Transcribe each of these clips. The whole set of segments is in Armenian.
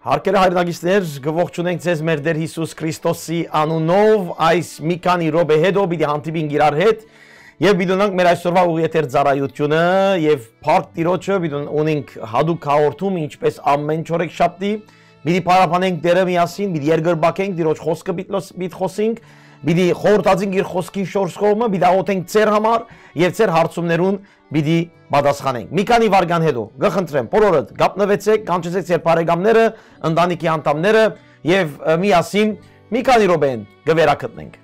Հարկերը հայրենակիցներ, գողջունենք ձեզ մեր Տեր Հիսուս Քրիստոսի անունով, այս մի քանի րոպե հետո պիտի հանդիպենք իրար հետ եւ միլիոնանք մեր այսօրվա ուղի եթեր ծառայությունը եւ Փարք Տիրոջը միլիոն ունենք հadoop հաղորդում, ինչպես ամեն չորեք շաբթի։ Մի փարապանենք Տերը միասին, մի երկրբակենք Տիրոջ խոսքը պիտի խոսենք, պիտի խորհրդածինք իր խոսքին շորս կողմը, պիտի աղոթենք ծեր համար եւ ծեր հարցումներուն պիտի պատասխանենք։ Մի քանի վարգան հետո գխնդրեմ բոլորդ գապնվեցեք, կանչեցեք ձեր բարեկամները, ընտանիքի անդամները եւ միասին մի քանի րոպեն գվերակտնենք։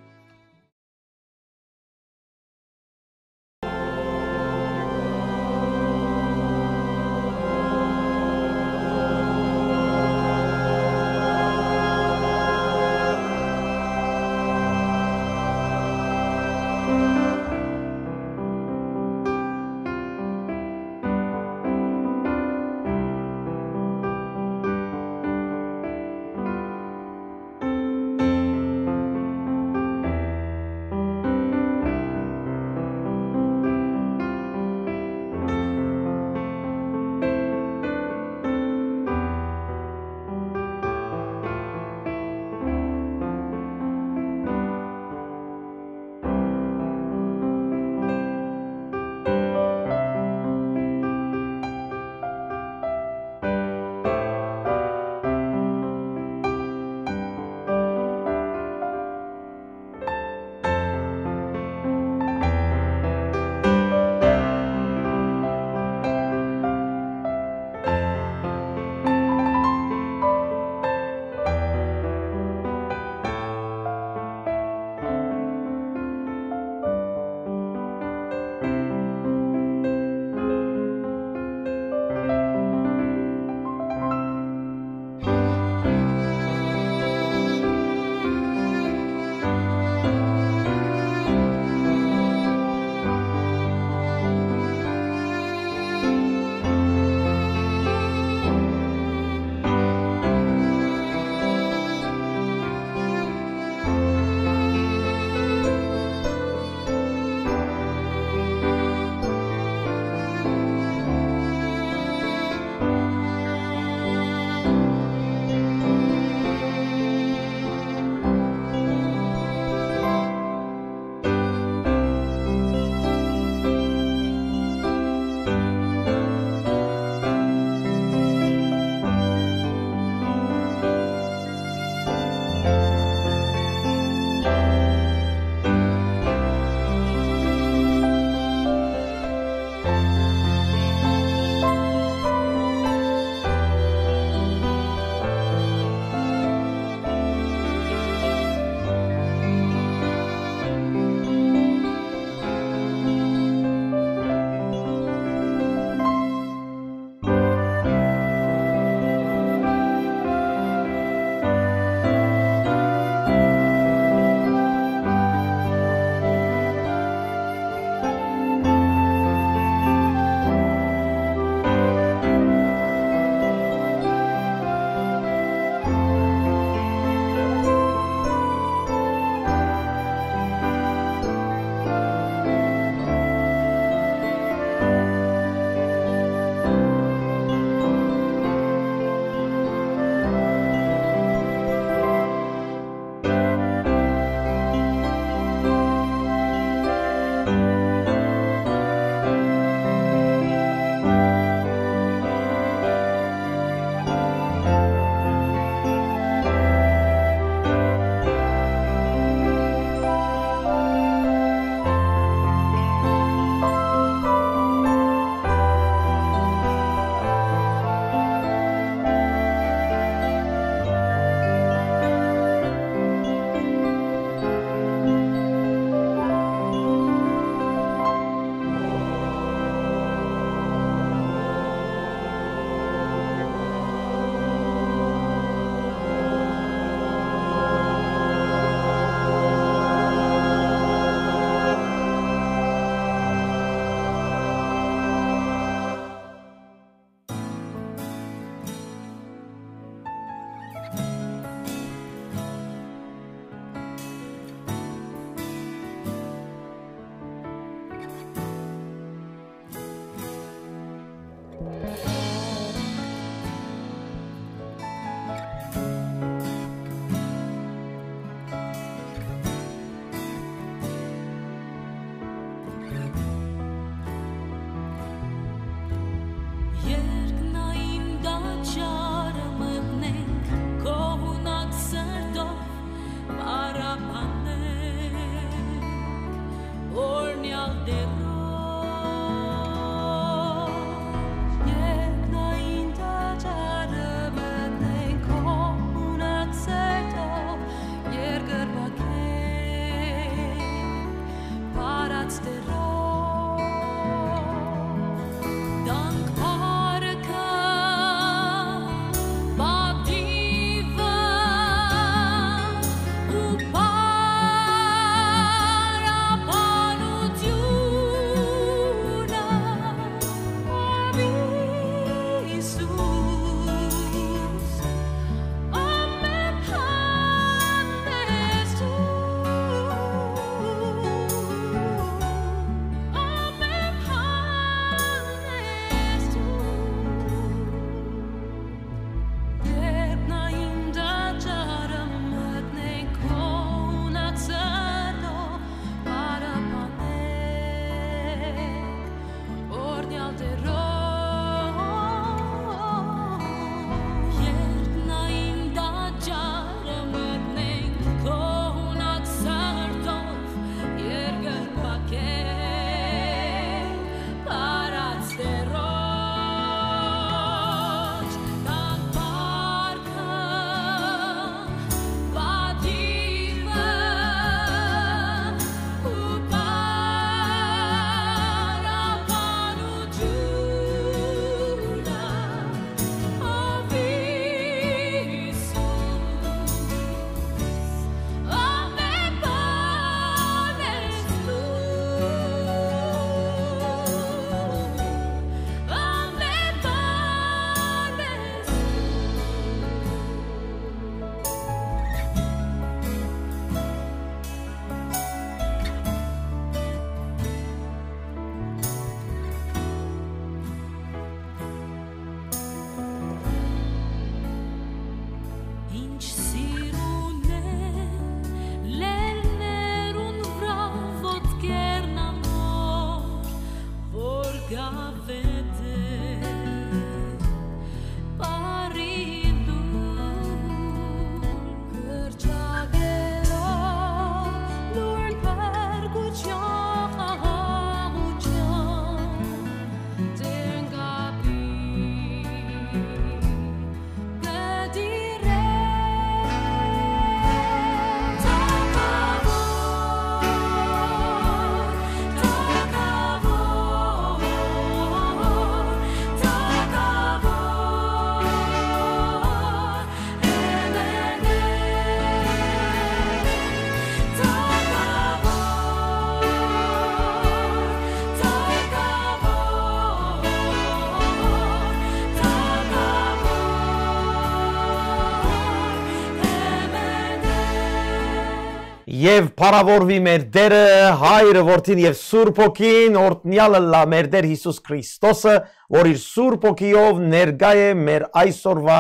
եւ փառավորվի մեր Տերը, Հայրը, Որդին եւ Սուրբ Օքին, օրտնյալը լա մեր Տեր Հիսուս Քրիստոսը, որ իր Սուրբ Օքիով ներկա է մեր այսօրվա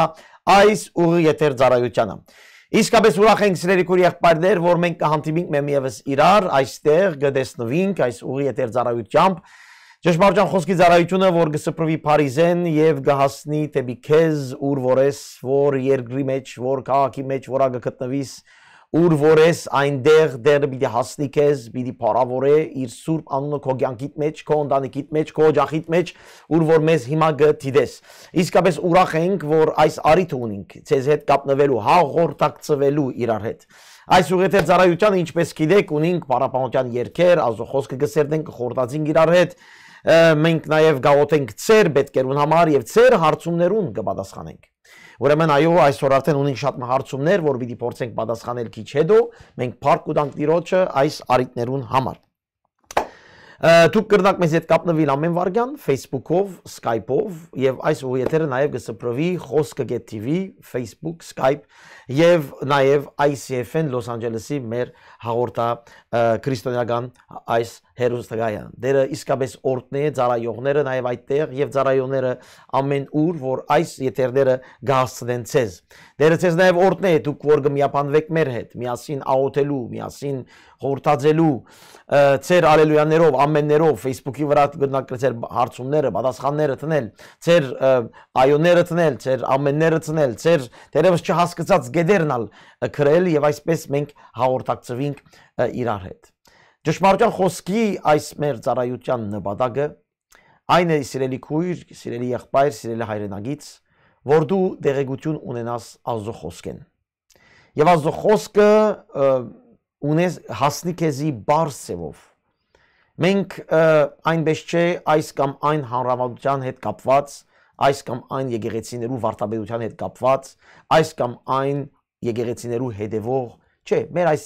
այս ուղի եթեր ծառայությանը։ Իսկապես ուրախ ենք սիրելի քույր եղբայրներ, որ մենք կհանդիպենք մեմիևս իրար այստեղ գտեսնվինք այս ուղի եթեր ծառայությամբ։ Ճշմարտության խոսքի ծառայությունը, որ գսփրվի Փարիզեն եւ գահասնի տեպի քեզ, ուր որես, որ երկրի մեջ, որ քաղաքի մեջ, որը գտնվիս, որ ուր որ ես այնտեղ դեռ պիտի դե հասնի քեզ, պիտի դե փառավորե իր Սուրբ անունը քո ցանկիտ մեջ, քո ընտանիքիդ մեջ, քո ջախիդ մեջ, ուր որ մեզ հիմա գտիդես։ Իսկապես ուրախ ենք, որ այս առիթը ունենք ցեզ հետ կապնվելու, հաղորդակցվելու իրար հետ։ Այս ուղեթե ծառայությանը ինչպես գիտեք, ունենք բարապանության երկեր, ազո խոսքը գսերդենք, խորտածինք իրար հետ։ Մենք նաև գաղութենք ծեր պետքերուն համար եւ ծեր հարցումներուն կպատասխանենք։ Ուրեմն այո, այսօր արդեն ունենք շատ հարցումներ, որ պիտի փորձենք պատասխանել քիչ հետո։ Մենք փառք ու տանք Տիրոջը այս արիտներուն համար։ Դուք կրնակ մեզ հետ կապնվիլ ամեն վարգյան Facebook-ով, Skype-ով եւ այս ուղիթերը նաեւ կսփռվի Խոսքը.tv, Facebook, Skype եւ նաեւ ICFN Los Angeles-ի մեր հաղորդա քրիստոնեական այս հերոստգայան։ Դերը իսկապես օրտնե ծարայողները նաև այդտեղ եւ ծարայողները ամեն ուր, որ այս եթերները գահացնեն ցեզ։ Դերը ցեզ նաև օրտնե դուք որ գմիապանվեք մեր հետ, միասին աղոթելու, միասին խորհրդածելու ծեր ալելույաներով, ամեններով Facebook-ի վրա գտնակ ծեր հարցումները, պատասխանները տնել, ծեր այոները տնել, ծեր ամենները տնել, ծեր դերևս չհասկացած գեդերնալ քրել եւ այսպես մենք հաղորդակցվինք իրար հետ։ Ճշմարտության խոսքի այս մեր ծառայության նպատակը այն է սիրելի քույր, սիրելի եղբայր, սիրելի հայրենագից, որ դու դեղեցություն ունենաս ազո խոսքեն։ Եվ ազո խոսքը ունես հասնի քեզի բարսևով։ Մենք այնպես չէ այս կամ այն հանրավարության հետ կապված, այս կամ այն եկեղեցիներու վարտաբերության հետ կապված, այս կամ այն եկեղեցիներու հետևող, չէ, մեր այս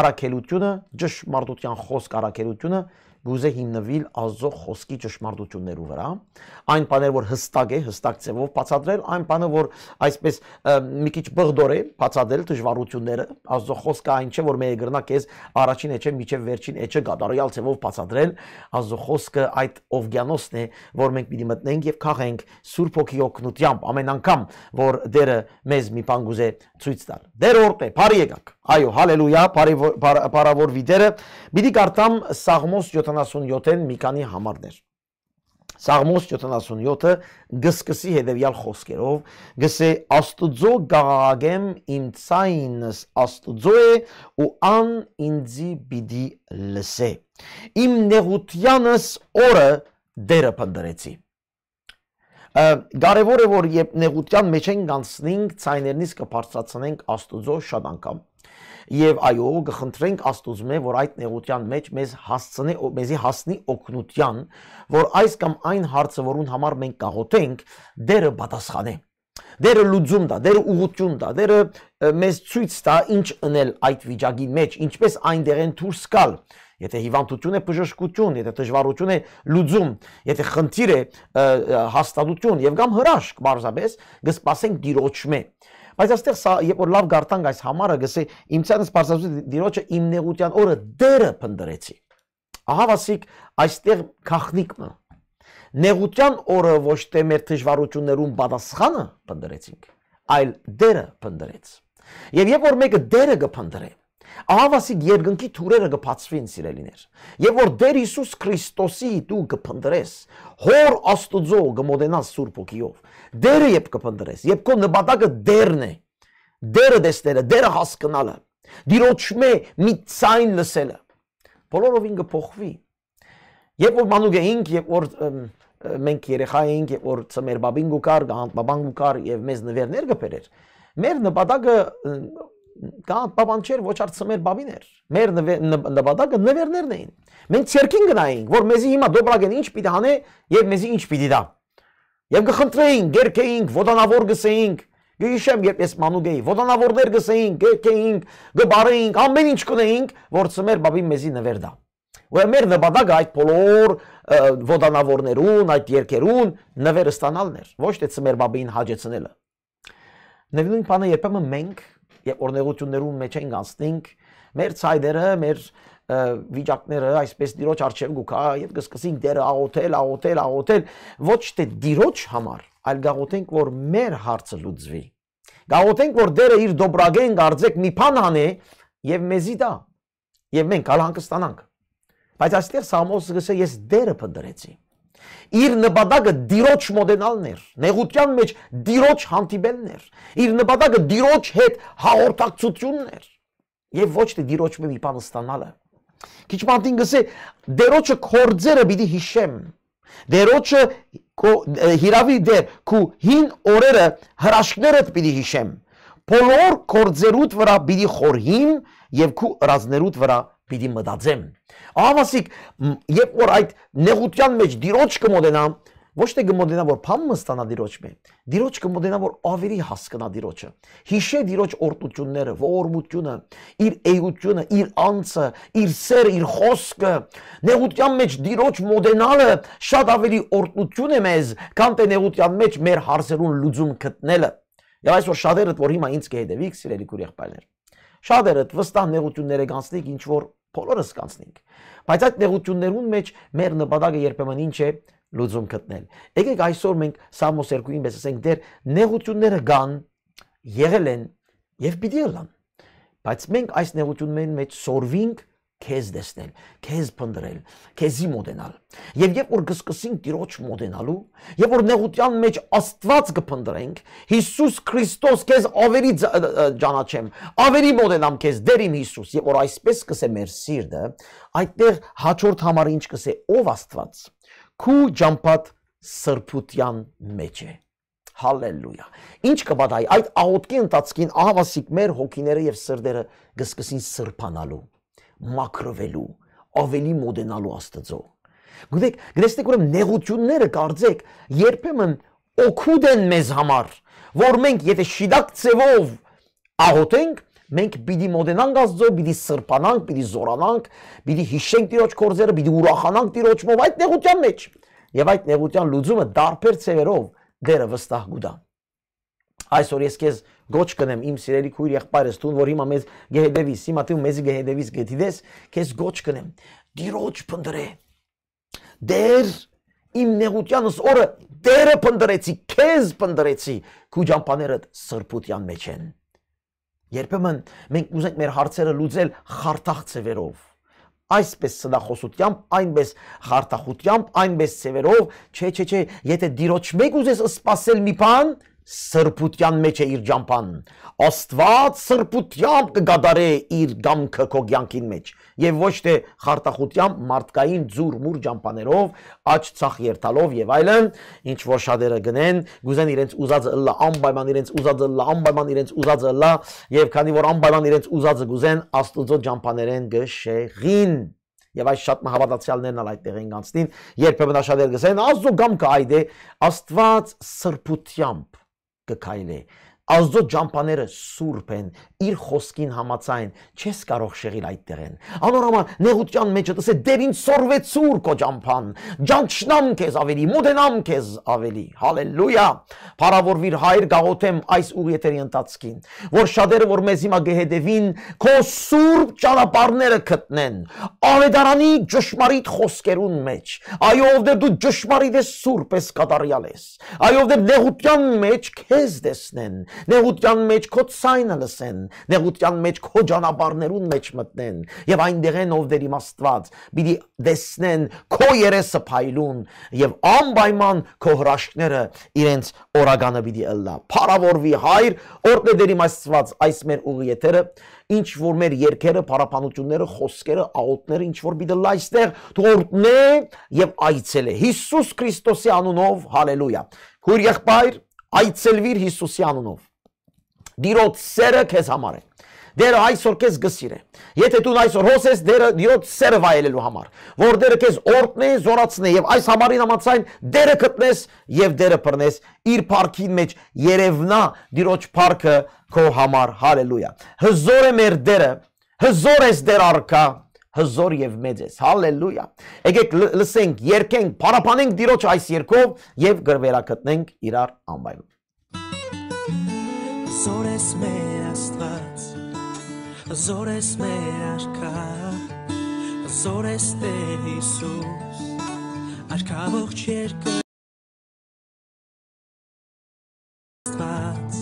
առաքելությունը, ճշմարտության խոսք առաքելությունը գուզե հիմնվել Աստծո խոսքի ճշմարտություններու վրա, այն բաները, որ հստակ է, հստակ ձևով բացատրել, այն բանը, որ այսպես մի քիչ բղդոր է, բացատրել դժվարությունները, Աստծո խոսքը այն չէ, որ մեր գրնակ էս առաջին էջը, միջև վերջին էջը գադարյալ ձևով բացատրել, Աստծո խոսքը այդ օվկիանոսն է, որ մենք պիտի մտնենք եւ քաղենք Սուրբ Հոգի օգնությամբ ամեն անգամ, որ Դերը մեզ մի բան գուզե ցույց տալ։ Դերորդ է, բարի եկաք։ Այո, հալելույա, բարի բարավոր վիդերը։ Մենք կարդամ Սաղմոս 7 77-ն մի քանի համարներ։ Սաղմոս 77-ը գսկսի հետևյալ խոսքերով գսե աստուծո գաղաղագեմ իմ ցայինս աստուծո է ու ան ինձի բիդի լսե իմ նեղությանս օրը դերը փնդրեցի կարևոր է որ երբ նեղության մեջ ենք անցնենք ցայներնից կբարձրացնենք աստուծո շատ անգամ եւ այո, կխնդրենք Աստծուց մե, որ այդ նեղության մեջ մեզ հասցնի, մեզի հասնի օգնության, որ այս կամ այն հարցը, որուն համար մենք կաղոթենք, դերը պատասխանե։ Դերը լուծում դա, դերը ուղություն դա, դերը մեզ ցույց տա ինչ ունել այդ վիճակի մեջ, ինչպես այնտեղեն դուրս գալ։ Եթե հիվանդություն է բժշկություն, եթե դժվարություն է լուծում, եթե խնդիր է հաստատություն եւ կամ հրաշք, բարձրապես, գսպասենք դիրոճմե։ Բայց այստեղ սա երբ որ լավ գարտանք այս համարը գսե իմցյանս բարձրացու դիրոջը իմ նեղության օրը դերը փնդրեցի։ Ահա ասիկ այստեղ քախնիկը նեղության օրը ոչ թե մեր դժվարություններուն պատասխանը փնդրեցինք, այլ դերը փնդրեց։ Եվ երբ որ մեկը դերը գփնդրե, Ահավասիկ երկնքի թուրերը գփածվին սիրելիներ։ Եվ որ Տեր Հիսուս Քրիստոսի դու գփնդրես, հոր Աստուծո գմոդենաս Սուրբ Օգիով, Դերը երբ կփնտրես, երբ քո նպատակը դերն է, դերը դեստերը, դերը հասկանալը, դիրոճմե մի ցայն լսելը, բոլորովին կփոխվի։ Երբ որ մանուկ էինք, երբ որ մենք երեխա էինք, երբ որ ծմեր բաբին գուկար, բաբան գուկար եւ մեզ նվերներ կբերեր, մեր նպատակը կան բաբան չէր, ոչ արդ ծմեր բաբին էր։ Մեր նպատակը նվերներն էին։ Մենք ցերքին գնայինք, որ մեզի հիմա դոբրագեն ինչ պիտի հանե եւ մեզի ինչ պիտի դա։ Եվ գխնդրեինք, գերքեինք, ոդանավոր գսեինք։ Գիշեմ, երբ ես մանուկ էի, ոդանավորներ գսեինք, գերքեինք, գբարեինք, ամեն ինչ կունեինք, որ ծմեր բաբի մեզի նվերդա։ Ու մեր նպատակը այդ բոլոր ոդանավորներուն, այդ երկերուն նվերը ստանալն էր, ոչ թե ծմեր բաբին հաջեցնելը։ Նույն բանը երբեմն մենք, երբ օրնեղություններուն մեջ ենք անցնենք, մեր ցայդերը, մեր վիճակները այսպես ծիրոջ արչև գուքա եւ կսկսենք դերը աղոթել, աղոթել, աղոթել ոչ թե ծիրոջ համար, այլ գաղոթենք որ մեր հարցը լուծվի։ Գաղոթենք որ դերը իր դոբրագեն դարձեք մի փան անե եւ մեզի դա եւ մենք հալ հանգստանանք։ Բայց այստեղ Սամոսը գսե ես դերը փդրեցի։ Իր նպատակը դիրոջ մոդենալն էր, նեղության մեջ դիրոջ հանդիպելն էր։ Իր նպատակը դիրոջ հետ հաղորդակցությունն էր։ Եվ ոչ թե դիրոջ մի բան ստանալը։ Քիչ մատին գսե դերոջը կորձերը պիտի հիշեմ։ Դերոջը հիրավի դեր քու հին օրերը հրաշքներդ պիտի հիշեմ։ Բոլոր կորձերուդ վրա պիտի խորհիմ եւ քու ռազներուդ վրա պիտի մտածեմ։ Ավասիկ, երբ որ այդ նեղության մեջ դիրոջ կմոտենամ, ոչ թե գմոդենա որ փամը ստանա դիրոջ մե դիրոջ գմոդենա որ ավերի հասկնա դիրոջը հիշե դիրոջ օրտությունները ողորմությունը իր էությունը իր անձը իր սերը իր խոսքը նեղության մեջ դիրոջ մոդենալը շատ ավելի օրտություն է մեզ քան թե նեղության մեջ մեր հարցերուն լուծում գտնելը եւ այսօր շատերդ որ հիմա ինձ կհետևիք սիրելի քուրի եղբայրներ շատերդ վստահ նեղությունները գանցնիկ ինչ որ բոլորս կանցնենք բայց այդ նեղություններուն մեջ մեր նպատակը երբեմն ինչ է լուծում գտնել։ Եկեք այսօր մենք Սամոս 2-ին մեզ ասենք դեր նեղությունները կան, եղել են եւ պիտի ելան։ Բայց մենք այս նեղությունների մեջ սորվինք քեզ դեսնել, քեզ փնտրել, քեզի մոդենալ։ Եվ երբ որ գսկսենք Տիրոջ մոդենալու, եւ որ նեղության մեջ Աստված կփնտրենք, Հիսուս Քրիստոս քեզ ավելի ճանաչեմ, ավելի մոդենամ քեզ, դեր իմ Հիսուս, եւ որ այսպես կսե մեր սիրտը, այդտեղ հաջորդ համարը ինչ կսե, ով Աստված քու ջամփատ սրբության մեջ է։ Հալելույա։ Ինչ կբադայ այդ աղոտքի ընթացքին ահավասիկ մեր հոգիները եւ սրդերը գսկսին սրբանալու, մաքրվելու, ավելի մոդենալու Աստծո։ Գիտեք, գրեստեք ուրեմն նեղությունները կարծեք երբեմն օգուտ են մեզ համար, որ մենք եթե շիդակ ծևով աղոտենք, Մենք պիտի մոդենանք Աստծո, պիտի սրբանանք, պիտի զորանանք, պիտի հիշենք Տիրոջ կորձերը, պիտի ուրախանանք Տիրոջ մով այդ նեղության մեջ։ Եվ այդ նեղության լուծումը դարբեր ծևերով դերը վստահ գուտա։ Այսօր ես քեզ գոչ կնեմ իմ սիրելի քույր եղբայրս տուն, որ հիմա մեզ գեհեդևիս, հիմա դու մեզ գեհեդևիս գետիდეს, քեզ գոչ կնեմ։ Տիրոջ փնդրե։ Դեր իմ նեղությանս օրը Տերը փնդրեցի, քեզ փնդրեցի, քու ճամփաներդ սրբության մեջ են։ Երբեմն մենք ուզենք մեր հարցերը լուծել խարտախ ծևերով։ Այսպես սնախոսությամբ, այնպես խարտախությամբ, այնպես ծևերով, չէ, չէ, չէ, եթե դիրոջ մեկ ուզես սпасել մի բան, սրբության մեջ է իր ճամփան։ Աստված սրբությամբ կգադարե իր գամքը քո ցանկին մեջ եւ ոչ թե խարտախությամբ մարդկային ձուրմուր ճամփաներով, աճ ցախ երթալով եւ այլն, ինչ որ շատերը գնեն, գուզեն իրենց ուզածը լա, անպայման իրենց ուզածը լա, անպայման իրենց ուզածը լա եւ քանի որ անպայման իրենց ուզածը գուզեն, Աստուծո ճամփաներեն գշեղին եւ այս շատ մահավատացյալներն ալ այդտեղ են անցնին երբեմն աշադեր գսեն աստծո գամքը այդ դե, է աստված սրբությամբ 搁开嘞。Աստծո ճամփաները սուրբ են, իր խոսքին համացայն, չես կարող շեղիլ այդ տեղեն։ Անորոմա նեղության մեջ դսե դեր ինձ սորվեցուր քո ճամփան, ճանչնամ քեզ ավելի, մոդենամ քեզ ավելի։ Հալելույա։ Փարավորվիր հայր գաղոթեմ այս ուղի եթերի ընթացքին, որ շատերը որ մեզ հիմա գեհեդևին քո սուրբ ճանապարհները գտնեն։ Ավետարանի ճշմարիտ խոսքերուն մեջ։ Այո, ովքեր դու ճշմարիտ ես, սուրբ ես, կատարյալ ես։ Այո, ովքեր նեղության մեջ քեզ տեսնեն նեղության մեջ քո ցայնը լսեն, նեղության մեջ քո ճանապարներուն մեջ մտնեն եւ այնտեղ են ով դերիմ Աստված՝ պիտի դեսնեն քո երեսը փայլուն եւ անպայման քո հրաշքները իրենց օրականը պիտի ըլլա։ Փարավորվի հայր, օրդե դերիմ Աստված այս մեր ուղի եթերը, ինչ որ մեր երկերը, փարապանությունները, խոսքերը, աղոթները ինչ որ պիտի լա այստեղ դուրտնե եւ այցելե Հիսուս Քրիստոսի անունով հալելույա։ Քույր եղբայր այցելվիր Հիսուսի անունով։ Դիրոց սերը քեզ համար է։ Դերը այսօր քեզ գսիր է։ Եթե դու այսօր հոսես դերը դիրոց սերը վայելելու համար, որ դերը քեզ օրտնե, զորացնե եւ այս համարին համացայն դերը գտնես եւ դերը բռնես իր парքին մեջ երևնա դիրոջ парքը քո համար։ Հալելույա։ Հզոր է մեր դերը, հզոր է դեր արքա հզոր եւ մեծ ես։ Հալելույա։ Եկեք լսենք, երգենք, փառաբանենք Տիրոջ այս երգով եւ գրվերակտնենք իրար անվանում։ Զոր ես մեր Աստված, զոր ես մեր արքա, զոր ես Տեր Հիսուս, արքա ողջ երկը Աստված,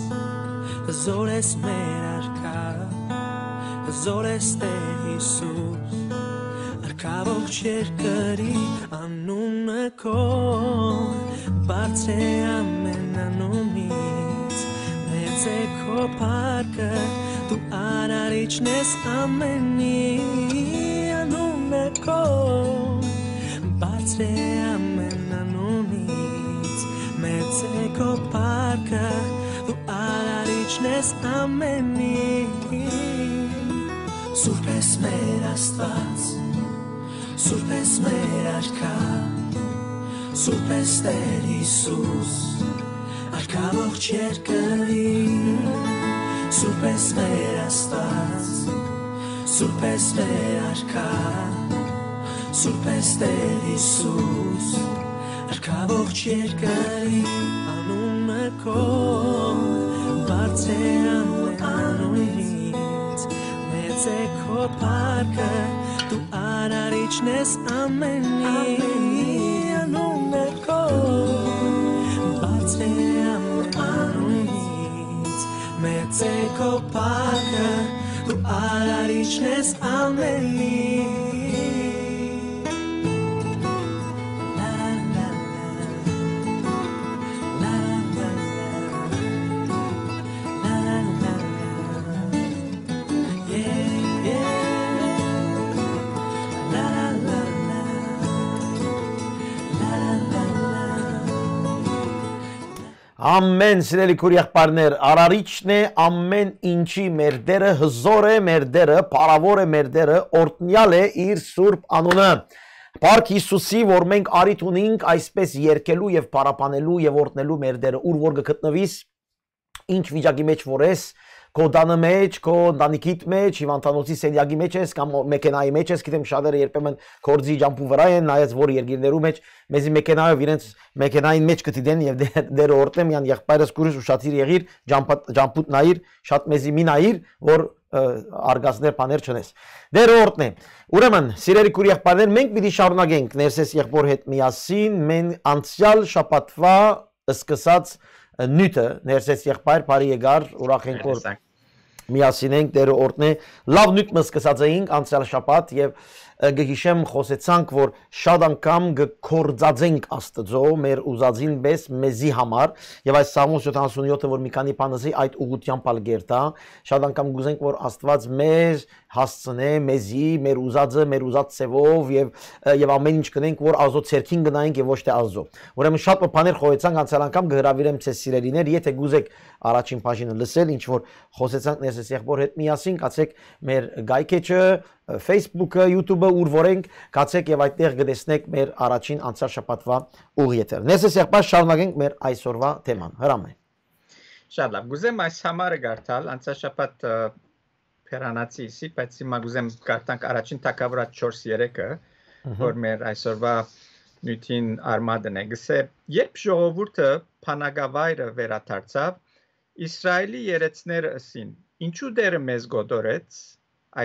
զոր ես մեր արքա, զոր ես Տեր Հիսուս, Հարկավոր երկրի անունը քո բաց է ամենանումից Մեծ է քո պարկը դու արարիչն ես ամենի անունը քո բաց է ամենանումից Մեծ է քո պարկը դու արարիչն ես ամենի Սուրբ ես մեր Աստված Սուրպես մեր արկա, Սուրպես Տեր Հիսուս, արկա ողջ երկրի, Սուրպես մեր աստված, Սուրպես մեր արկա, Սուրպես Տեր Հիսուս, արկա ողջ երկրի, անունը քո, բարձր անունից, մեծ է քո պարկը, Արարիչն ես ամենի անունը քո Բացե ամենից մեծ է քո պակը Դու արարիչն ես ամենից Ամեն սիրելի քուր եղբայրներ, արարիչն է ամեն ինչի մեր դերը, հզոր է մեր դերը, փառավոր է մեր դերը, օրտնյալ է իր Սուրբ անունը։ Փառք Հիսուսի, որ մենք արիտ ունենք այսպես երկելու եւ պարապանելու եւ օրտնելու մեր դերը, ուր որ գտնվիս, ինչ վիճակի մեջ որ ես, քո տանը մեջ, քո ընտանիքիդ մեջ, հիվանդանոցի սենյակի մեջ ես կամ մեքենայի մեջ ես, գիտեմ շատերը երբեմն կորձի ջամփու վրա են, նայած որ երկիրներու մեջ մեզի մեքենայով իրենց մեքենային մեջ կդիտեն եւ դե- դեր օրտեմ յան եղբայրս քուրս ու շատիր եղիր ջամփուտ նայիր, շատ մեզի մի նայիր, որ արգասներ բաներ չնես։ Դերորդն է։ Ուրեմն, սիրելի քուր եղբայրներ, մենք պիտի շարունակենք ներսես եղբոր հետ միասին մեն անցյալ շաբաթվա սկսած նյութը ներսես եղբայր բարի եկար ուրախ ենք որ միասին ենք Տերը օրտնե։ Լավ նույնը սկսած էինք անցյալ շաբաթ եւ գհիշեմ խոսեցանք, որ շատ անգամ գործածենք Աստծո մեր ուզածին պես մեզի համար եւ այս Սամոս 77-ը որ մի քանի բան ասի այդ ուղությամբ ալ գերտա, շատ անգամ գուզենք որ Աստված մեզ հասցնե մեզի մեր ուզածը մեր ուզած ցևով եւ եւ ամեն ինչ կնենք որ ազո ցերքին գնանք եւ ոչ թե ազո ուրեմն շատ բաներ խոհեցանք անցյալ անգամ գհրավիրեմ ցես սիրելիներ եթե գուզեք առաջին բաժինը լսել ինչ որ խոսեցանք ներսես եղբոր հետ միասին կացեք մեր գայքեջը Facebook-ը, YouTube-ը ուր որ ենք, գացեք եւ այդտեղ գտեսնեք մեր առաջին անցյալ շաբաթվա ուղիեթեր։ Ներսես եղբայր շարունակենք մեր այսօրվա թեման։ Հրամեն։ Շատ լավ։ Գուզեմ այս համարը գարտալ անցաշապատ Փերանացի իսի, բայց հիմա գուզեմ կարդանք առաջին թակավորած 4-3-ը, որ մեր այսօրվա նույնին արմատն է գսե։ Երբ ժողովուրդը փանագավայրը վերադարձավ, Իսրայելի երեցները ասին. Ինչու դերը մեզ գոտորեց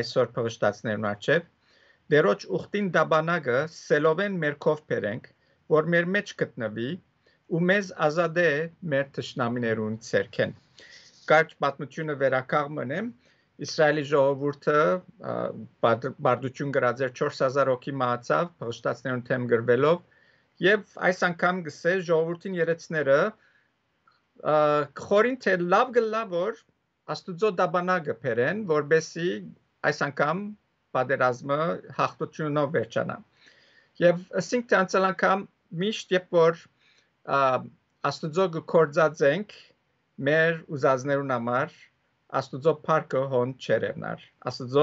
այսօր փղշտացներն արչև։ Դերոջ ուխտին դաբանագը սելովեն մերքով բերենք, որ մեր մեջ գտնվի ու մեզ ազատե մեր ճշնամիներուն ցերքեն։ Կարճ պատմությունը վերակաղ մնեմ։ Իսրայելի ժողովուրդը բարդություն գրած էր 4000 հոգի մահացավ հշտացներուն թեմ գրվելով եւ այս անգամ գսե ժողովրդին երեցները խորին թե լավ գլավոր աստուծո դաբանագը բերեն որբեսի այս անգամ պատերազմը հաղթությունով վերջանա եւ ասինք թե անցյալ անգամ միշտ երբ որ աստուծո գործածենք մեր ուզածներուն համար Աստուծո парքը հոն չերևնար։ Աստուծո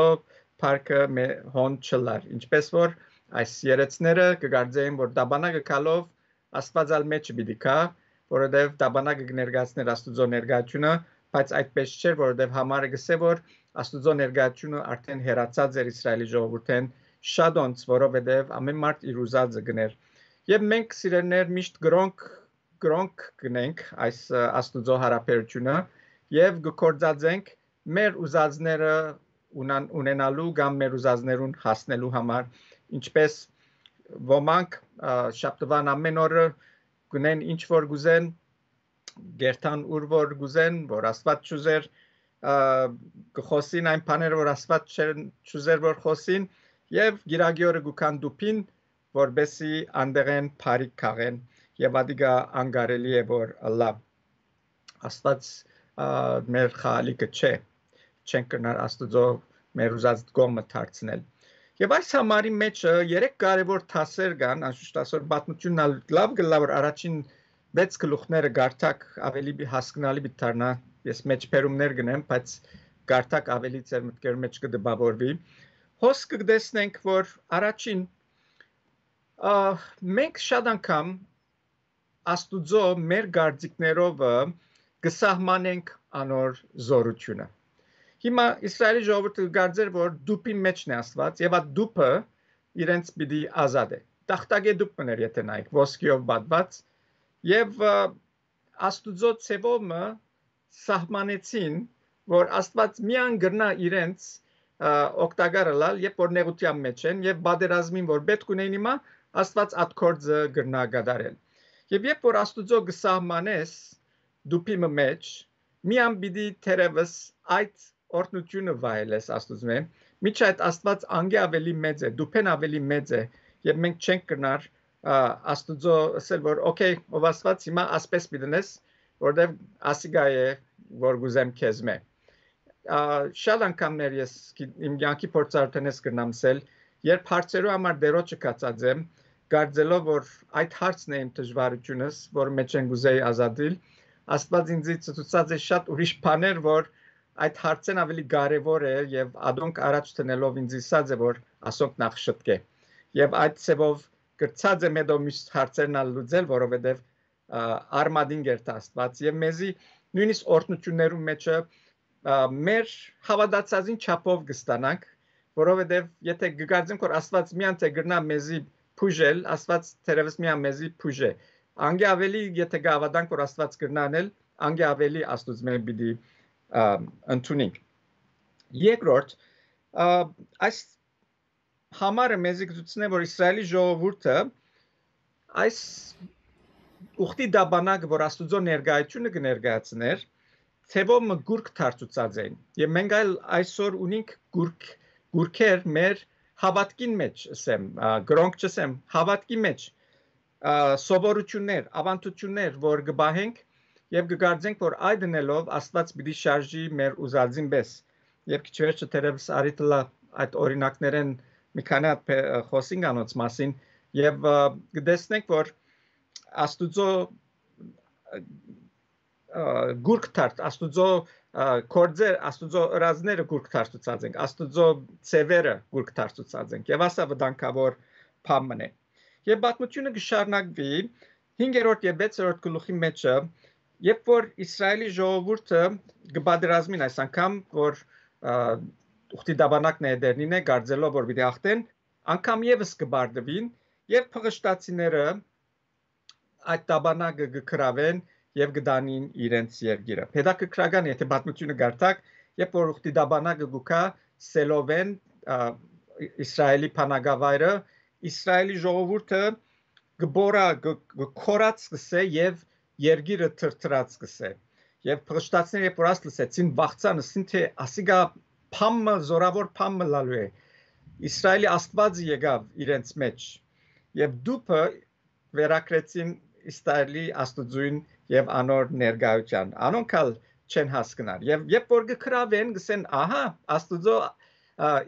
парքը մե հոն չլար։ Ինչպես որ այս երեցները կգարձեին, որ դաբանակը կալով Աստված ալ մեջ պիտի կա, որովհետև դաբանակը կներգացներ Աստուծո ներգայությունը, բայց այդպես չէր, որովհետև համարը գսե որ Աստուծո ներգայությունը արդեն հերացած էր Իսրայելի ժողովուրդեն շադոնց, որովհետև ամեն մարդ իր ուզածը գներ։ Եվ մենք սիրելներ միշտ գրոնք գրոնք գնենք այս Աստուծո հարաբերությունը, եւ գործածենք մեր ուզածները ունան, ունենալու կամ մեր ուզածներուն հասնելու համար ինչպես ոմանք շաբթվան ամեն օրը գնեն ինչ որ գուզեն գերտան ուր որ գուզեն որ աստված ճուզեր գխոսին այն բաները որ աստված ճուզեր որ խոսին եւ գիրագիորը գուքան դուփին որբեսի անդերեն բարի քաղեն եւ ադիգա անգարելի է որ լավ աստված մեր խալիկը չէ չեն կնար աստծո մեր ուզած գոմը դարձնել եւ այս համարի մեջ երեք կարևոր թասեր կան անշուշտ ասոր բացությունն ալ լավ գլավ առաջին վեց գլուխները գարտակ ավելի հասկանալի դառնա ես մեջբերումներ գնեմ բայց գարտակ ավելի ծեր մտքեր մեջ կդպավորվի հոսքը դեսնենք որ առաջին ա մենք շատ անգամ աստուծո մեր գարձիկներով կսահմանենք անոր զորությունը։ Հիմա Իսրայելի ժողովուրդը գարձեր, որ դուպի մեջն է Աստված, եւ այդ դուպը իրենց պիտի ազատ է։ Տախտագե դուպ մներ, եթե նայեք, ոսկիով բադված եւ Աստուծո ցեվոմը սահմանեցին, որ Աստված միան գրնա իրենց օկտագարը լալ, երբ որ նեղության մեջ են եւ բادرազմին որ պետք ունեն հիմա Աստված ատկորձը գրնա գդարել։ Եվ երբ որ Աստուծո գսահմանես, դուփիմը մեջ միան բիդի թերևս այդ օրնությունը վայելես աստուծո միջ այդ աստված անգե ավելի մեծ է դուփեն ավելի մեծ է եւ մենք չենք կնար աստուծո ասել որ օքեյ ով աստված հիմա ասպես մտնես որտեվ ասիգա է որ գուզեմ քեզ մե շատ անգամներ ես իմ յանքի փորձարտնես կնամ սել երբ հարցերու համար դերոջը կածած եմ գարձելով որ այդ հարցն է իմ դժվարությունս որ մեջ են գուզեի ազատել Աստված ինձ ցուցած է շատ ուրիշ բաներ, որ այդ հարցն ավելի կարևոր է եւ ադոնք առաջ տնելով ինձ իսած է որ ասոնք նախ շտկե։ Եվ այդ ծևով գրծած եմ դո մյուս հարցերն ալ լուծել, որովհետեւ արմադին գերտ Աստված եւ մեզի նույնիսկ օրտնություններում մեջը մեր հավատացածին չափով կստանանք, որովհետև եթե գկարձենք որ Աստված միանց է գրնա մեզի փուժել, Աստված թերևս միան մեզի փուժե անգե ավելի եթե գավադանք որ աստված կրնանել անգե ավելի աստուծո մեր բիդի ընդունենք երկրորդ այս համարը մեզ գծուցն է որ իսրայելի ժողովուրդը այս ուխտի դաբանակ որ աստուծո ներկայությունը կներկայացներ ծեվում գուրք դարձուցած են եւ մենք այլ այսօր ունենք գուրք գուրքեր մեր հավատքին մեջ ասեմ գրոնք չասեմ հավատքի մեջ սովորություններ, ավանդություններ, որ գբահենք եւ գկարձենք, որ այդ դնելով Աստված պիտի շարժի մեր ուզածին պես։ Եվ քիչեր չթերևս արիտլա այդ օրինակներեն մի քանի հատ խոսին անոց մասին եւ գտեսնենք, որ Աստուծո գուրք թարտ, Աստուծո կորձեր, Աստուծո ռազները գուրք թարծուցած ենք, Աստուծո ծևերը գուրք թարծուցած ենք եւ ասա վտանգավոր փամն է։ Ա, եւ պատմությունը կշարունակվի 5-րդ եւ 6-րդ գլուխի մեջը, երբ որ Իսրայելի ժողովուրդը կբادرազմին այս անգամ, որ ուխտի դաբանակն է դերնին է գարձելով որ պիտի ախտեն, անգամ եւս կբարդվին եւ փղշտացիները այդ դաբանակը կկրավեն եւ գդանին իրենց երկիրը։ Pedagogical եթե պատմությունը գարտակ, երբ որ ուխտի դաբանակը գուկա սելովեն Իսրայելի փանագավայրը Իսրայելի ժողովուրդը գբորա կորած սկսե եւ երգիրը թրթրած սկսե եւ փշտացները որ աս լսեցին վախցանը սինթե ասիգա փամը զորավոր փամը լալու է իսրայելի աստված եկավ իրենց մեջ եւ դուփը վերակրեցին իսրայելի աստուծույն եւ անոր ներգայության անոնքալ չեն հասկնար եւ երբ որ գկրավեն գսեն ահա աստուծո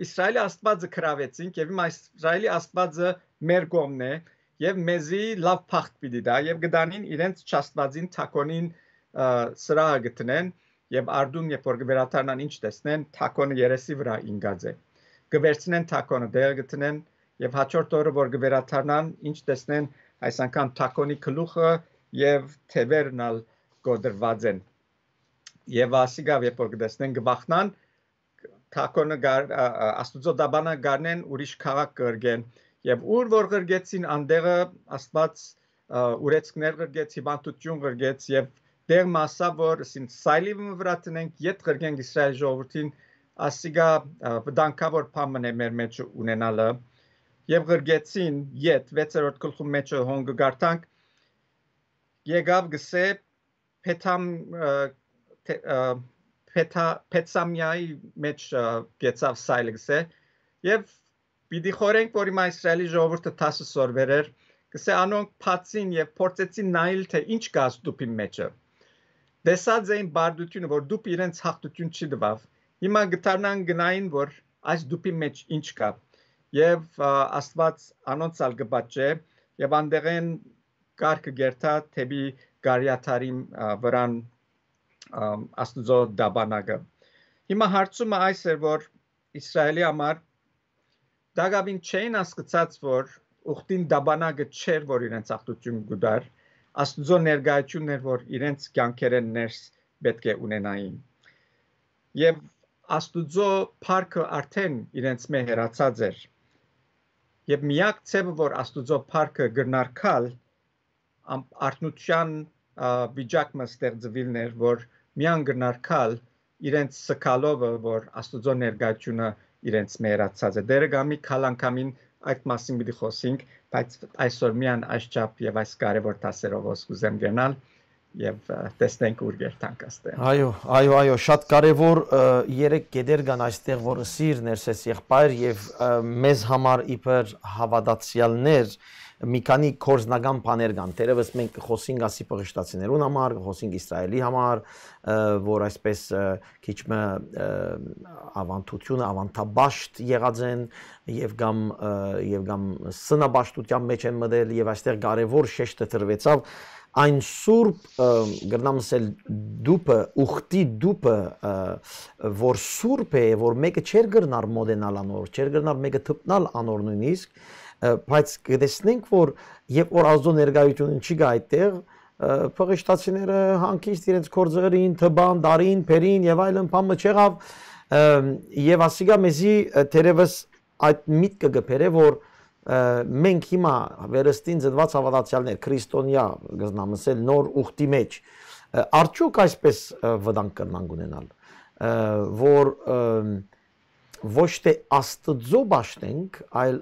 Իսրայելի Աստվածը գրավեցինք եւ հիմա Իսրայելի Աստվածը մեր կողմն է եւ մեզի լավ փախտ պիտի դա եւ գտանին իրենց չաստվածին թակոնին սրա գտնեն եւ արդում երբ որ վերաթարնան ինչ տեսնեն թակոնը երեսի վրա ինգած է գվերցնեն թակոնը դեր գտնեն եւ հաջորդ օրը որ գվերաթարնան ինչ տեսնեն այս անգամ թակոնի գլուխը եւ թևերնալ գոդրված են եւ ասիգավ երբ որ գտեսնեն գվախնան թակոնը գար աստուծո դաբանը գարնեն ուրիշ քաղաք կրգեն եւ ուր որ գրգեցին անդեղը աստված ուրեցքներ գրգեց հիվանդություն գրգեց եւ դեր մասա որ սին սայլի վրա տնենք իդ գրգենք իսրայել ժողովրդին ասիգա վտանգավոր փամն է մեր մեջ ունենալը եւ գրգեցին իդ 6-րդ գլխում մեջը հոնգ գարտանք եկավ գսե փետամ փետա փեցամյայի մեջ գեցավ սայլեքսը եւ պիտի խորենք որ իմ իսրայելի ժողովուրդը 10 սոր վերեր գսե անոնք փացին եւ փորձեցին նայել թե ինչ կա ստուպի մեջը դեսած էին բարդությունը որ դուպ իրենց հաղթություն չի դվավ հիմա գտարնան գնային որ այս դուպի մեջ ինչ կա եւ աստված անոնց ալ գբաճե եւ անդերեն կարգը գերտա թեպի գարյաթարի վրան աստուծո դաբանակը։ Հիմա հարցումը այս է, որ Իսրայելի համար դագավին չէին հասկացած, որ ուխտին դաբանակը չէր, որ իրենց ախտություն գուդար, աստուծո ներգայությունն էր, որ իրենց կյանքերը ներս պետք է ունենային։ Եվ աստուծո парքը արդեն իրենց մեջ հերացած էր։ Եվ միակ ցեվը, որ աստուծո парքը գրնարկալ արտնության վիճակը ստեղծվելն էր, որ միան գնարկալ իրենց սկալովը, որ Աստուծո ներգայությունը իրենց մերացած է։ Դերը գամի քալանկամին այդ մասին պիտի խոսենք, բայց այսօր միան աշխապ եւ այս կարևոր դասերով ուսկուզեմ գնալ եւ տեսնենք ուր գերտանք աստեղ։ Այո, այո, այո, շատ կարևոր երեք կետեր կան այստեղ, որը սիրն էր, ես եղբայր եւ մեզ համար իբր հավատացյալներ, մի քանի կորզնական բաներ կան։ Տերևս մենք խոսենք ասի պղշտացիներուն համար, խոսենք Իսրայելի համար, որ այսպես քիչ մը ավանդությունը, ավանդաբաշտ եղած են եւ կամ եւ կամ սնաբաշտության մեջ են մտել եւ այստեղ կարեւոր շեշտը տրվեցավ այն սուրբ գրնամսել դուպը ուխտի դուպը որ սուրբ է որ մեկը չեր գրնար մոդենալ անոր չեր գրնար մեկը թփնալ անոր նույնիսկ բայց գտեսնենք որ երբ որ ազդո ներկայությունը չի գա այդտեղ փողեշտացիները հանկից իրենց կորձերին թբան դարին փերին եւ այլն բանը չեղավ եւ ասիգա մեզի թերևս այդ միտքը գբերե որ մենք հիմա վերստին ծնված հավատացյալներ քրիստոնյա գտնամսել նոր ուխտի մեջ արդյոք այսպես վտանգ կնանք ունենալ որ ոչ թե աստծո ճաշնենք այլ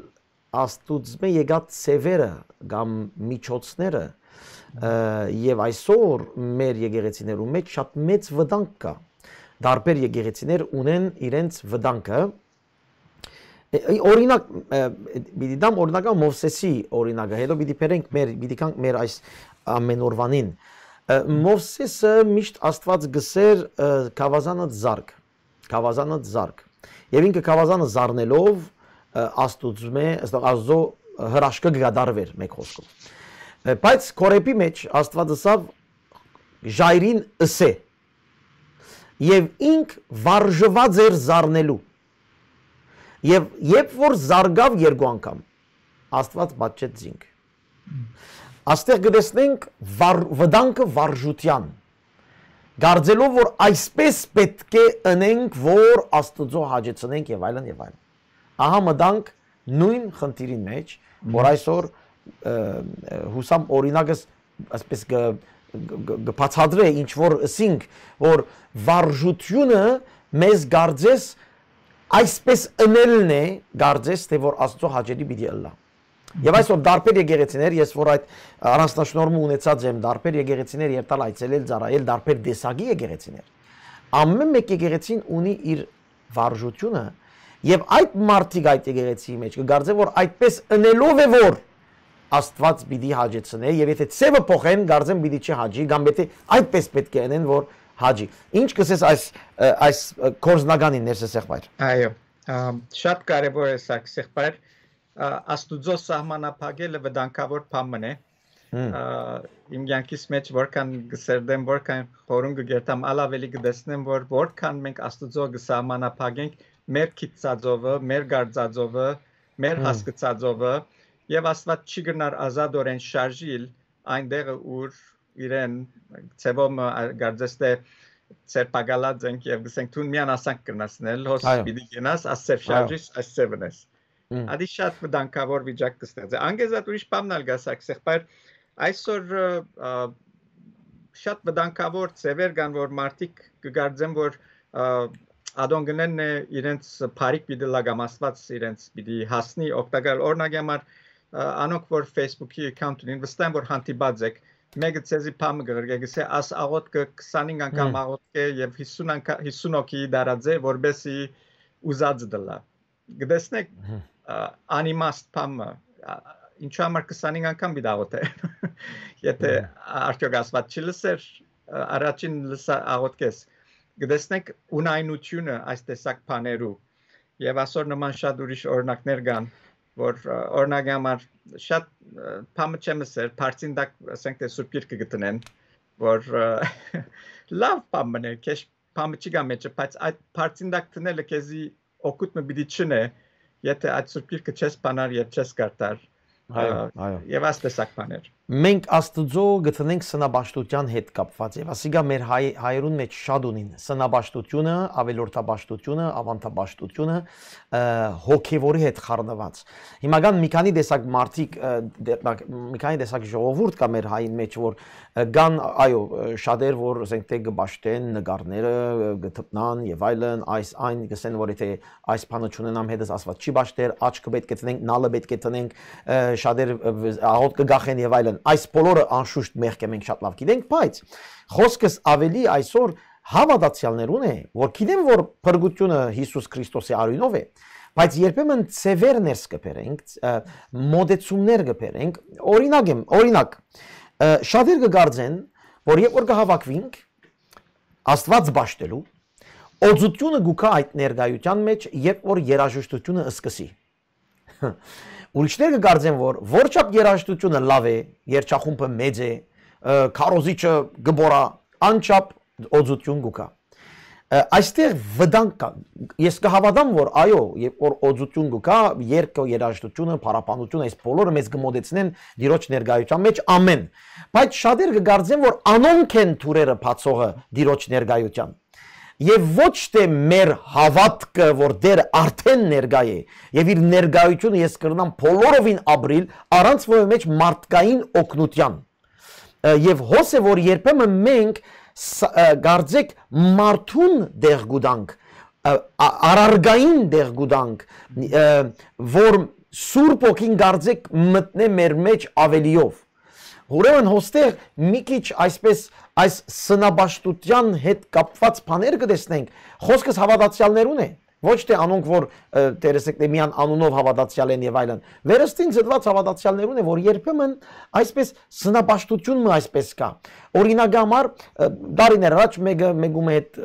աստուծմե եկած ծևերը կամ միջոցները եւ այսօր մեր եկեղեցիներու մեջ շատ մեծ վտանգ կա։ Տարբեր եկեղեցիներ ունեն իրենց վտանգը։ Օրինակ պիտի դամ օրինակը Մովսեսի օրինակը, հետո պիտի բերենք մեր պիտի կանք մեր այս ամենօրվանին։ Մովսեսը միշտ Աստված գսեր կավազանը զարգ, կավազանը զարգ։ Եվ ինքը կավազանը զառնելով աստուծմե, ըստ Աստծո հրաշքը գդարվեր մեկ խոսքով։ Բայց Կորեպի մեջ Աստված ասավ ժայրին ըսե։ Եվ ինք վարժված էր զառնելու։ Եվ երբ որ զարգավ երկու անգամ Աստված բացեց զինք։ Աստեղ գտեսնենք վար, վտանգը վարժության։ Գարձելով որ այսպես պետք է ընենք, որ Աստուծո հաջեցնենք եւ այլն եւ այլն ահա մտանք նույն խնդիրի մեջ, որ այսօր հուսամ օրինակս այսպես գբացադրե ինչ որ ասինք, որ վարժությունը մեզ գարձես այսպես ընելն է, գարձես թե որ Աստծո հաջելի պիտի ըլլա։ Եվ այսօր դարբեր եկեղեցիներ, ես որ այդ առանձնաշնորհը ունեցած եմ, դարբեր եկեղեցիներ եւ տալ այցելել ծառայել դարբեր դեսագի եկեղեցիներ։ Ամեն մեկ եկեղեցին ունի իր վարժությունը, Եվ այդ մարդիկ այդ եկեղեցիի մեջ կգարձե որ այդպես ընելով է որ Աստված պիտի հաջեցնե եւ եթե ծևը փոխեն գարձեն պիտի չհաջի կամ եթե այդպես պետք է անեն որ հաջի։ Ինչ կսես այս այս կորզնականին ներսես եղբայր։ Այո, շատ կարեւոր է սա եղբայր։ Աստուծո սահմանափակելը վտանգավոր բան է։ Իմ յանքից մեջ որքան գսերդեմ, որքան խորուն գերտամ, ալավելի գտեսնեմ, որ որքան մենք Աստուծո գսահմանափակենք, մեր քիծածովը, մեր գարձածովը, մեր հասկացածովը եւ աստված չի գնար ազատորեն շարժիլ այնտեղ ուր իրեն ծեվում գարձեստե ծերպակալած ենք եւ գսենք թուն միան ասանք կնասնել հոս պիտի գնաս ասեր շարժիս ասեր վնես Ադի շատ մտանկավոր վիճակ կստեղծի։ Անգեզատ ուրիշ բանալ գասակ, սեղբայր այսօր շատ մտանկավոր ծևեր կան, որ մարդիկ կգարձեն, որ ադոնգնեն իրենց բարիկ պիտի լագամաստված իրենց պիտի հասնի օգտակար օրնակ համար անոնք որ Facebook-ի account-ին ինվեստեն որ հանդիպածեք մեկը ցեզի փամ գրգեգս է աս աղոտ կը 25 անգամ աղոտ կը եւ 50 անգամ 50 օքի դարաձե որբեսի ուզած դլա գտեսնեք անիմաստ փամը ինչու համար 25 անգամ պիտի աղոտ է եթե արդյոք ասված չլսեր առաջին լսա աղոտ կես գտեսնեք ունայնությունը այս տեսակ բաներու եւ այսօր նման շատ ուրիշ օրինակներ կան որ օրինակի համար շատ փամը չեմ ասել բարձին դակ ասենք թե սուրբիր կգտնեն որ լավ բամն է քեզ փամը չի գամ մեջը բայց այդ բարձին դակ տնելը քեզի օգուտ մը բիդի չնե եթե այդ սուրբիր կչես բանար եւ չես կարտար այո այո եւ այս տեսակ բաներ մենք Աստծո գտնենք սնաբաշտության հետ կապված եւ ասիգա մեր հայ, հայերուն մեջ շատ ունին սնաբաշտությունը, ավելորդաբաշտությունը, ավանդաբաշտությունը հոգեվորի հետ խառնված։ Հիմնական մի քանի տեսակ մարդիկ մի քանի տեսակ ժողովուրդ կա մեր հային մեջ, որ կան այո, շատեր որ ասենք թե գբաշտեն նկարները, գտնան եւ այլն, այս այն գսեն որ եթե այս բանը չունենամ հետս ասված չի բաշտեր, աչքը պետք է տնենք, նալը պետք է տնենք, շատեր աղոտ կգախեն եւ այլն Այսինքն այս բոլորը անշուշտ մեղք է մենք շատ լավ գիտենք, բայց խոսքս ավելի այսօր հավատացյալներուն է, որ գիտեմ, որ փրկությունը Հիսուս Քրիստոսի արույնով է, բայց երբեմն ծևեր ներս կբերենք, մոդեցումներ կբերենք։ Օրինակ եմ, օրինակ շատեր կգարձեն, որ երբ որ կհավաքվինք Աստված ճաշտելու, օծությունը գուքա այդ ներգայության մեջ, երբ որ երաժշտությունը սկսի։ Ուրիշները կգարձեն, որ որչափ երաժշտությունը լավ է, երչախումբը մեծ է, քարոզիչը գբորա, անչափ օծություն գուկա։ Այստեղ վտանգ կա։ Ես կհավատամ, որ այո, երբ որ օծություն գուկա, երկը երաժշտությունը, փարապանությունը, այս բոլորը մեզ կմոդեցնեն դիրոջ ներկայության մեջ ամեն։ Բայց շատեր կգարձեն, որ անոնք են թուրերը փածողը դիրոջ ներկայության եւ ոչ թե մեր հավատքը, որ դեր արդեն ներկա է, եւ իր ներկայությունը ես կրնամ բոլորովին ապրիլ առանց որևէ մեջ մարդկային օգնության։ Եվ հոսե որ երբեմն մենք գարձեք մարդուն դեղ գուտանք, արարգային դեղ գուտանք, որ Սուրբ ոգին գարձեք մտնե մեր մեջ ավելիով Ուրեմն հոստեղ մի քիչ այսպես այս սնաբաշտության հետ կապված բաներ կտեսնենք։ Խոսքս հավատացյալներուն է, ոչ թե անոնք, որ տերեսեք մյան անունով հավատացյալ են եւ այլն։ Վերստին զդված հավատացյալներուն է, որ երբեմն այսպես սնաբաշտությունն այսպես կա։ Օրինակ համար դարիներ առաջ մեկը մեկում հետ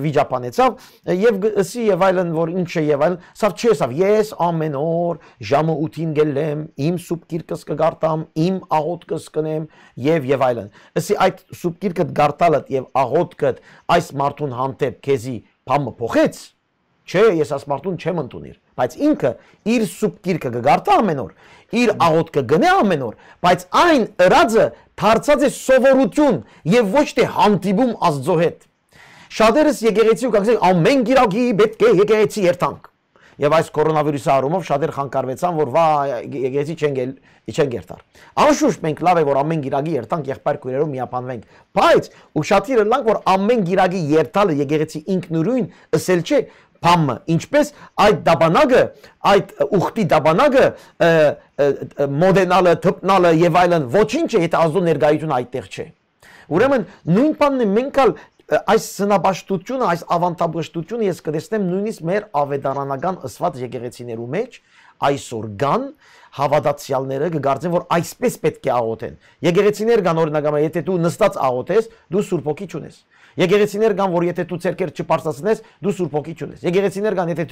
վիճապանեցավ եւ սի եւ այլն որ ինչ է եւ այլն սա չեսավ ես ամեն օր ժամը 8-ին գելեմ իմ սուբկիրկս կգարտամ իմ աղոտկս կնեմ եւ եւ այլն սի այդ սուբկիրկը գարտալդ եւ աղոտկը այս մարդուն հանդեպ քեզի փամը փոխեց չէ ես աս մարդուն չեմ ընդունիր բայց ինքը իր սուբկիրկը կգարտա ամեն օր իր աղոտկը գնե ամեն օր բայց այն ըրածը դարձած է սովորություն եւ ոչ թե հանդիպում աստծո հետ Շատերս եկեղեցի ու կասեն ամեն գիրակի պետք է եկեղեցի երթանք։ Եվ այս կորոնավիրուսի առումով շատեր խանգարվեցան, որ վայ եկեղեցի չեն գել, չեն գերտար։ Անշուշտ մենք լավ է, որ ամեն գիրագի երթանք եղբայր քույրերով միապանվենք, բայց ու շատերը լանք, որ ամեն գիրագի երթալը եկեղեցի ինքնուրույն ըսել չէ, բամը, ինչպես այդ դաբանագը, այդ ուխտի դաբանագը մոդենալը, թփնալը եւ այլն ոչինչ է, եթե ազո ներգայությունը այդտեղ չէ։ Ուրեմն նույն բանն է մենք ալ այս սնաբաշտությունը, այս ավանդաբշտությունը ես կտեսնեմ նույնիսկ մեր ավետարանական ըսված եկեղեցիներու մեջ այսօր կան հավատացյալները կգարձեն որ այսպես պետք է աղոթեն։ Եկեղեցիներ կան օրինակամ եթե դու նստած աղոթես, դու Սուրբ ոգի չունես։ Եկեղեցիներ կան, որ եթե դու ցերկեր չբարձրացնես, դու Սուրբ ոգի չունես։ Եկեղեցիներ կան, եթե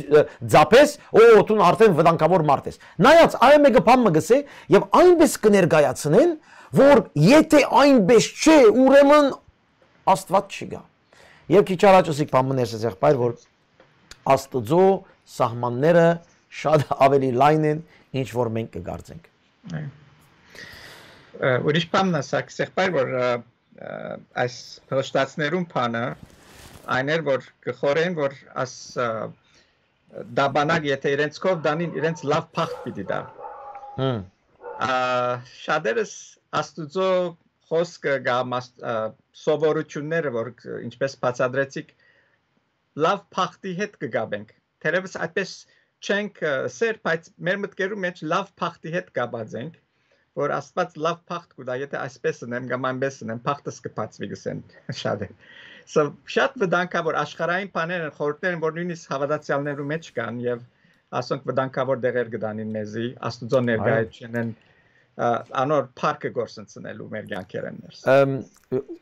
ձապես, օ, դու արդեն վտանգավոր մարդ ես։ Նայած, այն մեկը բան մը գսե եւ այնպես կներկայացնեն, որ եթե այնպես չէ, ուրեմն Աստված չի գա։ Եվ քիչ առաջ ուսիկ բամներս էս եղբայր, որ Աստծո սահմանները շատ ավելի լայն են, ինչ որ մենք կգարձենք։ Ուրիշ բանն ասաք, եղբայր, որ այս հոշտացներուն բանը այն էր, որ գխորեն, որ աս դաբանակ եթե իրենց կով դանին իրենց լավ փախտ պիտի դա։ Հմ։ Շատերս Աստուծո խոսքը կամ սովորությունները, որ ինչպես բացադրեցիք, լավ փախտի հետ կգաբենք։ Թերևս այդպես չենք սեր, բայց մեր մտքերում մեջ լավ փախտի հետ կապած ենք, որ Աստված լավ փախտ կուտա, եթե այսպես ընեմ կամ այնպես ընեմ, փախտս կփածվի գսեն շատ է։ Սա շատ վտանգավոր աշխարհային բաներ են, խորհուրդներ են, որ նույնիսկ հավատացյալներու մեջ կան եւ ասենք վտանգավոր դեղեր կդանին մեզի, Աստուծո ներկայությունն են անոր парքը գործընծնելու մեր յանքերեն ներս։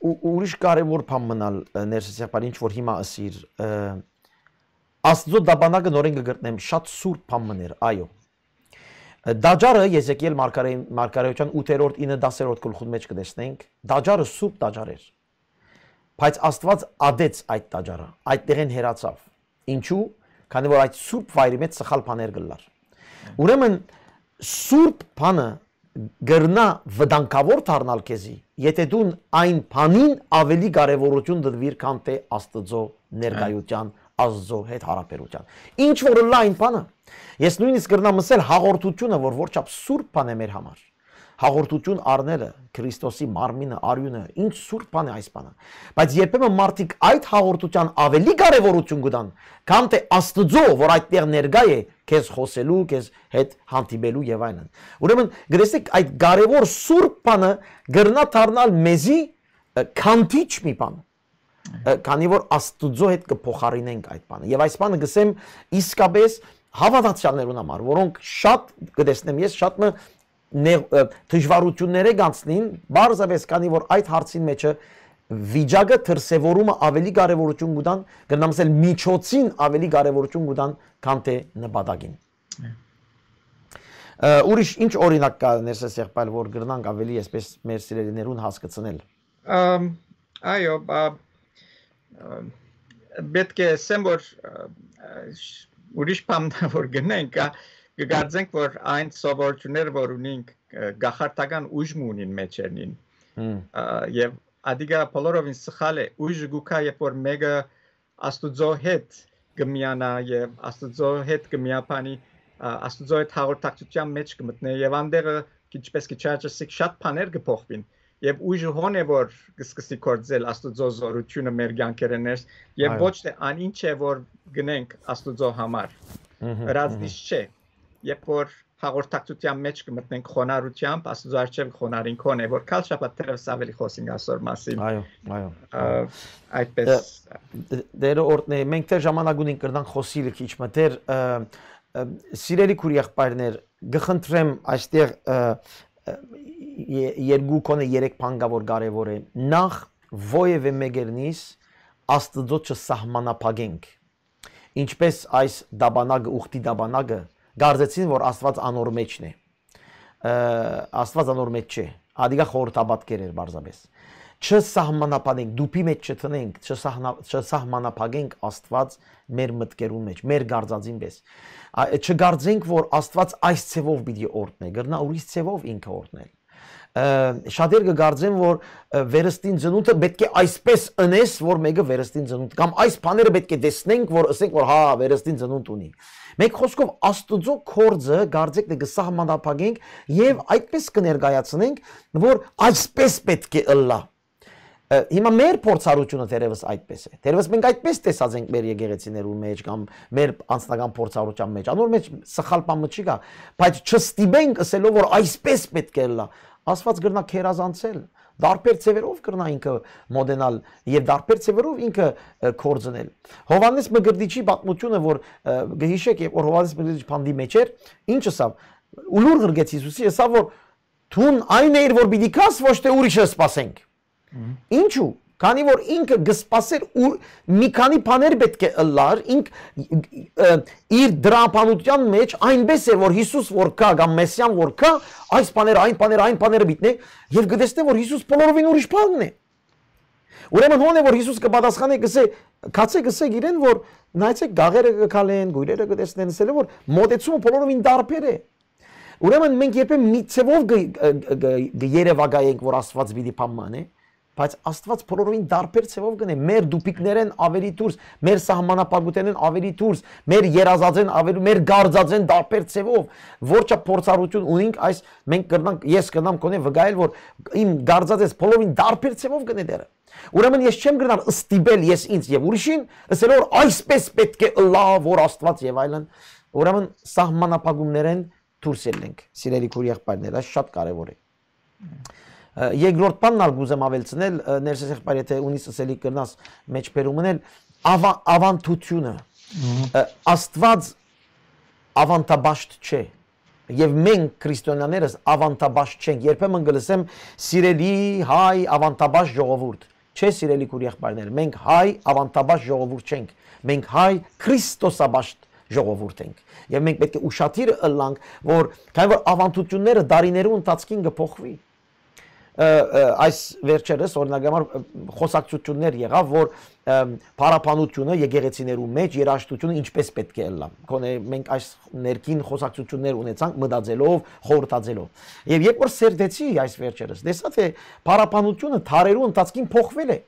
Ուրիշ կարևոր բան մնալ ներսեսեղ, բայց ինչ որ հիմա ասիր Աստծո դաբանակը նորեն կգտնեմ շատ սուրբ բան մներ, այո։ Դաճարը Եզեկիել Մարգարեի Մարգարեոջան 8-րդ 9-10-րդ գլխուն մեջ կտեսնենք։ Դաճարը սուրբ դաճար էր։ Բայց Աստված ադեց այդ դաճարը, այդտեղեն հերացավ։ Ինչու՞, քանի որ այդ սուրբ վայրի մեջ սխալ բաներ գլար։ Ուրեմն սուրբ բանը գրնա վտանգավոր դառնալ քեզի, եթե դու այն բանին ավելի կարևորություն դրվիր, քան թե Աստծո ներկայության, Աստծո հետ հարաբերության։ Ինչ որ լայն բանը, ես նույնիսկ գրնա մսել հաղորդությունը, որ որչապ սուրբ բան է մեր համար հաղորդություն առնելը, Քրիստոսի մարմինը, արյունը, ինչ սուրբ բան է այս բանը։ Բայց երբեմն մարդիկ այդ հաղորդության ավելի կարևորություն գտան, քան թե Աստծո, որ այդտեղ ներկա է, քեզ խոսելու, քեզ հետ հանդիպելու եւ այլն։ Ուրեմն գրեցեք այդ կարևոր սուրբ բանը գրնա դառնալ մեզի քանթիչ մի բան քանի որ աստուծո հետ կփոխարինենք այդ բանը եւ այս բանը գսեմ իսկապես հավատացյալներուն համար որոնք շատ կտեսնեմ ես շատ մը դժվարություններ է գանցնին, բարձրապես կանի որ այդ հարցին մեջը վիճակը դրսևորումը ավելի կարևորություն կտան, գնամսել միջոցին ավելի կարևորություն կտան, քան թե նպատակին։ Ուրիշ ինչ օրինակ կա ներսես եղբայր, որ գրնանք ավելի այսպես մեր սիրելիներուն հասկացնել։ Այո, պետք է ասեմ, որ ուրիշ բան որ գնենք, կգարձենք որ այն սովորությունները որ ունենք գախարտական ուժմ ունին մեջերնին եւ ադիգա բոլորովին սխալ է ուժը գուքա երբ որ մեګه աստուծո հետ գմիանա եւ աստուծո հետ գմիապանի աստուծո հետ հաղորդակցության մեջ կմտնե եւ անդերը քիչպես քիչացիկ շատ բաներ կփոխվին եւ ուժը հոն է որ կսկսի կործել աստուծո զորությունը մեր ցանկերներս եւ ոչ թե այն ինչ է որ գնենք աստուծո համար հրազդիշ չէ երբ որ հաղորդակցության մեջ կմտնենք խոնարհությամբ, աստծո արժեվ խոնարհին կոնե, որ քալ շաբաթ դերս ավելի խոսենք այսօր մասին։ Այո, այո։ Այդպես դեր դե, դե, օրտնե մենք դեռ ժամանակ ունենք կրնանք խոսիլը քիչ մտեր սիրելի քուր եղբայրներ, գխնդրեմ այստեղ երկու կոնե երեք փանգավոր կարևոր է։ Նախ ովևէ մեկերնից աստծո չսահմանապագենք։ Ինչպես այս դաբանագը, ուխտի դաբանագը դարձեցին, որ Աստված անոր մեջն է։ Աստված անոր մեջ չէ։ Ադիգա խորհրդաբատկեր էր բարձաբես։ Չսահմանապանենք, դուփի մեջ չտնենք, չսահմանապանենք Աստված մեր մտքերու մեջ, մեր գարձածին պես։ Չգարձենք, որ Աստված այս ցևով պիտի օրտնե, գրնա ուրիշ ցևով ինքը օրտնել շատեր կգարձեն, որ վերստին ծնունդը պետք է այսպես ընես, որ մեկը վերստին ծնունդ կամ այս բաները պետք է տեսնենք, որ ասենք, որ հա, վերստին ծնունդ ունի։ Մեկ խոսքով Աստուծո կորձը գարձեք դե սահմանափակենք եւ այդպես կներկայացնենք, որ այսպես պետք է ըլլա։ Հիմա մեր փորձառությունը դերևս այդպես է։ Դերևս մենք այդպես տեսած ենք մեր եկեղեցիներու մեջ կամ մեր անձնական փորձառության մեջ։ Անոր մեջ սխալ բան չի կա, բայց չստիպենք ասելով որ այսպես պետք է լա։ Աստված գրնա քերազանցել, դարբեր ծևերով գրնա ինքը մոդենալ եւ դարբեր ծևերով ինքը կորձնել։ Հովանես Մգրդիչի պատմությունը, որ գհիշեք, երբ որ Հովանես Մգրդիչ փանդի մեջ էր, ինչը սա ու լուր գրեց Հիսուսի, հեսա որ Թուն այն էր, որ պիտի քաս ոչ թե ուրիշը սпасենք։ Ինչու՞։ Քանի որ ինքը գսպասեր ու մի քանի բաներ պետք է ըլլար, ինք իր դրապանության մեջ այնպես էր որ Հիսուս որ կա կամ Մեսիան որ կա, այս բաները, այն բաները, այն բաները միտնե եւ գտեսնե որ Հիսուս բոլորովին ուրիշ բանն է։ Ուրեմն հոն է որ Հիսուս կպատասխանի գսե, կացե գսե իրեն որ նայեցեք գաղերը կգալեն, գույները կտեսնեն, ասել որ մոտեցումը բոլորովին դարբեր է։ Ուրեմն մենք երբեմն մի ցևով գերևակայենք որ Աստված պիտի բաման է։ գ, գ, գ, գ, գ, գ, գ, գ, բայց Աստված բոլորովին դարբեր ցևով գնե մեր դուպիկներեն ավելի դուրս, մեր սահմանապահութենեն ավելի դուրս, մեր երազածեն ավելի, մեր գարձածեն դարբեր ցևով, որչա փորձառություն ունենք այս մենք կրնանք, ես կնամ կոնե վկայել որ իմ գարձածես բոլորովին դարբեր ցևով գնե դերը։ Ուրեմն ես չեմ գնալ ստիպել ես ինձ եւ ուրիշին, ասելով որ այսպես պետք է լավ որ Աստված եւ այլն։ Ուրեմն սահմանապահումներեն դուրս ելնենք։ Սիրելի քուր եղբայրներ, այս շատ կարեւոր է։ mm -hmm. Երկրորդ բանն ալ գուզեմ ավելցնել, ներսես եղբայր, եթե ունի սսելի կրնաս մեջբերում ունել, ավանդությունը։ Աստված ավանդաբաշտ չէ։ Եվ մենք քրիստոնյաներս ավանդաբաշտ չենք։ Երբեմն գլսեմ սիրելի հայ ավանդաբաշտ ժողովուրդ։ Չէ, սիրելի քուր եղբայրներ, մենք հայ ավանդաբաշտ ժողովուրդ չենք։ Մենք հայ քրիստոսաբաշտ ժողովուրդ ենք։ Եվ մենք պետք է ուշադիր ըլլանք, որ քանի որ ավանդությունները դարիներու ընթացքին կփոխվի այս վերջերս օրինակ համար խոսակցություններ եղավ, որ փարապանությունը եկեղեցիներու մեջ երաշտությունը ինչպես պետք է լա։ Գոնե մենք այս ներքին խոսակցություններ ունեցանք մտածելով, խորհրդածելով։ Եվ երբ որ սերդեցի այս վերջերս, տեսա դե թե փարապանությունը թարերու ընթացքին փոխվել է։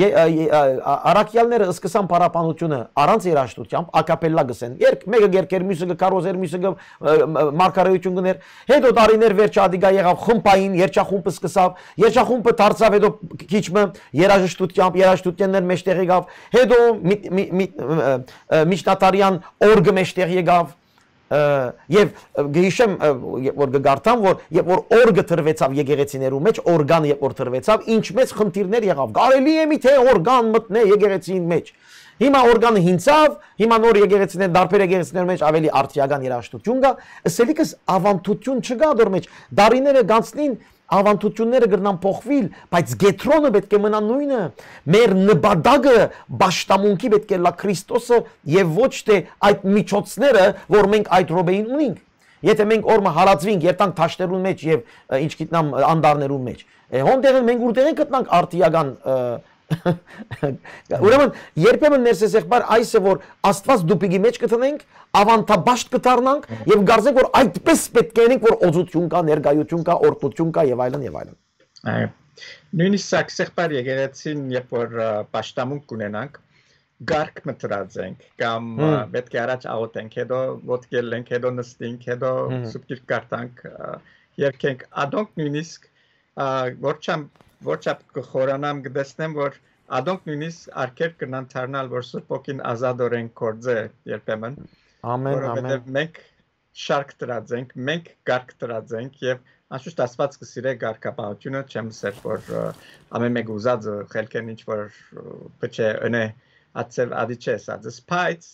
Արաքյալները սկսան փարապանությունը առանց երաշտությամբ ակապելլա գսեն։ Երկ մեկը գերկեր, մյուսը գկարոզեր, մյուսը գմարգարեություն գներ։ Հետո տարիներ վերջ ադիգա եղավ խմպային, երջախումբը սկսավ, երջախումբը դարձավ հետո քիչմը երաժշտությամբ, երաժշտություններ մեջտեղ տեղ եկավ, հետո միջնատարյան օրգը մեջ տեղ եկավ, եւ գիշեմ որ գարտամ որ երբ որ օրգը թրվեցավ եկեղեցիներու մեջ օրգան երբ որ թրվեցավ ինչ մեծ խնդիրներ եղավ կարելի է միթե օրգան մտնե եկեղեցին մեջ հիմա օրգանը հինցավ հիմա նոր եկեղեցիներ դարբեր եկեղեցիներ մեջ ավելի արդիական երաշխություն կա ըսելիքս ավանդություն չկա դոր մեջ դարիները գանցնին ավանդությունները կգնան փոխվել, բայց գետրոնը պետք է մնա նույնը։ Մեր նպատակը ճշտամունքի պետք է լա Քրիստոսը եւ ոչ թե այդ միջոցները, որ մենք այդ ռոբեին ունենք։ Եթե մենք օրը հարածվենք երթանք թաշտերուն մեջ եւ ինչ գիտնամ անդարներուն մեջ, հոնդերեն մենք որտեղ են գտնանք արտիական և, Ուրեմն երբեմն ներսես եղբայր այսը որ Աստված դուպիգի մեջ կտնենք, ավանդաբաշտ կդառնանք եւ գարզենք որ այդպես պետք է ենք որ օծություն կա, ներգայություն կա, օրտություն կա եւ այլն եւ այլն։ Այո։ Նույնիսկ սա եղբայր եկեղեցին երբ որ աշտամունք կունենանք, գարկ մտրածենք կամ պետք է առաջ աղոթենք, հետո ոտկելենք, հետո նստենք, հետո սուբկիր կարտանք, երկենք, ադոնք նույնիսկ որ չեմ որչապ կխորանամ կտեսնեմ որ ադոնք նույնիսկ արկեր կնան դառնալ որ սրբոքին ազատորեն կործե երբեմն ամեն ամեն մենք շարք դրած ենք մենք գարկ դրած ենք եւ անշուշտ աստված կսիրե գարկապահությունը չեմ ասել որ ամեն մեկ ուզած խելքեն ինչ որ փչե ընե ածել ադիչես ած սպայց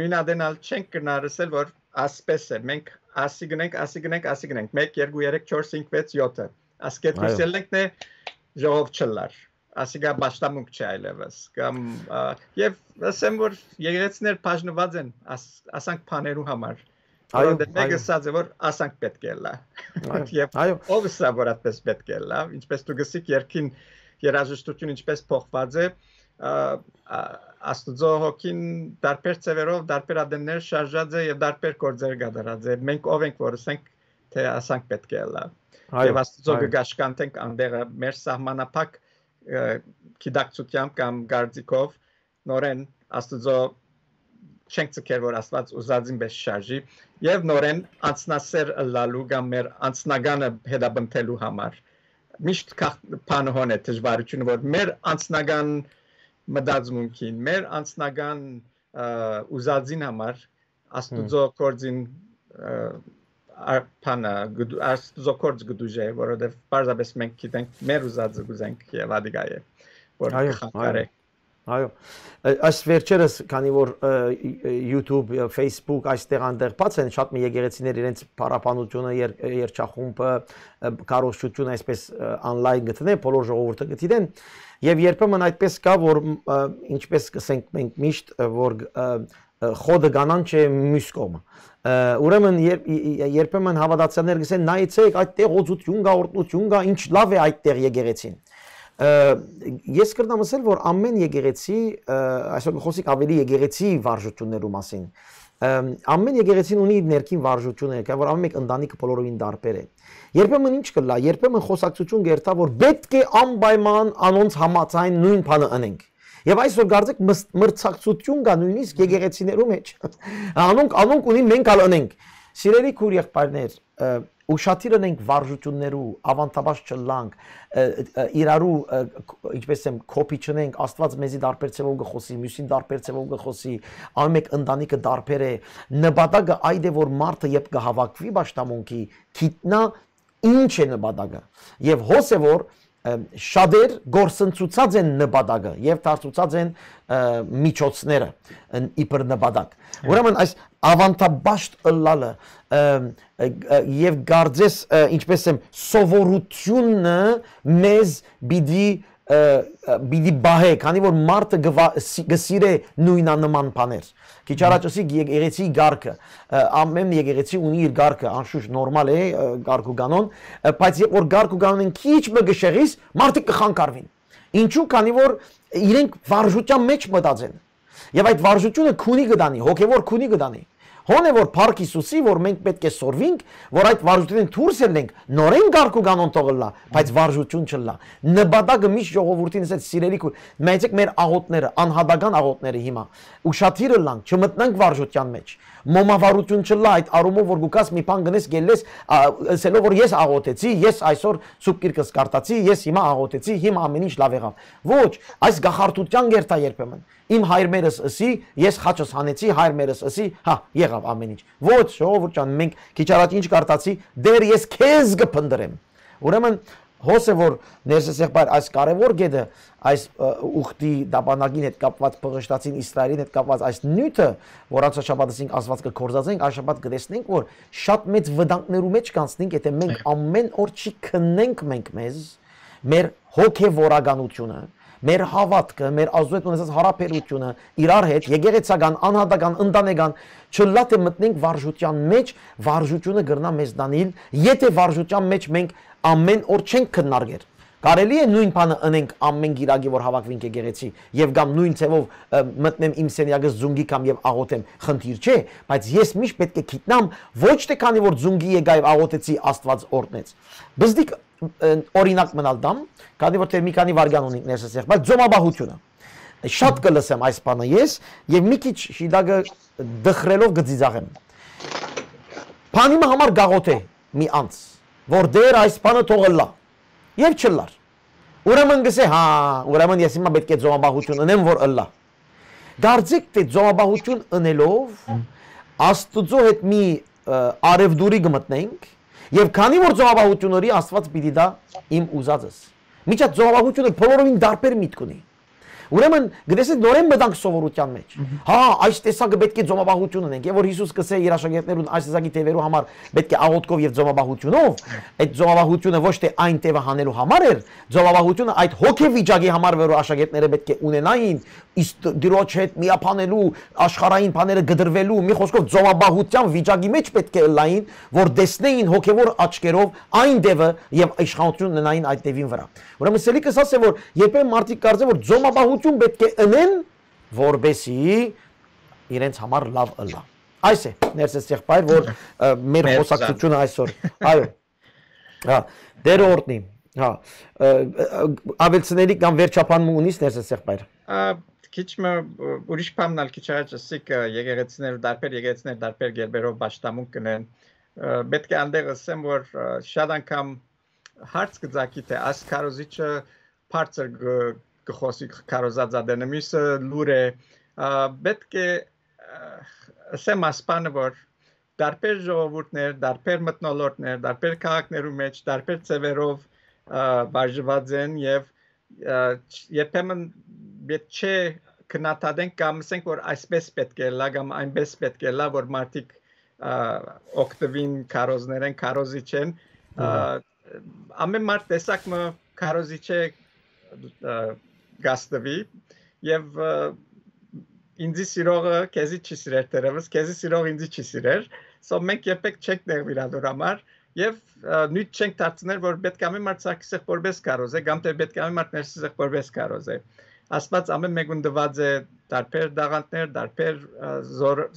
նույն ադենալ չենք կնարսել որ ասպես է մենք ասի գնենք ասի գնենք ասի գնենք 1 2 3 4 5 6 7 ասկետ դուսելնեկն է ժողով չլար ասիկա բաշտամուկ չէ այլևս կամ եւ ասեմ որ եկեղեցիներ բաժնված են ասանք փաներու համար Այո, մեկը ասած է որ ասանք պետք է լա։ Այո։ Ով սա որ այդպես պետք է լա, ինչպես դու գսիկ երկին երաժշտություն ինչպես փոխված է, աստուծո հոգին դարբեր ծևերով, դարբեր ադեններ շարժած է եւ դարբեր գործեր կատարած է։ Մենք ով ենք որ ասենք թե ասանք պետք է լա։ Այո։ Եվ աստծո գաշկանտենք անդերը մեր սահմանապակ կիդակցությամբ կամ գարձիկով նորեն աստծո շենք ցկեր որ աստված ուզածին պես շարժի եւ նորեն անցնասեր լալու կամ մեր անցնագանը հետաբնթելու համար միշտ փանհոն է դժվարությունը որ մեր անցնական մտածմունքին մեր անցնական ուզածին համար աստուծո կորձին փանը աս զոկորց գդուժե որովհետև բարձրապես մենք գիտենք մեր ուզած զգուզենք եւ ադիգա է որ խախտարե Այո։ Այս վերջերս, քանի որ YouTube, Facebook այստեղ անդեղ բաց են, շատ մի եկեղեցիներ իրենց փառաբանությունը, երчахումբը, կարողջությունը այսպես on-line գտնեն, բոլոր ժողովուրդը գտնեն, եւ երբեմն այդպես կա, որ ինչպես կսենք մենք միշտ, որ և, խոդը գանան չէ մյուս կողմը ուրեմն երբ երբեմն հավատացյալներ գսեն նայեցեք այդտեղ օծություն կա օրտնություն կա ինչ լավ է այդտեղ եկեղեցին ես կրտամ ասել որ ամեն եկեղեցի այսօր խոսիկ ավելի եկեղեցի վարժություններու մասին ամեն եկեղեցին ունի իր ներքին վարժությունները կա որ ամեն մեկ ընտանիքը բոլորովին տարբեր է երբեմն ինչ կլա երբեմն խոսակցություն գերտա որ պետք է անպայման անոնց համացայն նույն բանը անենք Եվ այսօր գարձեք մրցակցություն կա նույնիսկ եկեղեցիներու մեջ։ Անոնք անոնք ունին մենք ալ ունենք։ Սիրելի քուր եղբայրներ, ուշադիր ունենք վարժություններու, ավանդաբար չլանք, իրարու ինչպես եմ կոպի չնենք, Աստված մեզի դարբեր ցևով գխոսի, մյուսին դարբեր ցևով գխոսի, ամեն մեկ ընտանիքը դարբեր է։ Նպատակը այդ է, որ մարդը երբ կհավաքվի աշտամունքի, գիտնա ինչ է նպատակը։ Եվ հոս է որ շատեր գործընծուցած են նպատակը եւ դարձուցած են միջոցները իբր նպատակ։ Ուրեմն այս ավանդաբաշտ ըլլալը եւ գարձես ինչպես եմ սովորությունը մեզ բիդի բիդի բահե, քանի որ մարդը գսիրե նույն անման բաներ։ Քիչ առաջ ասի եկեղեցի գարկը, ամեն եկեղեցի ունի իր գարկը, անշուշտ նորմալ է գարկու կանոն, բայց երբ որ գարկու կանոնին քիչ մը գշեղից մարդը կխանգարվին։ Ինչու՞, քանի որ իրենք վարժության մեջ մտածեն։ Եվ այդ վարժությունը քունի գտանի, հոգևոր քունի գտանի։ Հոն է որ Փառք Հիսուսի, որ մենք պետք է սորվենք, որ այդ վարժությունին դուրս ելնենք, նորեն գարկու կանոն թողնա, բայց վարժություն չլա։ Նպատակը միշտ ժողովրդին ասած սիրելի քու, մեծեք մեր աղոտները, անհատական աղոտները հիմա։ Ուշադիրը լանք, չմտնանք վարժության մեջ մոմավարություն չլա այդ արումով որ գուկաս մի բան գնես գելես ասելով որ ես աղոթեցի ես այսօր սուբկիրկս կարտացի ես հիմա աղոթեցի հիմա ամեն ինչ լավ եղավ ոչ այս գախարտության գերտա երբեմն իմ հայրմերս ասի ես խաչս հանեցի հայրմերս ասի հա եղավ ամեն ինչ ոչ ժողովուրդ ջան մենք քիչ առաջ ինչ կարտացի դեր ես քեզ կփնդրեմ ուրեմն հոսը որ ներսես եղբայր այս կարևոր գեդը այս ուխտի դապանակին հետ կապված փղշտացին իսրայելին հետ կապված այս նյութը որ անցած շաբաթ ասինք ասված կկործածենք այս շաբաթ կտեսնենք որ շատ մեծ վտանգներու մեջ կանցնենք եթե մենք ամեն օր չի քննենք մենք մեզ մեր հոգեվորականությունը մեր հավատքը, մեր ազդույթ ունեցած հարաբերությունը իրար հետ, եկեղեցական, անհատական, ընտանեկան, չլա թե մտնենք վարժության մեջ, վարժությունը գրնա մեզ դանիլ, եթե վարժության մեջ մենք ամեն օր չենք քննարկել։ Կարելի է նույն բանը ընենք ամեն գիրակի, որ հավաքվինք եկեղեցի, եւ կամ նույն ցևով մտնեմ իմ սենյակս զունգի կամ եւ աղոթեմ, խնդիր չէ, բայց ես միշտ պետք է գիտնամ ոչ թե քանի որ զունգի եկա եւ աղոթեցի Աստված օրնեց։ Բզդիկ օրինակ մնալ դամ, քանի որ թե մի քանի վարգան ունենք ներսս եղբայր ծոմաբահությունը շատ կլսեմ այս բանը ես եւ մի քիչ շիդագը դխրելով գծիծաղեմ։ Փանիմը համար գաղոտ է մի անց որ դեր այս բանը թողելա եւ չլար։ Ուրեմն գսե, հա, ուրեմն ես հիմա պետք է զոհաբահություն ունեմ, որ ըլլա։ Դարձեք թե զոհաբահություն ընելով Աստուծո հետ մի արևդուրի գմտնենք եւ քանի որ զոհաբահություն օրի Աստված պիտի դա իմ ուզածս։ Միջա զոհաբահությունը բոլորովին դարբեր միտք ունի։ Ուրեմն գտեսեք նորեն մտանք սովորության մեջ։ Հա, այս տեսակը պետք է ծոմաբահություն ունենք, եւ որ Հիսուս կսե իր աշակերտներուն այս տեսակի տևելու համար պետք է աղոթքով եւ ծոմաբահությունով, այդ ծոմաբահությունը ոչ թե այն տևը հանելու համար էր, ծոմաբահությունը այդ հոգեվիճակի համար, որ աշակերտները պետք է ունենային, իսկ դրոջ հետ միապանելու, աշխարհային բաները գդրվելու, մի խոսքով ծոմաբահության վիճակի մեջ պետք է լային, որ տեսնեին հոգեվոր աչքերով այն դևը եւ իշխանություն ունենային այդ դևին վրա։ Ուրեմն սելիկս ասել որ երբեմն մարդիկ կարծեն որ ծոմաբահ ուշադրություն պետք է ընեն, որբեսի իրենց համար լավ ըլա։ Այս է ներսես եղբայր, որ մեր խոսակցությունը այսօր։ Այո։ Հա, դերորդնի։ Հա, ավելցնելի կամ վերջապանում ունիս ներսես եղբայր։ Քիչ մը ուրիշ բանալ քիչ առաջ ասիկ եկեղեցիներ դարբեր եկեղեցիներ դարբեր գերբերով ճաշտամուն կնեն։ Պետք է անդեղ ասեմ, որ շատ անգամ հարց կծակի թե այս կարոզիչը բարձր կխոսիկ Կարոզաձադեն միս լուր է պետք է ասեմ ասպանը որ դարբեր ժողովուրդներ, դարբեր մտնոլորտներ, դարբեր քաղաքներու մեջ, դարբեր ծևերով բաժված են եւ երբեմն պետք չէ կնաթադենք կամ ասենք որ այսպես պետք է լա կամ այնպես պետք է լա որ մարդիկ օկտվին կարոզներեն կարոզի չեն ամեն մարդ տեսակ մը կարոզի չէ կստվի եւ ինձի սիրողը քեզի չի սիրեր դերևս, քեզի սիրող ինձի չի սիրեր, սա մենք երբեք չենք ներվիրալու համար եւ նույն չենք դարձնել որ պետք է ամեն մարդ ցակսեղ որպես կարոզ է կամ թե պետք է ամեն մարդ ներսիսեղ որպես կարոզ է ասված ամեն մեկուն դված է տարբեր դաղանտներ, տարբեր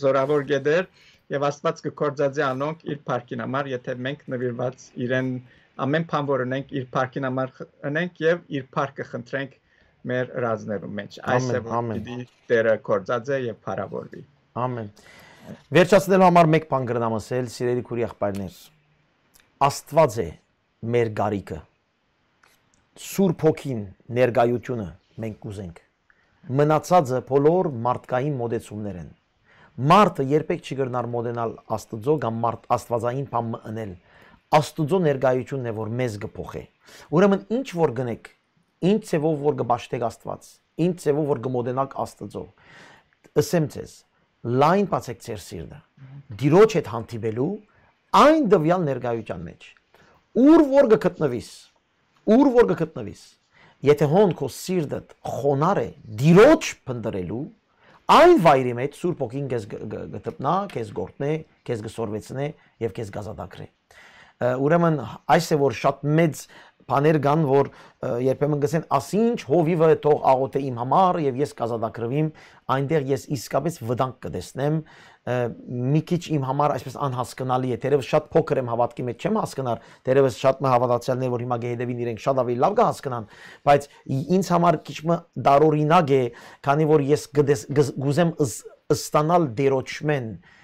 զորավոր գեդեր եւ աստված կկործածի անոնք իր парքին համար, եթե մենք նվիրված իրեն ամեն բան որ ունենք իր парքին համար ունենք եւ իր парքը խնդրենք մեր ռազմերու մեջ։ Այսև պիտի Տերը կործածե եւ փառավորվի։ Ամեն։ Վերջացնելու համար մեկ բան գրնամ ասել, սիրելի քուրի եղբայրներ։ Աստված է մեր գարիկը։ Սուրբ ոգին ներգայությունը մենք կուզենք։ Մնացածը բոլոր մարդկային մոդեցումներ են։ Մարդը երբեք չի գրնար մոդենալ Աստծո կամ մարդ Աստվածային բան մնել։ Աստուծո ներկայությունն է որ մեզ գփոխի։ Ուրեմն ինչ որ գնեք, Ինչ ձևով որ կբաշխտեք Աստված, ինչ ձևով որ կմոդենաք Աստծո։ Ասեմ ձեզ, լայն բացեք ձեր սիրտը։ Տիրոջ հետ հանդիպելու այն դվյալ ներկայության մեջ։ Ուր որ գտնվես, ուր որ գտնվես, եթե հոն քո սիրտդ խոնար է դիրոջ փնտրելու, այն վայրի մեջ Սուրբ Օքին քեզ գտնա, քեզ գործնե, քեզ գսորվեցնե եւ քեզ գազատակրե։ Ուրեմն այս է որ շատ մեծ բաներ կան, որ երբեմն գսեն, ասինչ հովիվը թող աղոթե իմ համար եւ ես կազատագրվեմ, այնտեղ ես իսկապես վտանգ կտեսնեմ, մի քիչ իմ համար այսպես անհասկանալի է, դերևս շատ փոքր եմ հավատքի մեջ չեմ հասկանար, դերևս շատ մը հավատացյալներ, որ հիմա գեհեդևին իրենք շատ ավելի լավ կհասկանան, բայց ինձ համար քիչ մը դարօրինակ է, քանի որ ես գուզեմ ստանալ դերոճմեն, գ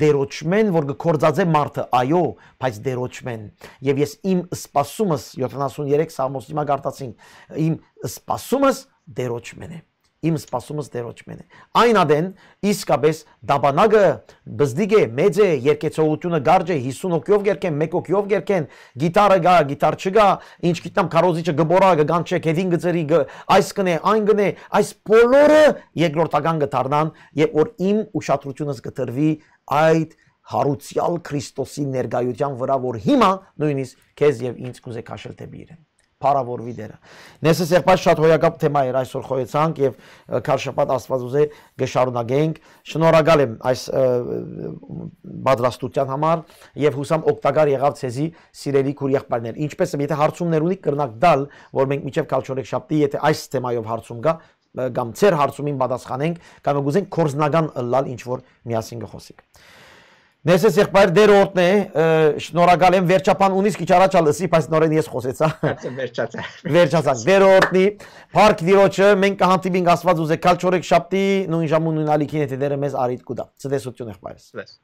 դերոճմեն, որ գործածե մարդը, այո, բայց դերոճմեն։ Եվ ես իմ սպասումս 73 սամոս հիմա գարտացինք, իմ սպասումս դերոճմեն է։ Իմ սպասումս դերոճմեն է։ Այն ադեն իսկապես դաբանագը բզդիգ է, մեծ է, երկեցողությունը գարջ է, 50 օկյով գերկեն, 1 օկյով գերկեն, գիտարը գա, գիտար չգա, ինչ գիտեմ, քարոզիչը գբորա, գան չեք, հետին գծերի այս կնե, այն գնե, այս բոլորը երկրորդական գտարնան, երբ որ իմ ուշադրությունս գտրվի այդ հարուցյալ Քրիստոսի ներկայության վրա, որ հիմա նույնիսկ քեզ եւ ինձ կուզե քաշել դեպի իրեն փառավորվի դերը։ Ներսս եղբայր շատ հոյակապ թեմա էր այսօր խոյեցանք եւ քարշապատ Աստված ուզե գշարունակենք։ Շնորհակալ եմ այս պատրաստության համար եւ հուսամ օգտակար եղավ ցեզի սիրելի քուր եղբայրներ։ Ինչպես եմ, եթե հարցումներ ունի կրնակ դալ, որ մենք միջև կալչորեք շաբթի, եթե այս թեմայով հարցում գա, կամ ծեր հարցումին պատասխանենք կամ գուզենք կորզնական լալ ինչ որ միասին գխոսիկ։ Ներսես եղբայր դեր օրտն է, շնորհակալ եմ վերջապան ունիս քիչ առաջ ալսի, բայց նորեն ես խոսեցա։ Վերջացա։ Վերջացա։ Դեր օրտնի, Փարք Վիրոջը մենք կհանդիպենք աստված ուզե քալչորեք շաբթի նույն ժամուն նույն ալիքին եթե դերը մեզ արիդ կուտա։ Ցտեսություն եղբայրս։ Ցտես։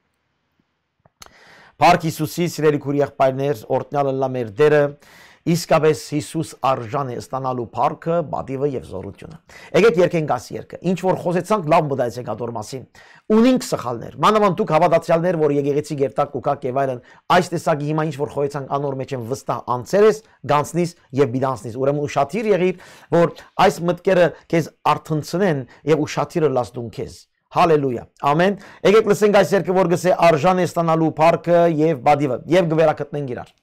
Փարք Հիսուսի սիրելի քուրի եղբայրներ, օրտնյալը լա մեր դերը իսկապես Հիսուս արժան է ստանալու փառքը, բադիվը եւ զորությունը։ Եկեք երկենք աս երկը։ Ինչ որ խոսեցանք, լավ մտածեք այդ օր մասին։ Ունենք սխալներ։ Մանավանդ դուք հավատացյալներ, որ եկեղեցի գերտակ կուկակ եւ այլն, այս տեսակի հիմա ինչ որ խոսեցանք անոր մեջ են վստահ անցերես, գանցնից եւ միդանցնից։ Ուրեմն ուշադիր եղիր, որ այս մտքերը քեզ արթնցնեն եւ ուշադիրը լաս դուն քեզ։ Հալելույա։ Ամեն։ Եկեք լսենք այս երկը, որ գսե արժան է ստանալու փառքը եւ բադիվը եւ գվերակտնենք իրար։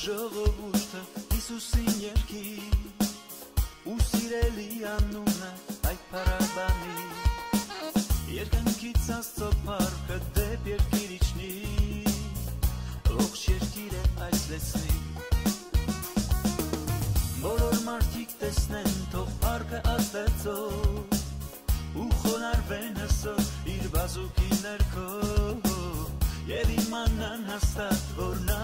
ժողովուրդը Հիսուսին երկի ու սիրելի անունը այդ փարաբանի Երկնքից աստծո փառքը դեպ երկիր իջնի ողջ երկիրը այս լեցնի Բոլոր մարդիկ տեսնեն թող փառքը աստծո ու խոնարհվեն հսոր իր բազուկի ներքո Եվ իմանան հաստատ որ նա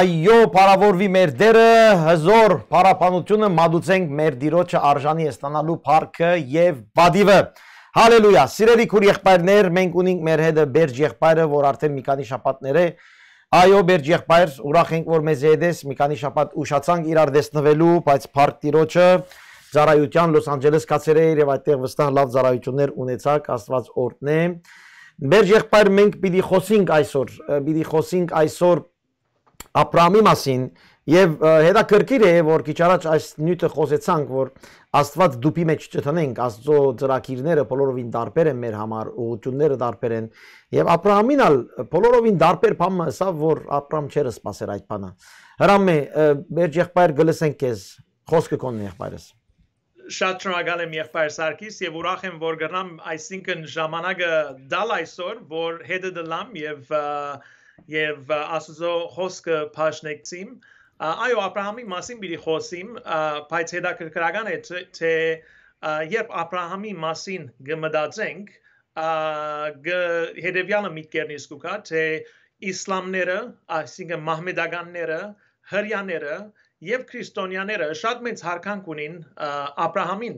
այո, պարավորվի մեր դերը, հզոր պարապանությունը, մադուցենք մեր դիրոչը արժանի է ստանալու պարքը և բադիվը։ Հալելույա, սիրելի կուր եղպայրներ, մենք ունինք մեր հետը բերջ եղպայրը, որ արդեն մի կանի շապատներ է, այո բերջ եղպայր, ուրախ ենք, որ մեզ հետես, մի կանի շապատ ուշացանք իրար դեսնվելու, բայց պարկ տիրոչը, զարայության, լոս անջելես կացեր է և այդտեղ վստան լավ զարայություններ ունեցակ, աստված օրդն է, Մեր եղբայր մենք պիտի խոսենք այսօր, պիտի խոսենք այսօր Աբրամի մասին եւ հետաքրքիր է որ քիչ առաջ այս նյութը խոսեցանք որ Աստված դուպի մեջ չտնենք Աստծո ծրակիրները բոլորովին տարբեր են մեր համար ուղությունները տարբեր են եւ Աբրահամին ալ բոլորովին տարբեր բան ասա որ Աբրամ չեր սпасեր այդ բանը հրամե մեր եղբայր գլսենք քեզ խոսքը կոնն եղբայրս շատ շնորհակալ եմ եղբայր Սարգիս եւ ուրախ եմ որ գտնամ այսինքն ժամանակը դալ այսօր որ հետը դլամ եւ և, և, և, և, և, և, և, և, և եւ Աստծո խոսքը փաշնեցիմ այո Աբրահամի մասին մի խոսիմ բայց հետաքրքրական է թե երբ Աբրահամի մասին գմդացենք հետեւյալը միտքերնից կուքա թե իսլամները այսինքն մահմեդականները հрьяաները եւ քրիստոնյաները շատ մեծ հարկանք ունին Աբրահամին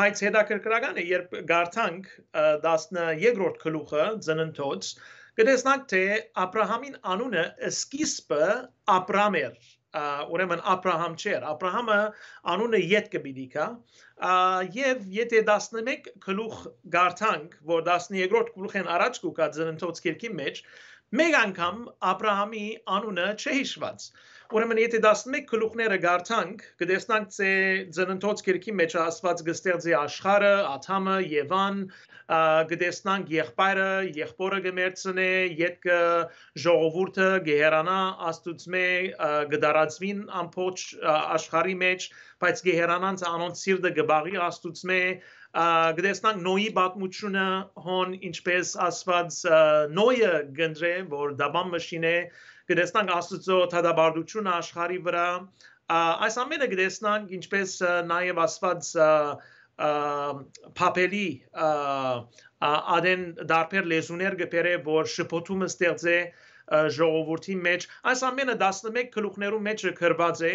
բայց հետաքրքրական է երբ գարտանք 13-րդ գլուխը ծննդոց Կտեսնանք, թե Աբրահամին անունը սկիզբը Աբրամ էր, ուրեմն Աբրահամ չէր, Աբրահամը անունը յետ կմիդի կա, եւ եթե 11 գլուխ գարտանք, որ 12-րդ գլուխեն առաջ կուկա ծննդոց քրքի մեջ, մեկ անգամ Աբրահամի անունը չհիշված է Ուրեմն եթե 11 գլուխները գարցանք, կտեսնանք ցե ծննդոց գրքի մեջ ասված գստեղծի աշխարը, աթամը, Եվան, կտեսնանք եղբայրը, եղբորը գմերցնե, յետքը ժողովուրդը գեհերանա աստուծմե գդարածվին ամբողջ աշխարի մեջ, բայց գեհերանանց անոնց սիրտը գբաղի աստուծմե գտեսնանք նոյի պատմությունը հոն ինչպես ասված նոյը գնդրե որ դաբան մշին է գտեսնանք Աստծո թադաբարդությունը աշխարի վրա այս ամենը գտեսնանք ինչպես նաև ասված փապելի ադեն դարբեր լեզուներ գբերե որ շփոթումը ստեղծե ժողովրդի մեջ այս ամենը 11 գլուխներու մեջ գրված է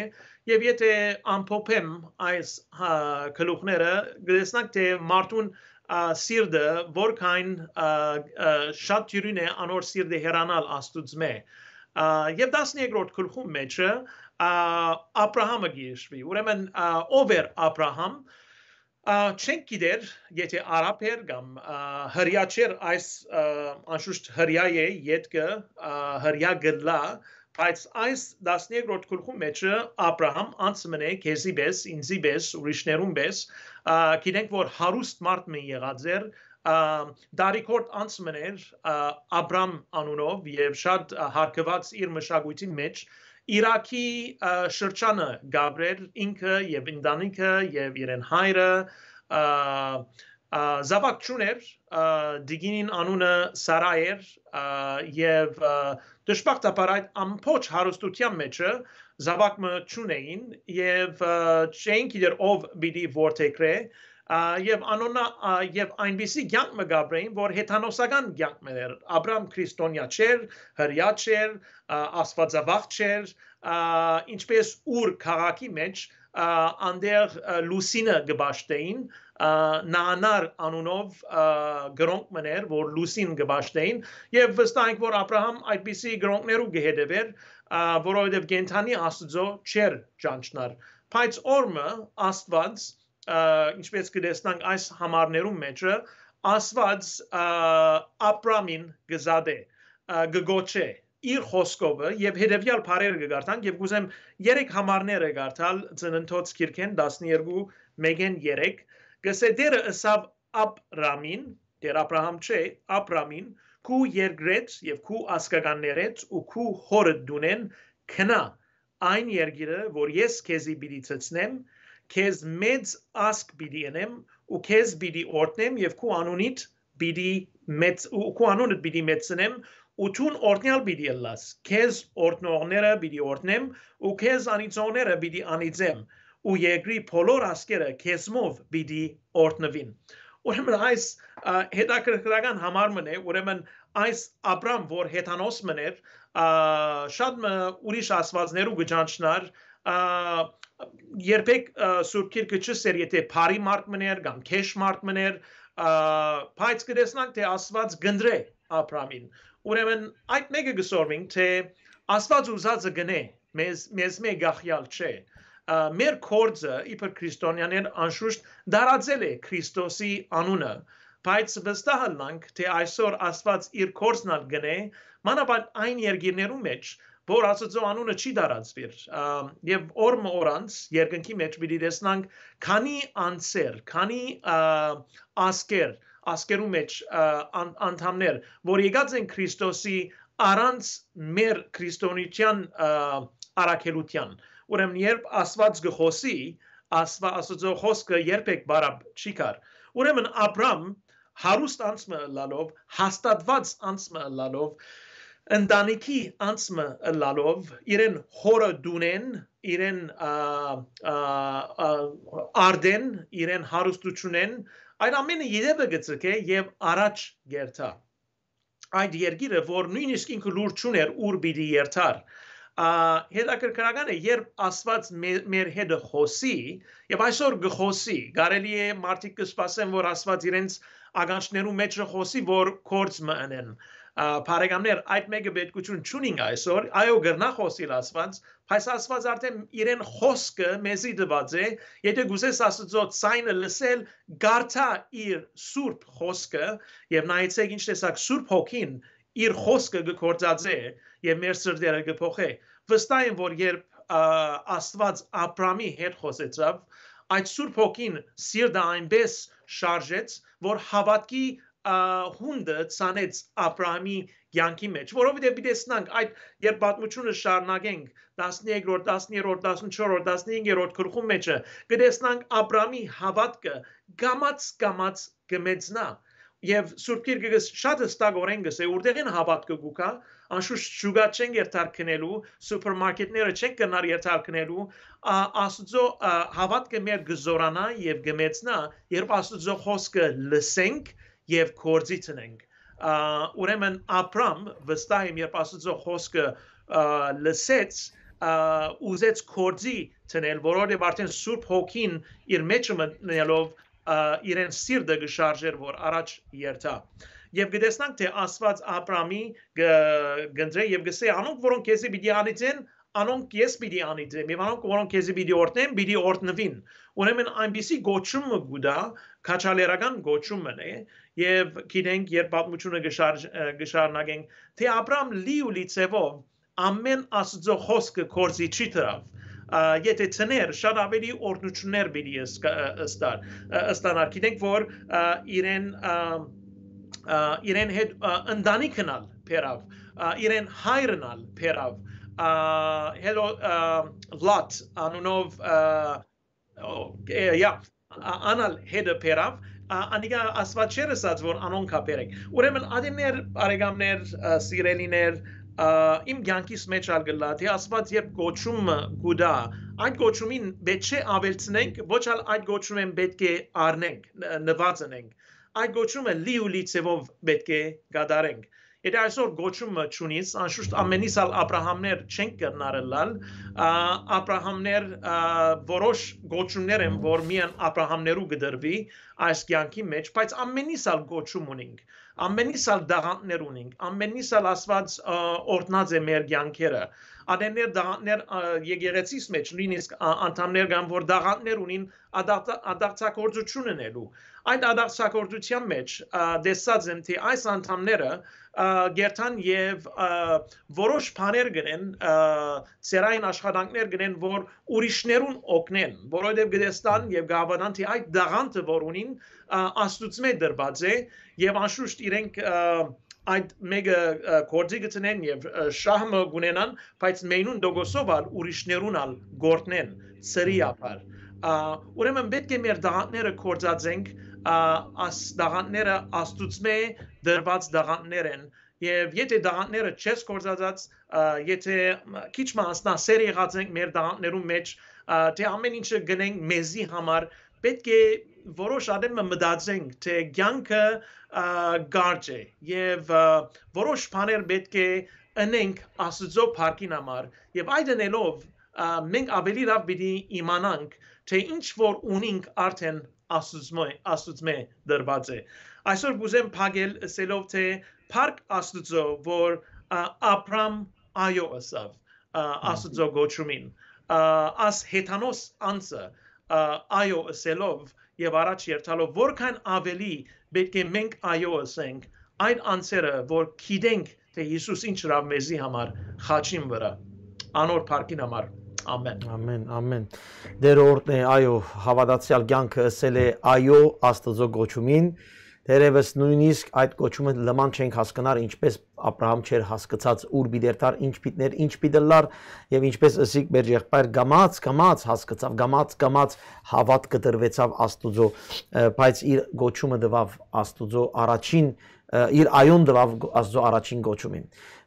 եւ եթե ամփոփեմ այս հա, գլուխները գտեսնանք թե մարդուն սիրտը որքան շատ յուրին է անոր սիրտը հերանալ աստուծմե Եվ 12-րդ գլխում մեջը Աբ รา համը գիեշվի։ Ուրեմն ով էր Աբ รา համ, չենք գիտեր, եթե արաբ էր կամ հрья չէր այս անշուշտ հрья է յետքը հрья գլա, բայց այս 12-րդ գլխում մեջը Աբ รา համ անցմնե քեզի պես, ինձի պես, ուրիշներուն պես, գիտենք որ հարուստ մարդ մեն եղած էր Դարիկորտ անցմն էր Աբրամ անունով եւ շատ հարգված իր մշակույթի մեջ Իրաքի շրջանը Գաբրիել ինքը եւ Ինդանիկը եւ իրեն հայրը զավակ ճուներ դիգինին անունը Սարայեր եւ դժբախտաբար այդ ամբողջ հարստության մեջը զավակը ճունեին եւ չեն գիտեր ով բիդի որտեքրե եւ անոնա եւ այնպիսի ցանկ մգաբրեին որ հեթանոսական ցանկ մներ Աբրամ քրիստոնյա չէր հрья չէր աստվածավախ չէր ինչպես ուր քաղաքի մեջ անդեր լուսինը գբաշտեին նանար անունով գրոնք մներ որ լուսին գբաշտեին եւ վստահենք որ Աբ รา համ այդպիսի գրոնքներու գեհեդեվեր որովհետեւ գենթանի աստծո չեր ճանչնար բայց օրը աստված ինչպես կտեսնանք այս համարներում մեջը Աստված Աբրամին գզադե գգոչե իր խոսքովը եւ հետեւյալ բարերը կգարտանք եւ գուզեմ երեք համարները գարտալ ծննդոց քիրքեն 12 մեգեն 3 գսե դերը ասավ Աբրամին դեր Աբրահամ չէ Աբրամին քու երկրեց եւ քու ասկականներեց ու քու հորը դունեն քնա այն երգիրը որ ես քեզի բիդիցեցնեմ քեզ մեծ ասկ պիտի ենեմ ու քեզ պիտի օրտնեմ եւ քու անունիդ պիտի մեծ ու քու անունդ պիտի մեծնեմ ու ցուն օրտնյալ պիտի լաս քեզ օրտնողները պիտի օրտնեմ ու քեզ անիծողները պիտի անիծեմ ու երկրի բոլոր ասկերը քեզմով պիտի օրտնվին ուրեմն այս հետաքրքրական համարմն է ուրեմն այս Աբրամ որ հետանոս մներ շատ ուրիշ ասվածներու գճանչնար երբեք Սուրբ Գիրքը չսեր, եթե բարի մարդ մներ կամ քեշ մարդ մներ, բայց կտեսնանք թե Աստված գնդրե Աբրամին։ Ուրեմն այդ մեկը գսորվին թե Աստված ուզածը գնե, մեզ մեզ մեկ գախյալ չէ։ Մեր կորձը իբր քրիստոնյաներ անշուշտ դարածել է Քրիստոսի անունը, բայց վստահանանք թե այսօր Աստված իր կորձն ալ գնե, մանավանդ այն երկիրներում մեջ, որ Աստծո անունը չի դարածվեր։ Եվ օր մը օրանց երկնքի մեջ մի դեսնանք քանի անցեր, քանի ասկեր, ասկերու մեջ անդամներ, որ եկած են Քրիստոսի առանց մեր քրիստոնեության արակելության։ Ուրեմն երբ Աստված գխոսի, Աստվա Աստծո խոսքը երբեք բարապ չի կար։ Ուրեմն Աբրամ հարուստ անցմը լալով, հաստատված անցմը լալով, ընտանիքի անցմը լալով իրեն հորը դունեն իրեն արդեն իրեն հարստությունեն այդ ամենը երևը գծք է եւ առաջ գերտա այդ երգիրը որ նույնիսկ ինքը լուրջ ուներ ուր բիդի երթար հետաքրքրական է երբ աստված մեր հետ խոսի եւ այսօր գխոսի կարելի է մարդիկ կսպասեն որ աստված իրենց ականջներու մեջ խոսի որ կորց մնեն մա բարեկամներ այդ մեկը պետքություն չունին այսօր այո գրնախոսիլ ասված բայց ասված արդեն իրեն խոսքը մեզի դված է եթե գուզես աստծո ցայնը լսել գարտա իր սուրբ խոսքը եւ նայեցեք ինչ տեսակ սուրբ հոգին իր խոսքը գործածե եւ մեր սրտերը կփոխե վստահ եմ որ երբ աստված Աբրամի հետ խոսեցավ այդ սուրբ հոգին սիրտը այնպես շարժեց որ հավատքի հունդը ցանեց Աբրահամի յանքի մեջ, որովհետև դեսնանք այդ երբ պատմությունը շարունակենք 13-րդ, 17-րդ, 14-րդ, 15-րդ գրքում մեջը, կտեսնանք Աբրահամի հավատքը գամած-գամած կմեծնա։ Եվ Սուրբ Գիրքը շատ հստակ օրենքս է, որտեղ են հավատքը գուկա, անշուշտ շուգա չեն երթարկնելու, սուպերմարկետները չեն գնար երթարկնելու, Աստծո հավատքը մեր գզորանա եւ գմեծնա, երբ Աստծո խոսքը լսենք, եւ կորձից ընենք ուրեմն ապրամ վստահ եմ երբ աստծո խոսքը լսեց ուզեց կորձի տնել որովհետեւ արդեն սուրբ հոգին իր մեջը մտնելով իրեն սիրտը գշարժեր որ առաջ երթա Եվ գտեսնանք թե Աստված Աբրամի գնդրե եւ գսե անոնք որոնք քեզի պիտի անիցեն անոնք ես պիտի անիցեմ եւ անոնք որոնք քեզի պիտի օրտնեմ պիտի օրտնվին Ուրեմն այնպիսի գոչումը գուտա, քաչալերական գոչումն է, եւ գիտենք, երբ պատմությունը գշարնագենք, թե Աբրամ լիուլի ծևով ամեն աստծո խոսքը կորզի չի տրավ եթե ցներ շատ ավելի օրդնություններ բերի ստար ստանար գիտենք որ իրեն իրեն հետ ընդանիքնալ փերավ իրեն հայրնալ փերավ հելո վլատ անունով yeah անալ հետը բերավ անիկա ասված չէր ասած որ անոնք հապերեք ուրեմն ադիներ արեգամներ սիրելիներ իմ ցանկիս մեջ ալ գլա թե ասված երբ գոչում գուդա այդ գոչումին պետք չէ ավելցնենք ոչ ալ այդ գոչումեն պետք է առնենք նվազնենք այդ գոչումը լիուլի ծևով պետք է գադարենք Եթե այսօր գոչումը ճունից, անշուշտ ամենից ալ Աբ รา համներ չեն կնարելալ, Աբ รา համներ որոշ գոչումներ են, որ միան Աբ รา համներու գդրվի այս կյանքի մեջ, բայց ամենից ալ գոչում ունենք ամենից ալ դաղանտներ ունենք, ամենից ալ ասված օրտնած է մեր կյանքերը։ Ադեններ դաղանտներ եգերեցիս մեջ նույնիսկ անդամներ կան, որ դաղանտներ ունին ադարձակորձություն ընելու։ Այդ ադարձակորձության մեջ դեսած եմ, թե այս անդամները գերտան եւ որոշ բաներ գրեն սերային աշխատանքներ գրեն որ ուրիշներուն օգնեն որովհետեւ գտեստան եւ գավանան թե այդ դաղանտը որ ունին աստուծմե դրված է եւ անշուշտ իրենք այդ մեգա կորձի գտնեն եւ շահմը գունենան բայց մենուն դոգոսով ալ ուրիշներուն ալ գործնեն սրի ապար ուրեմն պետք է մեր դահանները կորցածենք աս դահանները աստուծմե դրված դաղաններ են եւ եթե դաղանները չես կործածած եթե քիչ մասնասեր եղած ենք մեր դաղաններում մեջ թե ամեն ինչը գնենք մեզի համար պետք է որոշ ադեմ մտածենք թե ցանկը գարջ է եւ որոշ բաներ պետք է ընենք աստծո парքին համար եւ այդ ընելով մենք ավելի լավ պիտի իմանանք թե ինչ որ ունենք արդեն աստծո աստծո դրված է Այսօր բուզեմ փակել սելով թե Փարք Աստուծո, որ Աբրամ այո ասավ Աստուծո գոչումին, աս հեթանոս անցը այո ասելով եւ առաջ երթալով որքան ավելի պետք է մենք այո ասենք այդ անցերը որ գիտենք թե Հիսուս ինչ հրավ մեզի համար խաչին վրա անոր парքին համար Ամեն։ Ամեն, ամեն։ Դերորդն է, այո, հավատացյալ կյանքը ասել է այո Աստծո գոչումին։ Դերևս նույնիսկ այդ կոչումը լման չենք հասկանար, ինչպես Աբրահամ չեր հասկացած ուր բիդերտար, ինչ պիտներ, ինչ պիդլար եւ ինչպես ըսիկ մեր եղբայր գամած, գամած հասկացավ, գամած, գամած հավատ կտրվեցավ Աստուծո, բայց իր գոչումը դվավ Աստուծո առաջին իր այոն դրավ աստծո առաջին գոչումին։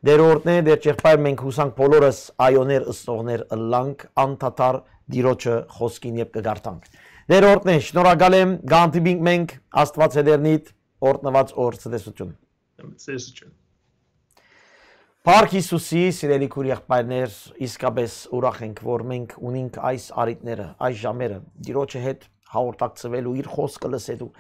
Դերորդն է, դեր չեղբայր մենք հուսանք բոլորս այոներ ըստողներ ըլլանք, անթաթար դիրոջը խոսքին եւ կգարտանք։ Երրորդն է շնորհակալ եմ գանտիբինգ մենք Աստված հերնիդ օրտնված օր ցտեսություն։ Ցտեսություն։ Փառք Հիսուսի սիրելի քուր եղբայրներ, իսկապես ուրախ ենք, որ մենք ունենք այս արիտները, այս ժամերը, Տիրոջը հետ հաղորդակցվելու, իր խոսքը լսելու։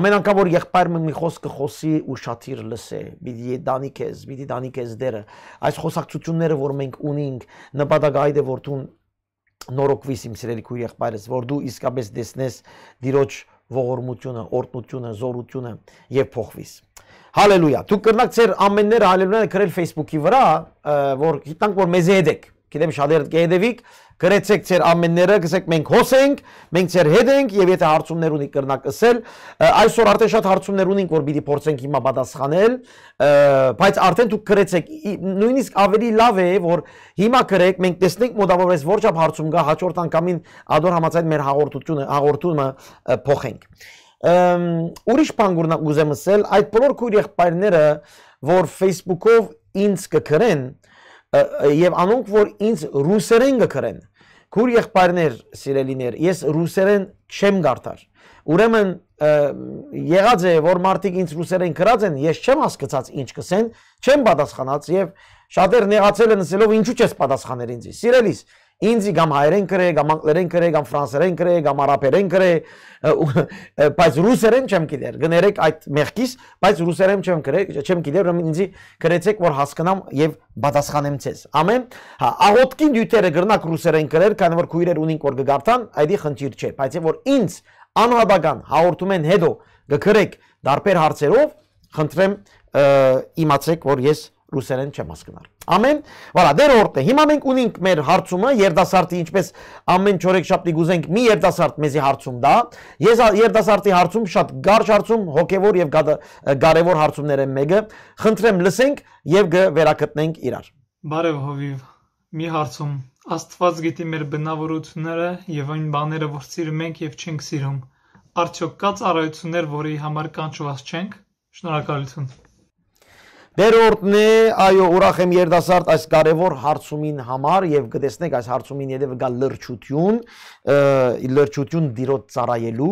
Ամեն անգամ որ եղբայրը մի խոսքը խոսի ու շատիր լսե, պիտի դանի քեզ, պիտի դանի քեզ դերը։ Այս խոսակցությունները, որ մենք ունենք, նպատակը այդ է, որ դու նորոգվիս իմ սիրելի քույր եղբայրս, որ դու իսկապես տեսնես Տիրոջ ողորմությունը, օրտնությունը, զորությունը եւ փոխվիս։ Հալելույա։ Դուք կրնակ ծեր ամենները հալելույա գրել Facebook-ի վրա, որ գիտանք որ մեզ հետ եք։ Գիտեմ շատերը կհետևիք, գրեցեք ձեր ամենները, գսեք մենք հոս ենք, մենք ձեր հետ ենք եւ եթե հարցումներ ունի կրնակ ասել, այսօր արդեն շատ հարցումներ ունին, որ պիտի փորձենք հիմա պատասխանել, բայց արդեն դուք գրեցեք, նույնիսկ ավելի լավ է, որ հիմա գրեք, մենք տեսնենք մոտավոր այս որչապ հարցում գա հաջորդ անգամին ադոր համաձայն մեր հաղորդությունը հաղորդումը փոխենք։ Ուրիշ բան գուրնա ուզեմ ասել, այդ բոլոր քույր եղբայրները, որ Facebook-ով ինձ կգրեն, եւ անոնք որ ինձ ռուսերեն գկրեն քուր եղբայրներ սիրելիներ ես ռուսերեն չեմ գարտար ուրեմն եղած է որ մարդիկ ինձ ռուսերեն գրած են ես չեմ հասկացած ինչ կսեն չեմ պատասխանած եւ շատեր նեղացել են ասելով ինչու՞ չես պատասխանել ինձ սիրելիս Ինձ կամ հայերեն գրե, կամ անգլերեն գրե, կամ ֆրանսերեն գրե, կամ արաբերեն գրե, բայց ռուսերեն չեմ գիտեր։ Գներեք այդ մեղքից, բայց ռուսերեն չեմ գրե, չեմ գիտեր, ուրեմն ինձ գրեցեք, որ հասկանամ եւ պատասխանեմ ցեզ։ Ամեն, հա, աղոտքին դյութերը գրնակ ռուսերեն գրեր, քանի որ քույրեր ունին որ գգարտան, այդի խնդիր չէ, բայց եթե որ ինձ անհատական հաղորդում են հետո գկրեք դարբեր հարցերով, խնդրեմ իմացեք, որ ես ռուսերեն չեմ հասկանալ։ Ամեն, վարա, դեր օրտե։ Հիմա մենք ունենք մեր հարցումը, երդասարտի ինչպես ամեն չորեքշաբթի գուզենք մի երդասարտ մեզի հարցում դա։ Ես երդասարտի հարցում շատ գարշ հարցում, հոգևոր եւ կարևոր հարցումներ են մեկը։ Խնդրեմ լսենք եւ վերակտնենք իրար։ Բարև հովիվ։ Մի հարցում Աստված գիտի մեր բնավորությունները եւ այն բաները, որ սիրում ենք եւ չենք սիրում։ Արդյոք կա ծառայություններ, որի համար կանչված չենք։ Շնորհակալություն։ Դերորդն է, այո, ուրախ եմ երդասարդ այս կարևոր հարցումին համար եւ գտեսնեք այս հարցումին երևի գա լրջություն, լրջություն դիրոց ծառայելու,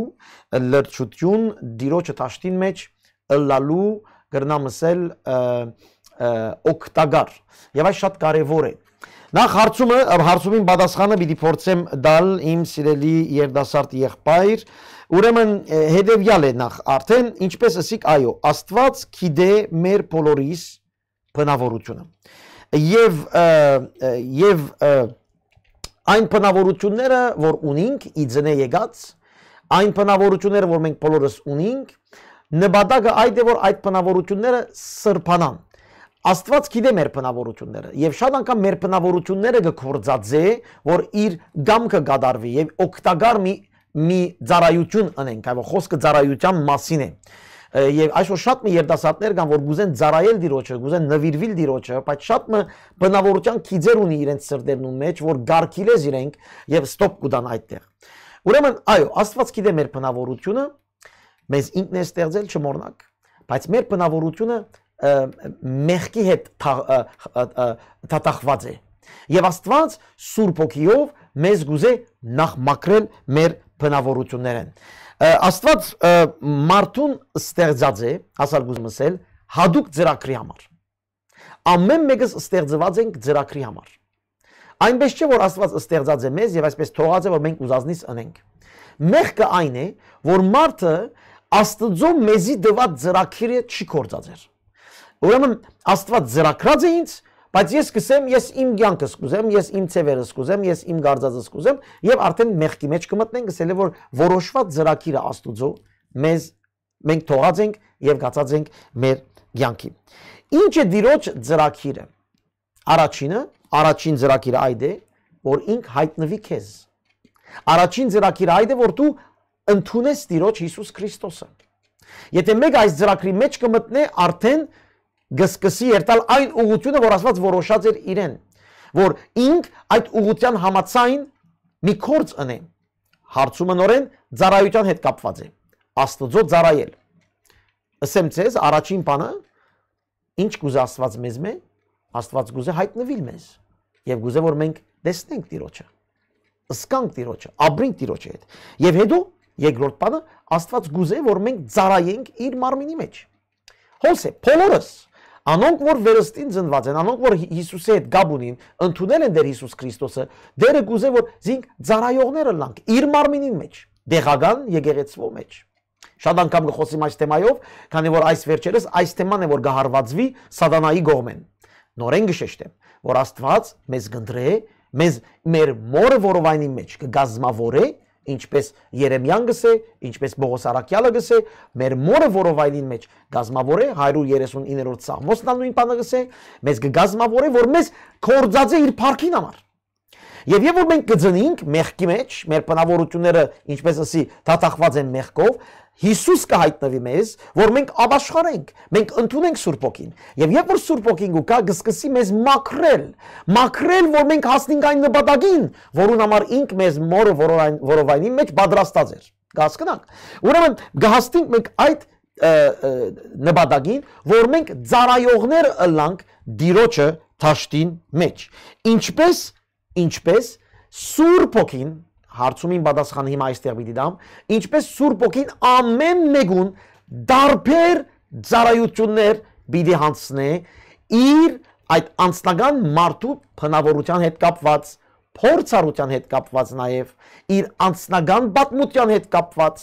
լրջություն դիրոջը ճաշտին մեջ ըլլալու գրնամսել օկտագար։ Եվ այս շատ կարևոր է։ Նախ հարցումը, հարցումին պատասխանը պիտի փորձեմ դալ իմ սիրելի երդասարդ եղբայր, եղ Ուրեմն հետևյալ է նախ արդեն ինչպես ասիկ այո Աստված գիտե մեր բոլորիս բնավորությունը եւ եւ այն բնավորությունները որ ունենք իձնե եկած այն բնավորությունները որ մենք բոլորս ունենք նպատակը այդ է որ այդ բնավորությունները սրբանան Աստված գիտե մեր բնավորությունները եւ շատ անգամ մեր բնավորությունները կգործածե որ իր գամքը գադարվի եւ օգտակար մի մի ծառայություն ունենք, այո, խոսքը ծառայության մասին է։ Եվ այսօր շատ մի երդասարտներ կան, որ գուզեն ծառայել դիրոջը, գուզեն նվիրվել դիրոջը, բայց շատ մը բնավորության քիզեր ունի իրենց սրտերնում մեջ, որ գարկիլես իրենք եւ ստոպ կուտան այդտեղ։ Ուրեմն, այո, Աստված գիտե մեր բնավորությունը, մեզ ինքն է ստեղծել չմոռնակ, բայց մեր բնավորությունը մեղքի հետ տատախված է։ Եվ Աստված Սուրբ ոգիով մեզ գուզե նախ մաքրել մեր բնավորություններ են։ Աստված մարդուն ստեղծած է, հասարակուզ մսել, հadoop ծրագրի համար։ Ամեն մեկս ստեղծված ենք ծրագրի համար։ Այնպես չէ որ Աստված ստեղծած է մեզ եւ այսպես թողած է որ մենք ուզածնից ընենք։ Մեղքը այն է, որ մարդը Աստծո մեզի դված ծրագիրը չի կործածեր։ Ուրեմն Աստված ծրագրած է ինձ, Բայց ես կսեմ, ես իմ ցանկս կուզեմ, ես իմ ցևերս կուզեմ, ես իմ գարձածս կուզեմ եւ արդեն մեղքի մեջ կմտնենք, ասել է որ որոշված ծրագիրը Աստուծո մեզ մենք թողած ենք եւ գացած ենք մեր ցանկի։ Ինչ է ծիրոջ ծրագիրը։ Առաջինը, առաջին ծրագիրը այդ է, որ ինք հայտնվի քեզ։ Առաջին ծրագիրը այդ է, որ դու ընդունես ծիրոջ Հիսուս Քրիստոսը։ Եթե մեկ այս ծրագրի մեջ կմտնե, արդեն գսկսի երթալ այն ուղությունը, որ Աստված որոշած էր իրեն, որ ինք այդ ուղության համացայն մի կորց ընե։ Հարցը մնորեն ծառայության հետ կապված է։ Աստծո ծառայել։ Ասեմ ցեզ առաջին բանը, ինչ գուզե Աստված մեզ մե, Աստված գուզե հայտնվել մեզ եւ գուզե որ մենք տեսնենք Տիրոջը։ Սկանք Տիրոջը, ապրենք Տիրոջի հետ։ Եվ հետո երկրորդ բանը Աստված գուզե որ մենք ծառայենք իր մարմինի մեջ։ Հոսե, բոլորս Անոնք որ վերստին ծնված են, անոնք որ Հիսուսի հետ գաբ ունին, ընդունել են Տեր Հիսուս Քրիստոսը, Տերը գուզե որ զինք ծարայողները լանք իր մարմինին մեջ, դեղական եկեղեցվո մեջ։ Շատ անգամ կխոսիմ այս թեմայով, քանի որ այս վերջերս այս թեման է որ գահարվածվի սատանայի գողմեն։ Նորեն գշեշտեմ, որ Աստված մեզ գնդրե, մեզ մեր մորը որովայնի մեջ կգազմավորե ինչպես Երեմյան գսե, ինչպես Բողոս Արաքյալը գսե, մեր մորը որով այլին մեջ գազմավոր է 139-րդ սաղմոսն անույն բանը գսե, մեզ գազմավոր է, որ մեզ կորձած է իր парքին համար։ Եվ երբ որ մենք կձնենք մեղքի մեջ, մեր բնավորությունները, ինչպես ասի, դատախված են մեղքով, Հիսուս կհայտնվի մեզ, որ մենք ապաշխարենք, մենք ընդունենք Սուրբ Օքին։ Եվ երբ որ Սուրբ Օքին գա, կսկսի մեզ մաքրել, մաքրել, որ մենք հասնենք այն նպատակին, որուն համար ինք մեզ մորը որով այնի մեջ պատրաստած էր։ Գասկնանք։ Ուրեմն գահստինք մենք այդ նպատակին, որ մենք ծարայողներ ըլանք դիրոջը ճաշտին մեջ։ Ինչպես Ինչպես Սուրբ Օքին, հարցումին պատասխանը հիմա այստեղ պիտի դամ, ինչպես Սուրբ Օքին ամեն մեկուն դարբեր ծառայություններ պիտի հանցնե իր այդ անձնական մարդու փնավորության հետ կապված փորձառության հետ կապված նաև իր անձնական պատմության հետ կապված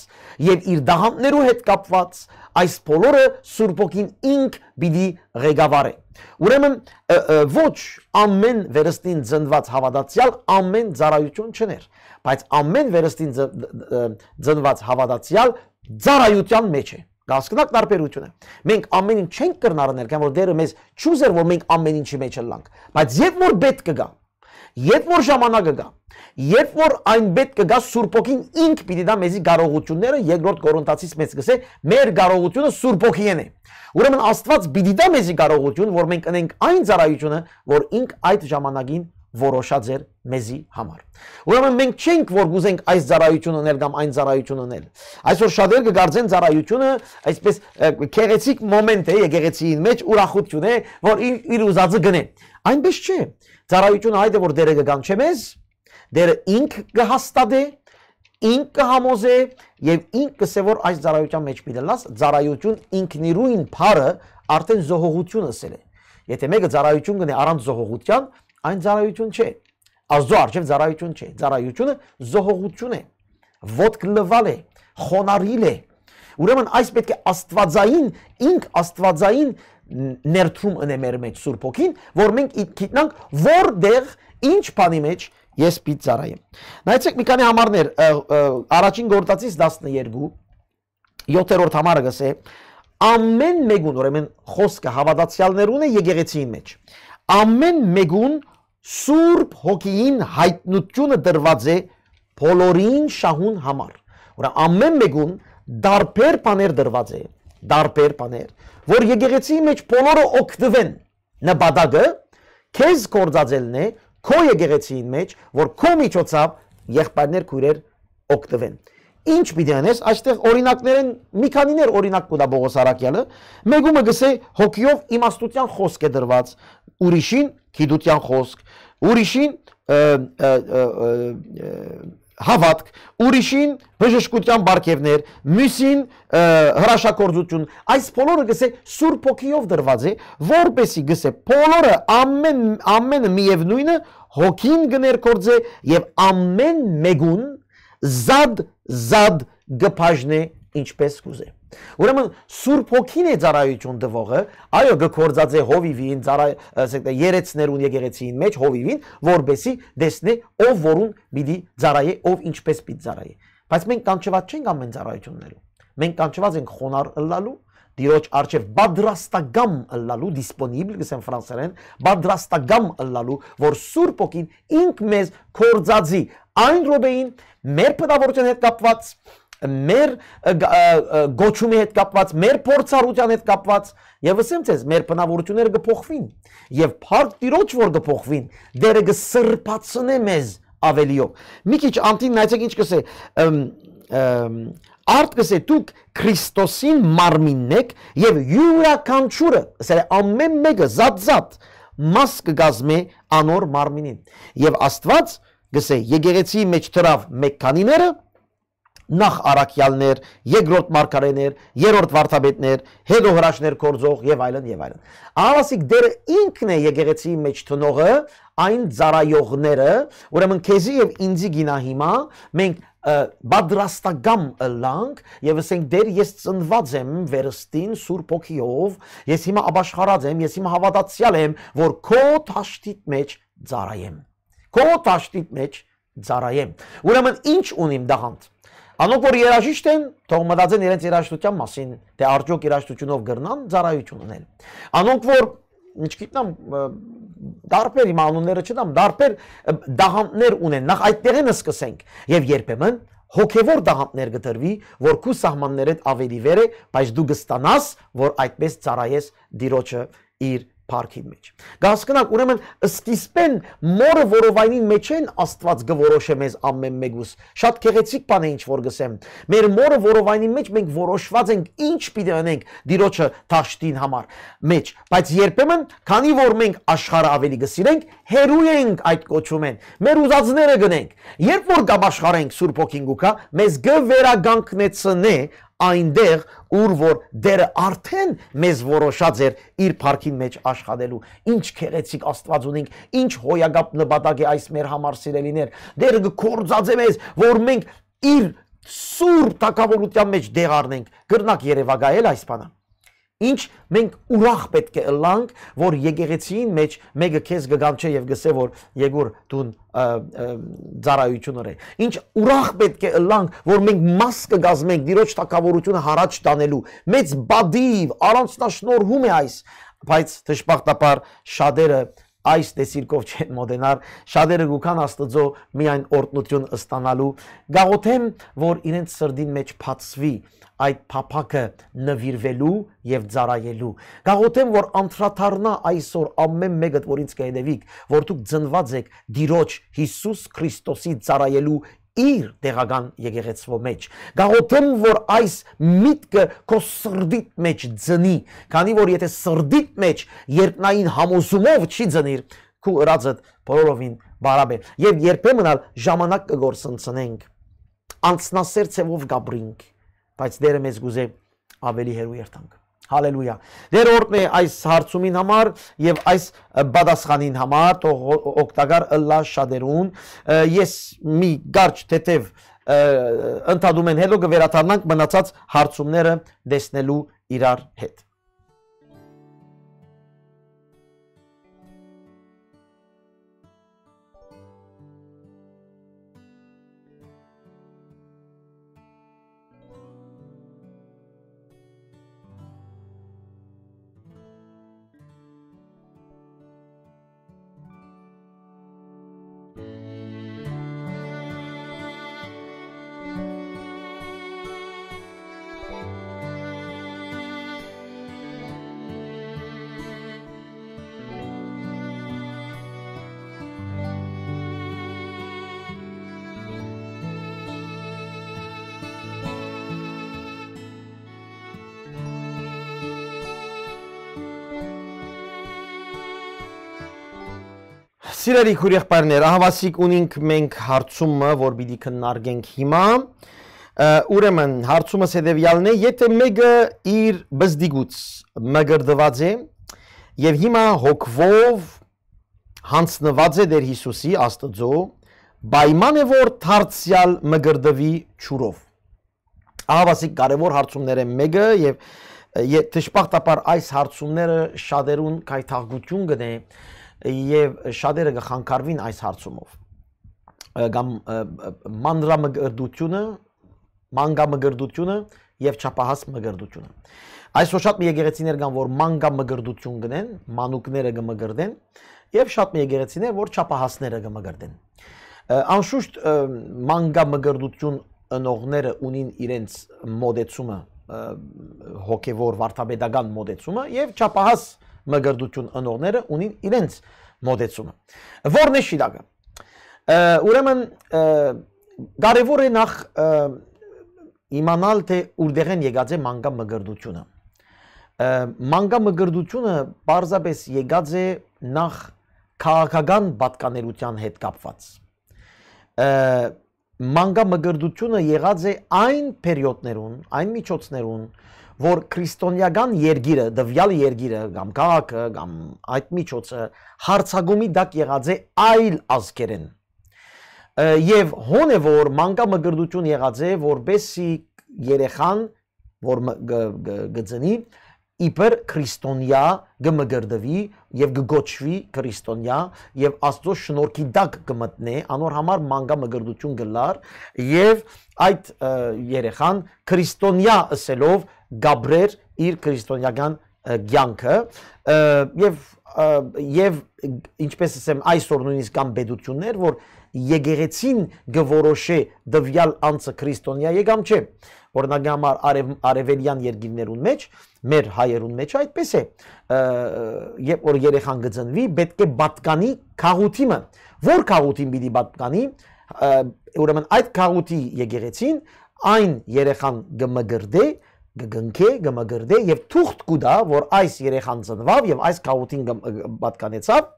եւ իր դահաններու հետ կապված այս բոլորը Սուրբ ոգին ինք պիտի ղեկավարի։ Ուրեմն ոչ ամեն վերստին ծնված հավատացյալ ամեն ծառայություն չներ, բայց ամեն վերստին ծնված հավատացյալ ծառայության մեջ է։ Հասկանաք տարբերությունը։ Մենք ամեն ինչ չենք կրնարնել, քան որ դերը մեզ ճուզեր, որ մենք ամեն ինչի մեջ ենք, բայց երբ որ պետք կգա, Երբ որ ժամանակը գա, երբ որ այն պետք կգա Սուրբոգին ինք պիտի դա մեզի կարողությունները երկրորդ Կորինթացից մեծ գսե, մեր կարողությունը Սուրբոգին է։ Ուրեմն Աստված պիտի դա մեզի կարողություն, որ մենք ունենք այն ծառայությունը, որ ինք այդ ժամանակին որոշած էր մեզի համար։ Ուրեմն մենք չենք որ գուզենք այս ծառայությունը ունել կամ այն ծառայությունը ունել։ Այսօր շատեր կգարձեն ծառայությունը այսպես քեղեցիկ մոմենտ է եկեղեցիին մեջ ուրախություն է, որ իր ուզածը գնե։ Այնպես չէ։ Ծառայությունը այդ է որ դերը կգան չէ մեզ, դերը ինք կհաստատե, ինք կհամոզե եւ ինք կսե որ այս ծառայության մեջ մի դլաս, ծառայություն ինքնիրույն փարը արդեն զողողություն ասել է։ Եթե մեկը ծառայություն գնի առանց զողողության, այն ծառայություն չէ։ Աստծո արժև ծառայություն չէ։ Ծառայությունը զողողություն է, ոդկ լվալ է, խոնարհիլ է։ Ուրեմն այս պետք է աստվածային, ինք աստվածային ներդրում ընե մեր մեջ Սուրբ Հոգին, որ մենք գիտնանք որտեղ ինչ բանի մեջ ես պիտի ծառայեմ։ Նայեցեք մի քանի համարներ առաջին գործածից 12 7-րդ համարը գսե ամեն մեգուն, ուրեմն խոսքը հավատացյալներուն է եկեղեցին մեջ։ Ամեն մեգուն Սուրբ Հոգին հայտնությունը դրված է բոլորին շահուն համար։ Որը ամեն մեգուն դարբեր բաներ դրված է դարբեր բաներ, որ եկեղեցիի մեջ բոլորը օգտվեն։ Նպատակը քեզ կորձածելն է քո եկեղեցիին մեջ, որ քո միջոցով եղբայրներ քույրեր օգտվեն։ Ինչ պիտի անես, այստեղ օրինակներ են մի քանիներ օրինակ կուտա Բողոս Արաքյալը, մեկումը գսե հոգիով իմաստության խոսք է դրված, ուրիշին գիտության խոսք, ուրիշին հավատք, ուրիշին բժշկության բարգևներ, մյուսին հրաշագործություն։ Այս բոլորը գսե Սուրբ ոգիով դրված է, որբեսի գսե բոլորը ամեն ամենը միևնույնը հոգին գներկործե եւ ամեն մեգուն զադ զադ գփաժնե ինչպես կուզե։ Ուրեմն Սուրբ Հոգին է ծառայություն տվողը, այո, գործածե հովիվին ծառայ, ասենք երեցներուն եկեղեցիին մեջ հովիվին, որբեսի դեսնե ով որուն պիտի ծառայե, ով ինչպես պիտի ծառայե։ Բայց մենք կանչված չենք ամեն ծառայություններում։ Մենք կանչված ենք խոնար ըլլալու, դիրոջ արչև բադրաստագամ ըլլալու դիսպոնիբլ գսեն ֆրանսերեն բադրաստագամ ըլլալու որ Սուրբ Հոգին ինք մեզ կործածի այն ռոբեին մեր պետավորության հետ կապված մեր գոչումի հետ կապված, մեր փորձառության հետ կապված, եւս եմ ցես, մեր բնավորությունները կփոխվին եւ փառք Տիրոջ որ կփոխվին, դերը կսրբացնե մեզ ավելիով։ Մի քիչ անտին նայեցեք ինչ կսե, Արդ կսե դուք Քրիստոսին մարմինն եք եւ յուրաքանչյուրը, ասել է ամեն մեկը զատ-զատ մաս կգազմե անոր մարմինին։ Եվ Աստված գսե եկեղեցի մեջ թրավ մեկ քանիները, մեկ նախ արաքյալներ, երկրորդ մարգարեներ, երրորդ վարդապետներ, հետո հրաշներ կորձող եւ այլն եւ այլն։ Ահավասիկ դերը ինքն է եկեղեցիի մեջ տնողը, այն ծարայողները, ուրեմն քեզի եւ ինձի գինա հիմա մենք բադրաստագամ լանք եւ ասենք դեր ես ծնված եմ վերստին Սուրբ ոգիով ես հիմա աբաշխարած եմ ես հիմա հավատացյալ եմ որ քո ճաշտիտ մեջ ծարայեմ քո ճաշտիտ մեջ ծարայեմ ուրեմն ինչ ունիմ դահանտ Անոնք որ երաժիշտ են, թող մտածեն իրենց երաժշտության մասին, թե արդյոք երաժշտությունով գրնան ծառայություն ունել։ Անոնք որ ինչ գիտնամ դարբեր իմ անունները չնամ, դարբեր դահանտներ ունեն, նախ այդտեղին սկսենք եւ երբեմն հոգևոր դահանտներ գտրվի, որ քու սահմաններդ ավելի վեր է, բայց դու կստանաս, որ այդպես ծառայես դիրոջը իր Փարքի մեջ։ Գասկնակ, ուրեմն սկիզբեն մորը որովայնին մեջ են Աստված գորոշե մեզ ամեն մեկուս։ Շատ քեղեցիկ բան է ինչ որ գսեմ։ Մեր մորը որովայնին մեջ մենք որոշված ենք ինչ պիտի անենք Տիրոջը ճաշտին համար մեջ, բայց երբեմն, քանի որ մենք աշխարհը ավելի գսիրենք, հերույ ենք այդ կոչում են։ Մեր ուզածները գնենք։ Երբ որ գամ աշխարհենք Սուրբ Օքին գուկա, մեզ գ վերագանքնեցնե այնտեղ, ուր որ դերը արդեն մեզ որոշած էր իր парքին մեջ աշխատելու։ Ինչ քեղեցիկ Աստված ունենք, ինչ հոյակապ նպատակ է այս մեր համար սիրելիներ։ Դերը կկործածե մեզ, որ մենք իր սուր թակավորության մեջ դեղ առնենք։ Գրնակ Երևակայել այս բանը։ Ինչ մենք ուրախ պետք է ըլլանք, որ եկեղեցիին մեջ մեկը քեզ կգամչե եւ գսե որ Եգոր դուն ծառայություն արե։ Ինչ ուրախ պետք է ըլլանք, որ մենք մաս կգազմենք Տիրոջ թակավորությունը հարաճ տանելու։ Մեծ բադիվ առանցնաշնորհում է այս, բայց դժբախտաբար շատերը այս տեսիրկով չեն մոդենար շատերը գուքան աստծո միայն օրտնություն ստանալու գաղութեմ որ իրենց սրդին մեջ փածվի այդ փափակը նվիրվելու եւ ծարայելու։ Գաղութեմ, որ անդրադառնա այսօր ամեն մեկը, որ ինձ կհետևիկ, որ դուք ծնված եք Տիրոջ Հիսուս Քրիստոսի ծարայելու իր տեղական եկեղեցվո մեջ։ Գաղութեմ, որ այս միտքը քո սրդիտ մեջ ծնի, քանի որ եթե սրդիտ մեջ երկնային համոզումով չի ծնիր, քու ըրածդ բոլորովին բարաբե։ Եվ երբեմն ժամանակ կգործընցնենք անցնասեր ծևով գաբրինք բայց Տերը մեզ գուզե ավելի հերու երթանք։ Հալելույա։ Երրորդն է այս հարցումին համար եւ այս բադասխանին համար թող օգտակար Ալլա շադերուն ես մի գարչ թեթև ընդհանուր են հետո կվերաթարնանք մնացած հարցումները տեսնելու իրար հետ։ Սիրելի քուրիեղբայրներ, ահավասիկ ունենք մենք հարցումը, որ պիտի քննարկենք հիմա։ Ուրեմն հարցումս հետևյալն է, եթե մեկը իր բզդիգուց մգրդված է եւ հիմա հոգվով հանցնված է դեր Հիսուսի Աստծո, պայման է որ դարձյալ մգրդվի ճուրով։ Ահավասիկ կարևոր հարցումներ են մեկը եւ դժբախտաբար այս հարցումները շատերուն կայթաղություն գնեն եւ շատերը կխանգարվին այս հարցումով կամ մանդրամգրդությունը մանգամգրդությունը եւ չափահաս մգրդությունը այսօր շատ մի եկեղեցիներ կան որ մանգամգրդություն գնեն մանուկները կմգրդեն եւ շատ մի եկեղեցիներ որ չափահասները կմգրդեն անշուշտ մանգամգրդություն ընողները ունին իրենց մոդեցումը հոգևոր վարդապետական մոդեցումը եւ չափահաս մգրդություն ընողները ունին իրենց մոտեցումը։ Որն է շիրակը։ Ուրեմն կարևոր է նախ իմանալ թե ուրդեղ են եկած է մանկա մգրդությունը։ Մանկա մգրդությունը պարզապես եկած է նախ քաղաքական պատկանելության հետ կապված։ Մանկա մգրդությունը եղած է այն պերիոդներուն, այն միջոցներուն, որ քրիստոնեական երգիրը, դվյալ երգիրը կամ քաղաքը կամ այդ միջոցը հարցագումի դակ եղած է այլ ազգերեն։ Եվ հոն է որ մանկամգրդություն եղած է որբեսի երեխան որ գծնի իբր քրիստոնյա գմգրդվի եւ գգոչվի քրիստոնյա եւ աստծո շնորհքի դակ կմտնե անոր համար մանգա մգրդություն գլար եւ այդ երեխան քրիստոնյա ասելով Գաբրեր իր քրիստոնեական կյանքը եւ եւ ինչպես ասեմ այսօր նույնիսկ կան բեդություններ որ եկեղեցին գորոշե դվյալ անձը քրիստոնյա եկամ չէ օրինակ համար արև արևելյան երկիներուն մեջ մեր հայերուն մեջ այդպես է երբ որ երեխան գծնվի պետք է բատկանի քաղուտիմը որ քաղուտին պիտի բատկանի ուրեմն այդ քաղուտի եկեղեցին այն երեխան գմգրդե գգնքե, գմգրդե եւ թուղթ կուտա, որ այս երեխան ծնվավ եւ այս քաուտին պատկանեցավ,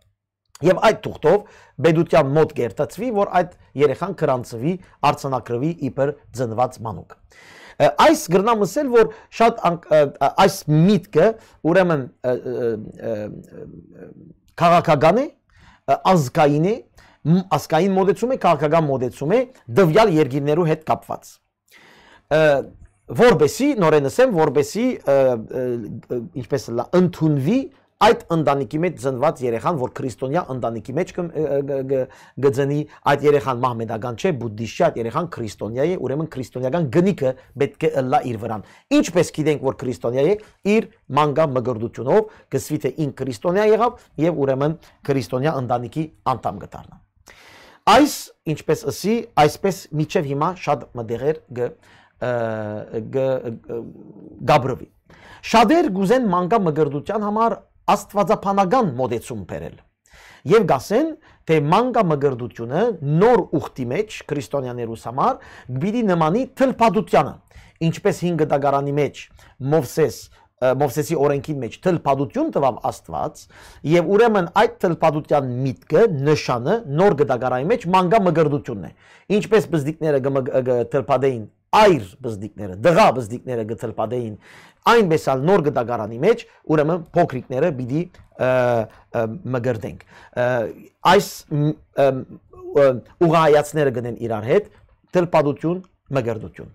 Եվ այդ թուղթով բեդության մոտ գերտացվի, որ այդ երեխան կրանցվի, արցանակրվի իբր ծնված մանուկ։ Այս գրնամսել, որ շատ այս միտքը ուրեմն քաղաքական է, ազգային է, ազգային մոտեցում է, քաղաքական մոտեցում է, դվյալ երկիրներու հետ կապված որբեսի նորենսեմ, որբեսի ինչպես լա ընդունվի այդ ընտանիքի մեջ ծնված երեխան, որ քրիստոնյա ընտանիքի մեջ գծնի այդ երեխան մահմեդական չէ, բուդդիստ չէ, այդ երեխան քրիստոնյա է, ուրեմն քրիստոնյական գնիկը պետք է լա իր վրան։ Ինչպես գիտենք, որ քրիստոնյա է, իր մանգա մգրդությունով գսվի թե ին քրիստոնյա եղավ եւ ուրեմն քրիստոնյա ընտանիքի անդամ կդառնա։ Այս ինչպես ասի, այսպես միջև հիմա շատ մտեղեր գ Գաբրովի։ Շատեր գուզեն մանկա մգրդության համար աստվածապանական մոդեցում բերել։ Եվ գասեն, թե մանկա մգրդությունը նոր ուխտի մեջ քրիստոնյաներուս համար գբիդի նմանի թլփադությանը, ինչպես 5 դագարանի մեջ Մովսես Մովսեսի օրենքին մեջ թլփադություն տվավ Աստված, եւ ուրեմն այդ թլփադության միտքը նշանը նոր գդագարայի մեջ մանգա մգրդությունն է։ Ինչպես բզդիկները թլփադեին այր բզդիկները, դղա բզդիկները գծլպադեին այն մեսալ նոր գտագարանի մեջ, ուրեմն փոքրիկները պիտի մգրդենք։ Այս ուղայացները գնեն իրար հետ, տլպադություն, մգրդություն։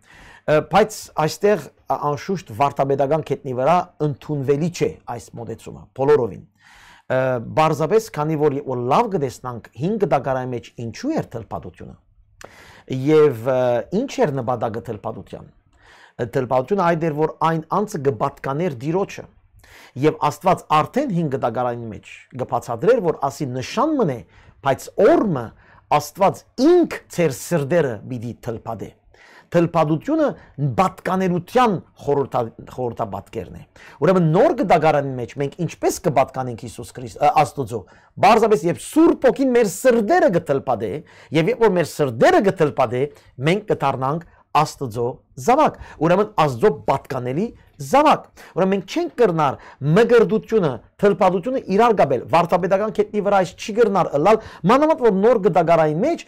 Բայց այստեղ անշուշտ վարտաբեդական կետնի վրա ընդունվելի չէ այս մոդեցումը բոլորովին բարձապես քանի որ որ լավ գտեսնանք 5 դակարայի մեջ ինչու էր թլփատությունը Եվ ինչ էր նպատակը թելպատության։ Թելպատությունը այդ էր, որ այն անձը կբատկաներ Տիրոջը։ Եվ Աստված արդեն 5 դակարային մեջ գբացադրեր, որ ասի նշան մնե, բայց օրը Աստված ինք ծեր սրդերը պիտի թլփադե թլփադությունը պատկանելության խորհրդա խորհրդաբատկերն է։ Ուրեմն նոր գդագարանի մեջ մենք ինչպես կպատկանենք Հիսուս Քրիստ Աստծո։ Բարձրապես երբ Սուրբ Օքին մեր սրդերը գթլփադե, եւ երբ որ մեր սրդերը գթլփադե, մենք կդառնանք Աստծո զավակ։ Ուրեմն Աստծո պատկանելի զավակ։ Ուրեմն մենք չենք կրնար մգրդությունը, թլփադությունը իրար գաբել։ Վարդապետական քետնի վրա այս չի կրնար ըլլալ, մանավանդ որ նոր գդագարային մեջ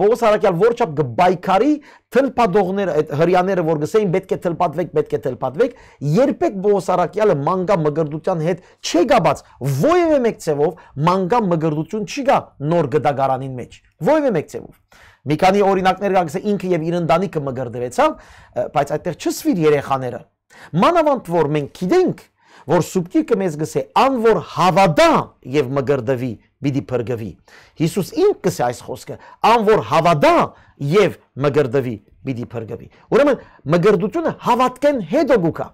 Պողոս Արաքյալ որչապ գբայքարի թլփադողները, այդ հрьяները, որ գսեին պետք է թլփատվեք, պետք է թլփատվեք, երբեք Պողոս Արաքյալը մանգա մգրդության հետ չի գաբած։ Ովևէ մեկ ցևով մանգա մգրդություն չի գա նոր գդագարանին մեջ։ Ովևէ մեկ ցևով։ Մի քանի օրինակներ կա գսե ինքը եւ իր ընտանիքը մգրդվեցավ, բայց այդտեղ չսվիր երեխաները Մանավանդ որ մենք գիտենք, որ սուբկիկը մեզ գսե անոր հավադա եւ մգրդվի բիդի փրկվի։ Հիսուս ինք գսե այս խոսքը անոր հավադա եւ մգրդվի բիդի փրկվի։ Ուրեմն մգրդությունը հավատքեն հետո գուկա։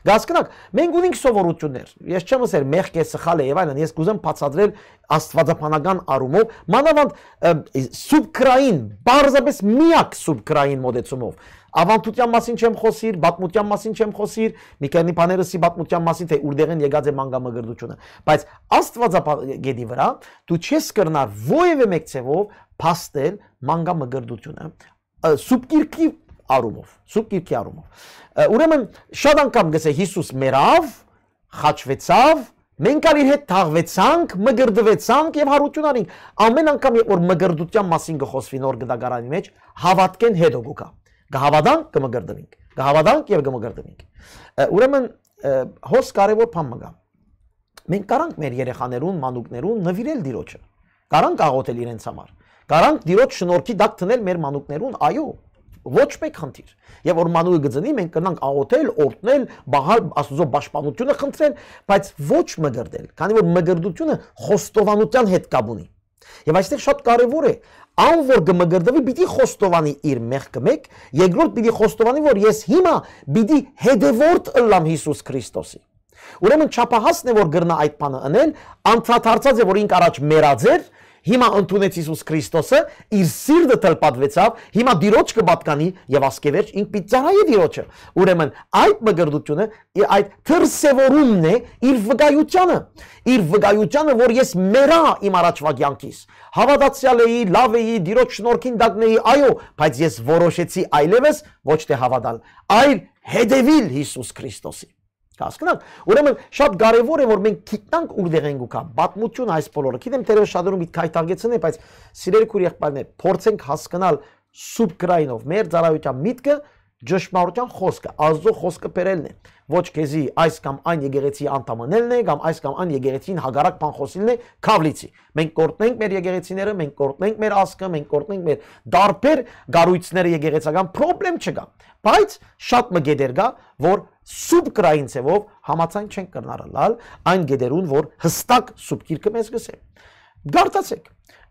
Գասկնակ, մենք ունենք սովորություններ։ Ես չեմ ասել մեղք է սխալ է եւ այլն, ես կուզեմ բացատրել աստվածաբանական առումով, մանավանդ սուբկրային, բարձրապես միակ սուբկրային մոդեցումով։ Ավանդության մասին չեմ խոսիր, բատմության մասին չեմ խոսիր, Միքայելի Փաներսի բատմության մասին, թե ուրդեղ են եկած է մանգամգրդությունը, բայց Աստվածապետի վրա դու չես կրնար ովևէ մեկ ցևով փաստել մանգամգրդությունը սուբկիրքի արումով, սուբկիրքի արումով։ Ուրեմն շատ անգամ գսե Հիսուս մերավ, խաչվեցավ, Մենք ալ իր հետ թաղվեցանք, մգրդվեցանք եւ հարություն արինք։ Ամեն անգամ երբ որ մգրդության մասին գխոսվի նոր գդագարանի մեջ, հավատքեն հետո գուկա։ Գահավադանք կմգրդվինք, գահավադանք եւ կմգրդվինք։ Ուրեմն հոս կարևոր բան մգա։ Մենք կարանք մեր երեխաներուն, մանուկներուն նվիրել դիրոջը։ Կարանք աղոթել իրենց համար։ Կարանք դիրոջ շնորհքի դակ տնել մեր մանուկներուն, այո, ոչ մեկ խնդիր։ Եվ որ մանուկը գծնի, մենք կնանք աղոթել, օրտնել, բահալ աստուծո պաշտպանությունը խնդրել, բայց ոչ մգրդել, քանի որ մգրդությունը խոստովանության հետ կապ ունի։ Եվ այստեղ շատ կարևոր է, Ան որ գմգրդվի պիտի խոստովանի իր մեղքը մեկ, երկրորդ պիտի խոստովանի, որ ես հիմա պիտի հետևորդ ըլլամ Հիսուս Քրիստոսի։ Ուրեմն չափահասն է որ գրնա այդ բանը անել, անդրադարձած է որ ինք առաջ մեռած էր, հիմա ընդունեց Հիսուս Քրիստոսը, իր սիրտը թլպատվեցավ, հիմա դիրոջ կպատկանի եւ ասկեվերջ ինք պիծարայի դիրոջը։ Ուրեմն այդ մգրդությունը, այդ թրսևորումն է իր վկայությանը, իր վկայությանը, որ ես մերա իմ առաջվա կյանքից։ Հավատացյալ էի, լավ էի, դիրոջ շնորհքին դակնեի, այո, բայց ես որոշեցի այլևս ոչ թե հավատալ, այլ հետևիլ Հիսուս Քրիստոսին։ Հասկանաք։ Ուրեմն շատ կարևոր է որ մենք գիտնանք որտեղ ենք ու կա։ Պատմություն այս բոլորը։ Գիտեմ թերևս շատերում իդ քայտարգեցն է, բայց սիրելի քուր եղբայրներ, փորձենք հասկանալ սուբգրայնով մեր ծառայության միտքը ճշմարության խոսքը, Աստծո խոսքը բերելն է։ Ոչ քեզի այս կամ այն եկեղեցի անդամնելն է կամ այս կամ այն եկեղեցին հագարակ փանխոսիլն է քավլիցի։ Մենք կորտնենք մեր եկեղեցիները, մենք կորտնենք մեր ասկը, մենք կորտնենք մեր դարբեր գառույցները եկեղեցական խնդրեմ չկա։ Բայց շատ մը գեդեր կա, որ սուբկրային ցևով համացան չեն կնարալալ այն գեդերուն, որ հստակ սուբկիրքը մեզ գսե։ Գարտացեք։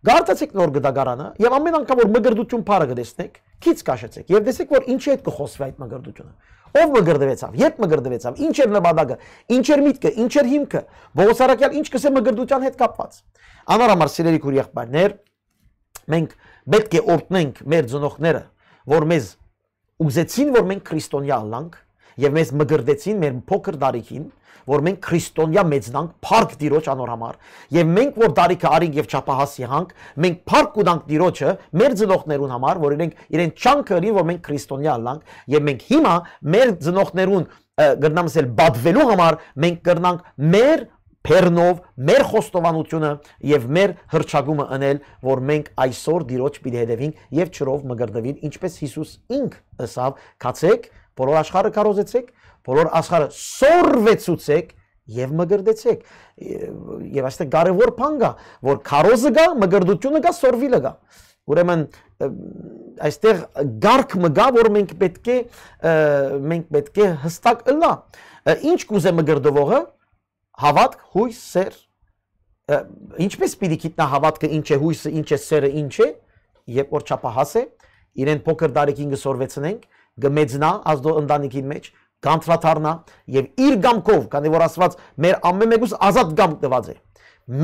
Գարտացեք նոր գդագարանը եւ ամեն անգամ որ մգրդություն փարը գտեսնեք, Քից քաշեցեք եւ դեսեք որ ինչի հետ կխոսվի այդ մգրդությունը։ Ով մգրդվեցավ, երբ մգրդվեցավ, ինչ էր նպատակը, ինչ էր միտքը, ինչ էր հիմքը։ Պողոս Արաքյան ինչ կսե մգրդության հետ կապված։ Անոր համար սիրելի քուր եղբայրներ, մենք պետք է օրտնենք մեր ծնողները, որ մեզ ուզեցին, որ մենք քրիստոնյա լանք, եւ մեզ մգրդեցին մեր փոքր դարիքին, որ մենք քրիստոնյա մեծնանք փառք Տիրոջ անոր համար, եւ մենք որ դարիքը արինք եւ չափահաս եհանք, մենք փառք ունանք Տիրոջը մեր ծնողներուն համար, որ իրենք իրեն չանքը լինի, որ մենք քրիստոնյա լանք, եւ մենք հիմա մեր ծնողներուն գրնամսել բադվելու համար մենք կրնանք մեր Պերնով մեր խոստովանությունը եւ մեր հրճագումը անել, որ մենք այսօր Տիրոջ պիտի հետևենք եւ ճրով մգրդվին, ինչպես Հիսուս ինք ասավ, «Կացեք, Բոլոր աշխարհը կարոզեցեք, բոլոր աշխարհը սորվեցուցեք եւ մգրդեցեք։ Եվ այստեղ կարևոր բան կա, որ քարոզը կա, մգրդությունը կա, սորվիլը կա։ Ուրեմն այստեղ գարք մգա, որ մենք պետք է մենք պետք է հստակ լա։ Ինչ կուզե մգրդվողը հավատք, հույս, սեր։ Ինչպես պիտի գիտնա հավատքը ինչ է, հույսը ինչ է, սերը ինչ է, երբ որ չափահաս է, իրեն փոքր տարիքին գսորվեցնենք, գմեծնա ազդո ընտանիքի մեջ, կանթրաթարնա եւ իր գամքով, քանի որ ասված մեր ամեն մեկուս ազատ գամք տված է։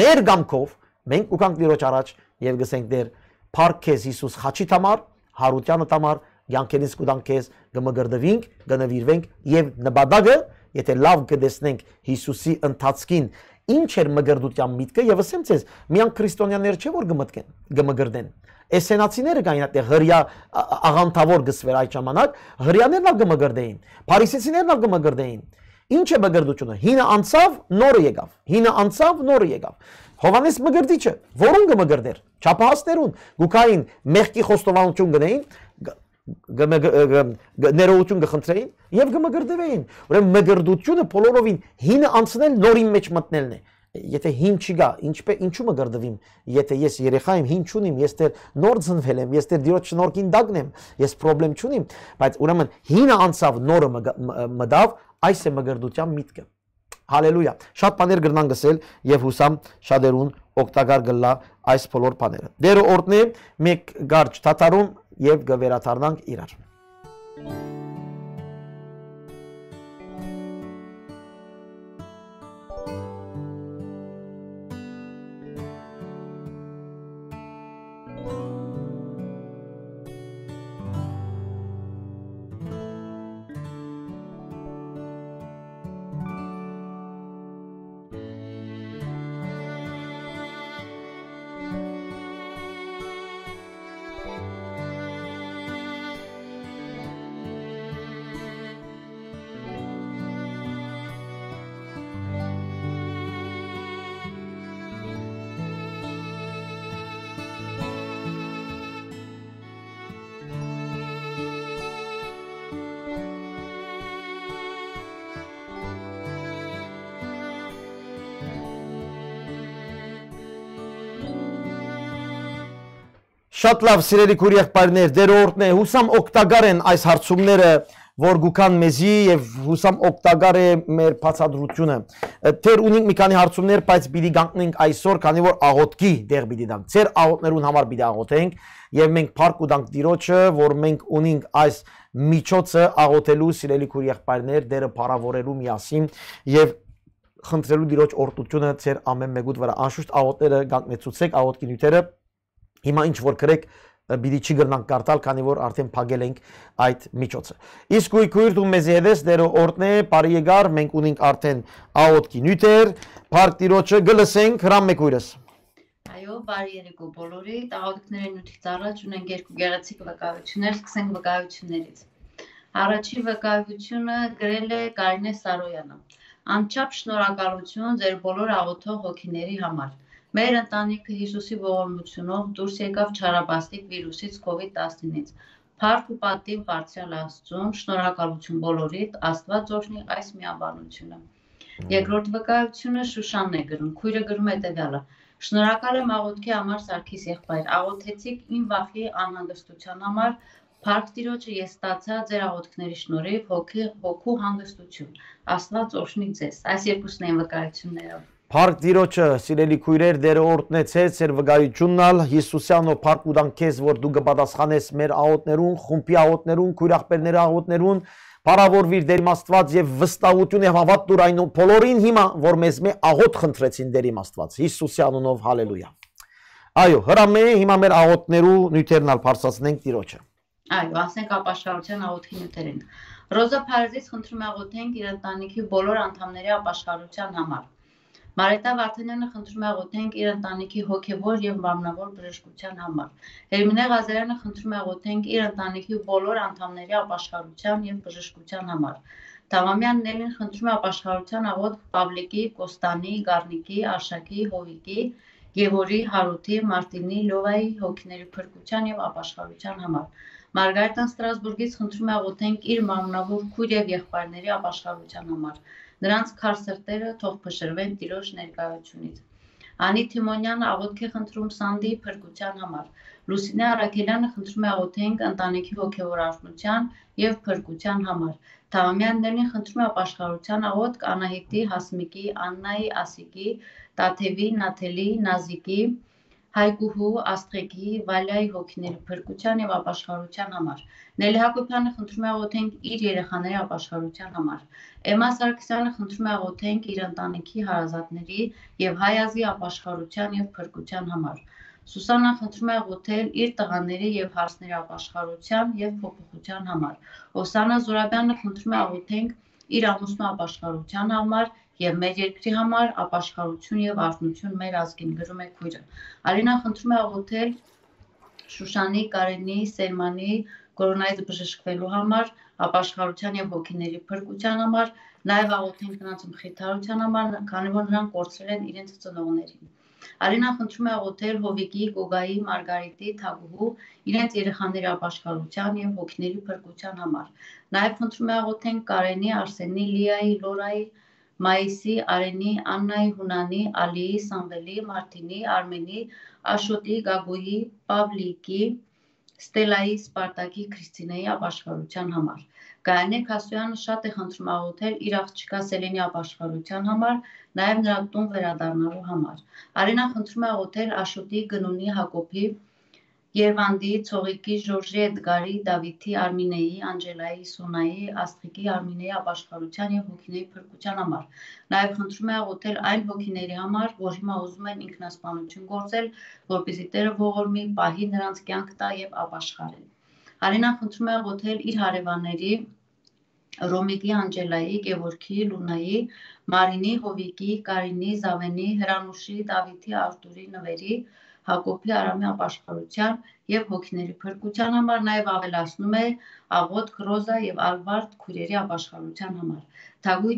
Մեր գամքով մենք ուկանք Տիրոջ առաջ եւ գսենք Տեր, փառք քեզ Հիսուս խաչի համար, հարությանը համար, յանքերից կուտանք քեզ, գմգրդվինք, գնվիրվենք եւ նպատակը, եթե լավ կտեսնենք Հիսուսի ընթացքին ինչ էր մգրդության միտքը եւ ասեմ ցեզ միան քրիստոնյաներ չէ որ գմտկեն գմգրդեն Էսենացիները կային այդտեղ հрья աղանթավոր գսվեր այդ ժամանակ, հрьяներն ալ գմգրդեին, փարիսեցիներն ալ գմգրդեին։ Ինչ է մգրդությունը։ Հինը անցավ, նորը եկավ։ Հինը անցավ, նորը եկավ։ Հովանես մգրդիչը, որոնք մգրդեր։ Չափահասներուն գուկային մեղքի խոստովանություն գնային, ներողություն գխնդրեին եւ գմգրդվեին։ Ուրեմն մգրդությունը բոլորովին հինը անցնել նորին մեջ մտնելն է եթե հին չգա, ինչպես ինչու՞ մը գրդվիմ, եթե ես երեխա եմ, հին չունիմ, ես դեռ նոր ծնվել եմ, ես դեռ դիրոջ շնորհքին դագն եմ, ես պրոբլեմ չունիմ, բայց ուրեմն հինը անցավ, նորը մտավ, այս է մգրդության միտքը։ Հալելույա։ Շատ բաներ գրնան գսել եւ հուսամ շատերուն օգտակար գլա այս բոլոր բաները։ Դերը օրտնե մեկ գարջ դատարում եւ գվերաթարնանք իրար։ Thank you Շատ լավ սիրելի քուր եղբայրներ, դերորդն է Հուսամ Օկտագար են այս հարցումները, որ գուքան մեզի եւ Հուսամ Օկտագար է մեր բացադրությունը։ Թեր ունենք մի քանի հարցումներ, բայց պիտի գանքնենք այսօր, քանի որ աղոտքի դեղ պիտի դանք։ Ձեր աղոտներուն համար պիտի աղոտենք եւ մենք փառք ու դանք Տիրոջը, որ մենք ունենք այս միջոցը աղոտելու սիրելի քուր եղբայրներ, դերը փառավորելու միասին եւ խնդրելու Տիրոջ օրտությունը ձեր ամեն մեկուտ վրա։ Անշուշտ աղոտները գանքնեցուցեք, աղոտքի նյութերը Հիմա ինչ որ գրեք բիդի չի գրնանք կարտալ, քանի որ արդեն փակել ենք այդ միջոցը։ Իսկ ու քույր դու մեզի հետ ես, դերո օրտնե, բարի եկար, մենք ունենք արդեն աոտկի նյութեր, Փարք տիրոջը գլսենք հրամ մեկ ուրս։ Այո, բարի երեկո բոլորի։ Տաղօդիկների նյութից առաջ ունենք երկու գեղեցիկ վկայություններ, սկսենք վկայություններից։ Առաջի վկայությունը գրել է Կարինե Սարոյանը։ Անչափ շնորհակալություն ձեր բոլոր աղոթող հոգիների համար։ Մեր ընտանիքը Հիսուսի ողորմությունով դուրս եկավ չարաբաստիկ վիրուսից COVID-19-ից։ Փառք ու պատիվ Բարձրյալ Աստծուն, շնորհակալություն բոլորիդ, Աստված օրհնի այս միաբանությունը։ Երկրորդ վկայությունը Շուշանն է գրում։ Քույրը գրում է տվյալը. Շնորհակալ եմ աղոթքի համար Սարգիս եղբայր։ Աղոթեցիք իմ վախի անհանգստության համար, Փառք Տիրոջը ես ստացա ձեր աղոթքների շնորհիվ հոգի հոգու հանգստություն։ Աստված օրհնի ձեզ։ Այս երկուսն են վկայությունները։ Փառք Տիրոջը, սիրելի քույրեր, դերը օրտնեցեց էր վկայություննալ Հիսուսյանո փառք ուտան քեզ, որ դու կպատասխանես մեր աղոտներուն, խումբի աղոտներուն, քույրախբերների աղոտներուն, բարավորվիր դեր Աստված եւ վստահություն եւ հավատ դուր այն բոլորին հիմա, որ մեզ մե աղոտ խնդրեցին դեր Աստված։ Հիսուսյանունով հալելույա։ Այո, հրամե հիմա մեր աղոտներու նյութերնալ բարձրացնենք Տիրոջը։ Այո, ասենք ապաշխարության աղոթի նյութերին։ Ռոզա Փարզից խնդրում աղոթենք իր ընտանիքի բոլոր անդամների ապաշխարության համար Մարետա Վարդանյանը խնդրում է աղոթենք իր ընտանիքի հոգևոր եւ մարմնավոր բժշկության համար։ Հերմինե Ղազարյանը խնդրում է աղոթենք իր ընտանիքի բոլոր անդամների ապաշխարության եւ բժշկության համար։ Թավամյան Նելին խնդրում է ապաշխարության աղոթք Պավլիկի, Կոստանի, Գառնիկի, Արշակի, Հովիկի, Գևորի, Հարութի, Մարտինի, Լովայի հոգիների փրկության եւ ապաշխարության համար։ Մարգարիտան Ստրասբուրգից խնդրում է աղոթենք իր մարմնավոր քույր եւ եղբայրների ապաշխարության համար։ Նրանց քարսրտերը թող փշրվեն տիրոջ ներկայությունից։ Անի Թիմոնյանը աղոթք է խնդրում Սանդիի փրկության համար։ Լուսինե Արաքելյանը խնդրում է աղոթենք ընտանիքի ողջավոր արտնության եւ փրկության համար։ Թավամյաններն խնդրում է ապաշխարության աղոթք Անահիտի, Հասմիկի, Աննայի, Ասիկի, Տաթևի, Նաթելի, Նազիկի, Հայկուհու, Աստղեկի, Վալյայի հոգիների փրկության եւ ապաշխարության համար։ Նելի Հակոբյանը խնդրում է աղոթենք իր երեխաների ապաշխարության համար։ Էմա Սարգսյանը խնդրում է աղոթենք իր ընտանիքի հարազատների եւ հայազի ապաշխարության եւ փրկության համար։ Սուսանան խնդրում է աղոթել իր տղաների եւ հարցների ապաշխարության եւ փոփոխության համար։ Օսանա Զորաբյանը խնդրում է աղոթենք իր ամուսնու ապաշխարության համար Եվ մեր երկրի համար ապաշխարություն եւ արտնություն մեր ազգին, գրում է քույրը։ Արինան խնդրում է աղոթել Շուշանի, Կարենի, Սերմանի կորոնայից բժշկվելու համար, ապաշխարության եւ հոգիների փրկության համար, նաեւ աղոթենք նրանց մխիթարության համար, քանի որ նրանք կորցրել են իրենց ծնողներին։ Արինան խնդրում է աղոթել Հովիկի, Գոգայի, Մարգարիտի, Թագուհու իրենց երեխաների ապաշխարության եւ հոգիների փրկության համար։ Նաեւ խնդրում է աղոթենք Կարենի, Արսենի, Լիայի, Լորայի, Մայիսի, Արենի, Աննայի Հունանի, Ալիի, Սամվելի, Մարտինի, Արմենի, Աշոտի, Գագոյի, Պավլիկի, Ստելայի, Սպարտակի, Քրիստինեի ապաշխարության համար։ Գայանե Քասոյանը շատ է խնդրում աղոթել իր աղջկա Սելենի ապաշխարության համար, նաև նրա տուն վերադառնալու համար։ Արենան խնդրում է աղոթել Աշոտի, Գնունի, Հակոբի, Երվանդի, Ցողիկի, Ժորժի, Էդգարի, Դավիթի, Արմինեի, Անջելայի, Սոնայի, Աստղիկի, Արմինեի ապաշխարության եւ հոգիների փրկության համար։ Նաեւ խնդրում է աղոթել այլ հոգիների համար, որ հիմա ուզում են ինքնասպանություն գործել, որպեսզի Տերը ողորմի, պահի նրանց կյանք տա եւ ապաշխարեն։ Արենան խնդրում է աղոթել իր հարևանների Ռոմիկի, Անջելայի, Գևորգի, Լունայի, Մարինի, Հովիկի, Կարինի, Զավենի, Հրանուշի, Դավիթի, Արտուրի, Նվերի, Հակոբի Արամյան աշխարհության եւ հոգիների փրկության համար նաեւ ավելացնում է Աղոտ Գրոզա եւ Ալվարդ քուրերի ապաշխարության համար։ Թագուի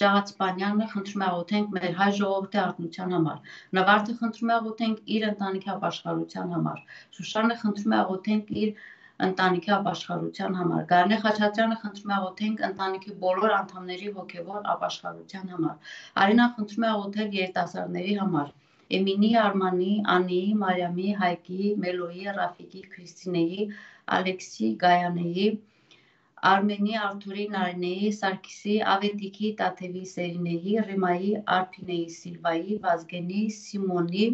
Ճաղացպանյանը խնդրում է աղոթենք մեր հայ ժողովրդի արտնության համար։ Նվարդը խնդրում է աղոթենք իր ընտանիքի ապաշխարության համար։ Շուշանը խնդրում է աղոթենք իր ընտանիքի ապաշխարության համար։ Գարնե Խաչատրյանը խնդրում է աղոթենք ընտանիքի բոլոր անդամների հոգևոր ապաշխարության համար։ Արինան խնդրում է աղոթել երիտասարդների համար։ Էմինի, Արմանի, Անեի, Մարիամի, Հայկի, Մելոյի, Ռաֆիկի, Քրիստինեի, Ալեքսի, Գայանեի, Արմենի, Արթուրի, Նարինեի, Սարգսի, Ավետիկի, Տաթևի, Սերինեի, Ռիմայի, Արփինեի, Սիլվայի, Վազգենի, Սիմոնի,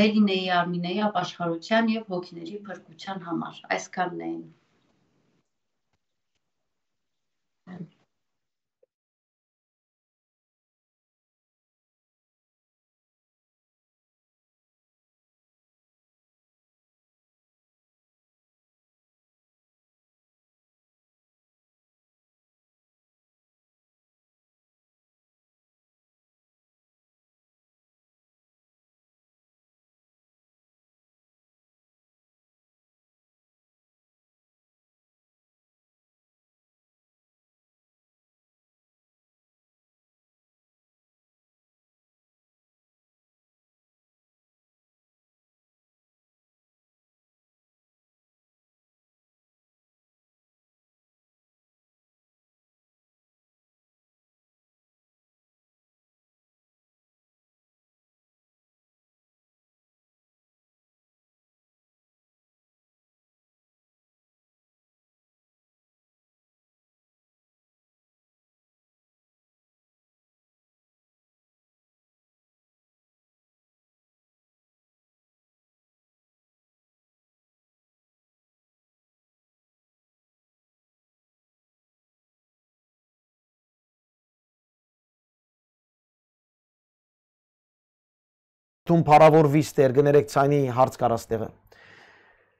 Մերինեի, Արմինեի ապաշխարության եւ հոգիների փրկության համար։ Այսքանն էին։ Thank you. դուն փարավորվիս Տեր, գներեք ցայնի հարց կարաս տեղը։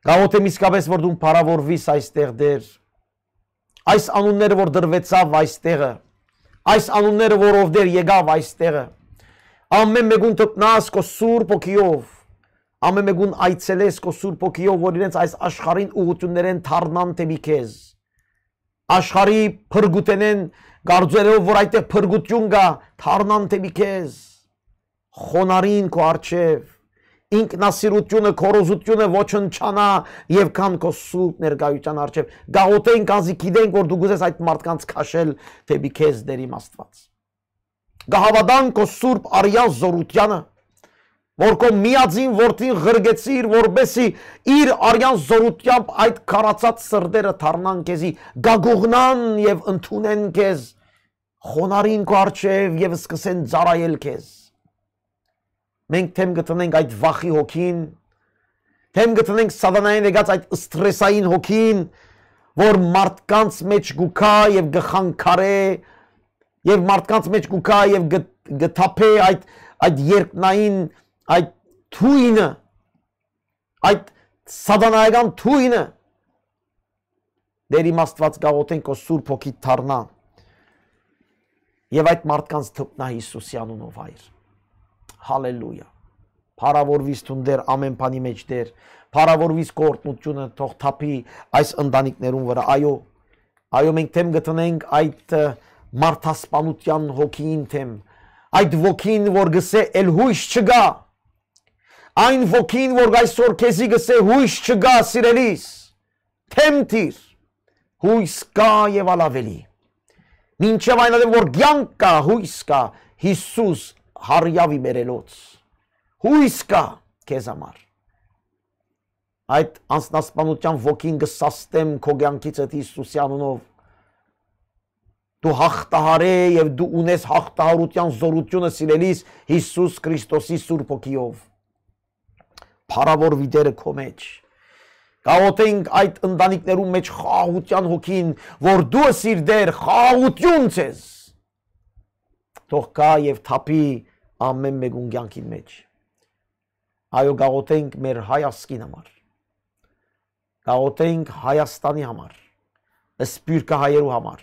Գաղութեմ իսկապես որ դու փարավորվիս այստեղ Տեր։ Այս անունները որ դրվեցավ այստեղը, այս անունները որով Տեր եկավ այստեղը։ Ամեն մեկուն տնաս քո Սուրբ ոգիով ամեն մեկուն այցելես քո Սուրբ ոգիով, որ իրենց այս աշխարհին ուղություններ են թառնան թեմի քեզ։ Աշխարհի փրկուտենեն, կարծելով որ այդտեղ փրկություն կա, թառնան թեմի քեզ խոնարին քո արչև ինքնասիրությունը քորոզությունը ոչնչանա եւ կան քո սուրբ ներկայության արչև գաղութենք ազի գիտենք որ դու գուզես այդ մարդկանց քաշել թեպի քեզ դերիմ աստված գահավադան քո սուրբ արյան զորությանը որ քո միածին որդին ղրգեցիր, որբեսի իր արյան զորությամբ այդ քարացած սրդերը թառնան քեզի, գագուղնան եւ ընդունեն քեզ, խոնարին քո արչեւ եւ սկսեն ծարայել քեզ մենք թեմ գտնենք այդ վախի հոգին, թեմ գտնենք սատանային եկած այդ ստրեսային հոգին, որ մարդկանց մեջ գուքա եւ գխանքարե եւ մարդկանց մեջ գուքա եւ գթափե այդ այդ երկնային այդ թույնը այդ սատանայական թույնը դեր իմ աստված գաղութենք ո սուրբ հոգի թառնա եւ այդ մարդկանց թփնա Հիսուսի անունով այր հալելույա Փարավորվիս ցուն դեր ամեն բանի մեջ դեր Փարավորվիս կորտնությունը թող թափի այս ընտանիքներուն վրա այո այո մենք թեմ գտնենք այդ մարդասպանության հոգին թեմ այդ ոգին որ գսե էլ հույս չգա այն ոգին որ այսօր քեզի գսե հույս չգա սիրելիս թեմ թիր հույս կա եւ ալավելի մինչև այն որ ցանկ կա հույս կա Հիսուս հարյավի մերելոց։ Հույս կա քեզ համար։ Այդ անսնասպանության ոգին գսաստեմ քո ցանկից այդ Հիսուսի անունով։ Դու հաղթահարե եւ դու ունես հաղթահարության զորությունը սիրելիս Հիսուս Քրիստոսի Սուրբ ոգիով։ Փարավոր վիդերը քո մեջ։ Կաղոթենք այդ ընտանիքներում մեջ խաղաղության հոգին, որ դու ես իր դեր խաղաղություն ցես թող կա եւ թափի ամեն մեկուն կյանքի մեջ։ Այո, գաղութենք մեր հայ ասկին համար։ Գաղութենք Հայաստանի համար։ Սպյուրքը հայերու համար։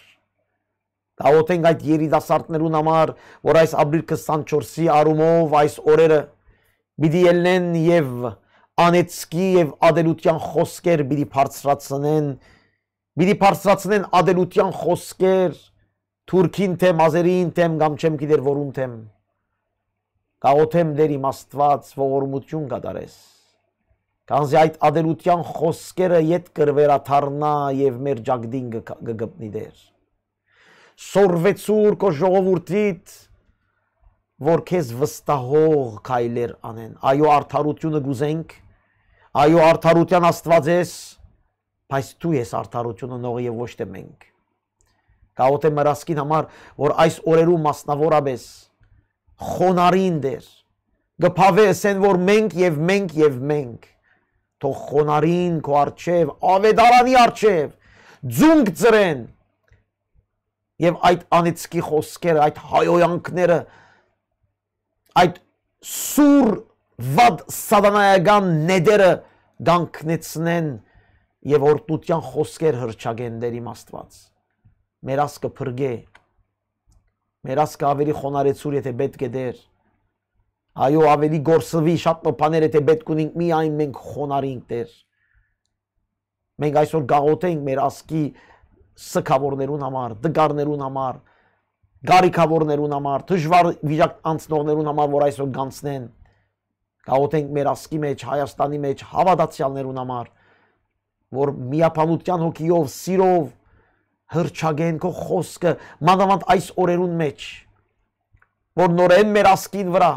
Գաղութենք այդ երիտասարդներուն համար, որ այս ապրիլ 24-ի արումով այս օրերը պիտի ելնեն եւ անեցքի եւ ադելության խոսքեր պիտի բարձրացնեն, պիտի բարձրացնեն ադելության խոսքեր Թուրքին թեմ, Ազերին թեմ կամ չեմ գիտեր որուն թեմ։ որ Կաղոթեմ դեր իմ աստված ողորմություն կատարես։ Կանզի այդ ադելության խոսքերը ետ կրվերաթարնա և մեր ճագդին գգպնի դեր։ Սորվեցուր կո ժողովուրդիտ, որ քեզ վստահող քայլեր անեն։ Այո, արդարությունը գուզենք։ Այո, արդարության Աստված ես, բայց դու ես արդարությունը նողը եւ ոչ թե մենք։ Կաոթե մրասկին համար, որ այս օրերու մասնավորապես խոնարին դեր։ Գփավե ասեն որ մենք եւ մենք եւ մենք թող խոնարին քո արչև, ավետարանի արչև ձունգ ծրեն։ Եվ այդ անիցքի խոսքերը, այդ հայոյանքները, այդ սուր վադ սադանայական ները գանքնեցնեն եւ օրտության խոսքեր հրճագեն դեր իմ Աստված։ Մեր ասկը փրկե Մերասկ ավելի խոնարեցուր, եթե պետք է դեր։ Այո, ավելի գործվի շատ նոպաներ, եթե պետք ունենք, մի այն մենք խոնարինք դեր։ Մենք այսօր գաղութենք մեր ասկի սքավորներուն համար, դգարներուն համար, գարիկավորներուն համար, դժվար վիճակ անցնողներուն համար, որ այսօր գանցնեն։ Գաղութենք մեր ասկի մեջ, Հայաստանի մեջ հավատացյալներուն համար, որ միապանության հոգիով, սիրով, հրճագեն քո խոսքը մանավանդ այս օրերուն մեջ որ նորեն մեր ասկին վրա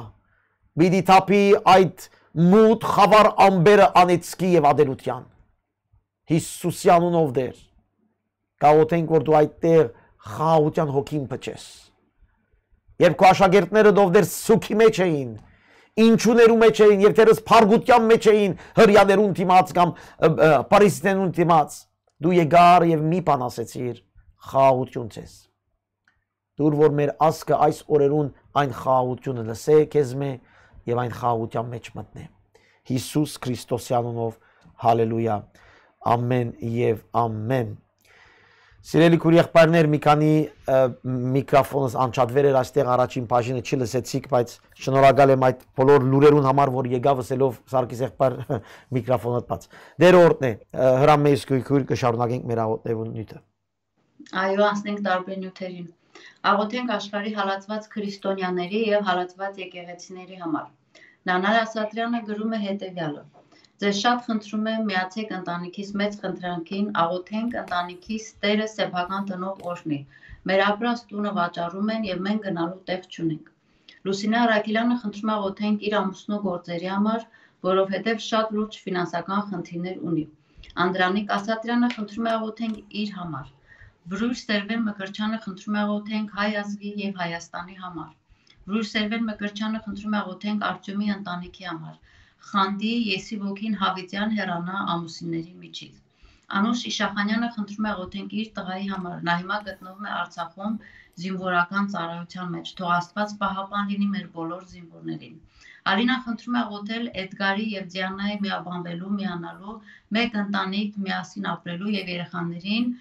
բիդի թափի այդ մութ խավար ամբերը անեցքի եւ ադելության Հիսուսի անունով դեր գաղութենք որ դու այդտեղ խաղաղության հոգին փչես Երբ քո աշակերտները դովդեր սուքի մեջ էին, ինչուներու մեջ էին, եւ դերս փարգության մեջ էին, հрьяներուն դիմաց կամ պարիսիտենուն դիմաց, դու եկար եւ մի բան ասեցիր խաղաղություն ցես դուր որ մեր ասկը այս օրերուն այն խաղաղությունը լսե քեզ մե եւ այն խաղաղության մեջ մտնե Հիսուս Քրիստոսյանով հալելույա ամեն եւ ամեն Սիրելի քուր եղբայրներ, մի քանի միկրոֆոնս անչատվեր էր այստեղ առաջին բաժինը չլսեցիք, բայց շնորհակալ եմ այդ բոլոր լուրերուն համար, որ եկավ ասելով Սարգիս եղբայր միկրոֆոնը տված։ Դերորդն է հրամեիսկույ քուր կշարունակենք մեր աղոտևուն նյութը։ Այո, անցնենք տարբեր նյութերին։ Աղոթենք աշխարհի հալածված քրիստոնյաների եւ հալածված եկեղեցիների համար։ Նանա Ասատրյանը գրում է հետեւյալը. Ձեզ շատ խնդրում եմ միացեք ընտանիքիս մեծ խնդրանքին, աղոթենք ընտանիքիս Տերը սեփական տնով օրհնի։ Մեր ապրած տունը վաճառում են եւ մենք գնալու տեղ չունենք։ Լուսինե Արաքելյանը խնդրում է աղոթենք իր ամուսնու գործերի համար, որովհետեւ շատ լուրջ ֆինանսական խնդիրներ ունի։ Անդրանիկ Ասատրյանը խնդրում է աղոթենք իր համար։ Բրույր Սերվեն Մկրչյանը խնդրում է աղոթենք հայ ազգի եւ Հայաստանի համար։ Բրույր Սերվեն Մկրչյանը խնդրում է աղոթենք Արտյոմի ընտանիքի համար Խանդի եսի ոգին Հավիտյան հեռանա ամուսինների միջից։ Անուշ Իշախանյանը խնդրում է ղոթենք իր տղայի համար։ Նա հիմա գտնվում է Արցախում զինվորական ծառայության մեջ։ Թող Աստված պահապան լինի մեր բոլոր զինվորներին։ Ալինան խնդրում է ղոթել Էդգարի եւ Դիանայի միաբանվելու, միանալու, մեկ ընտանիք միասին ապրելու եւ երեխաներին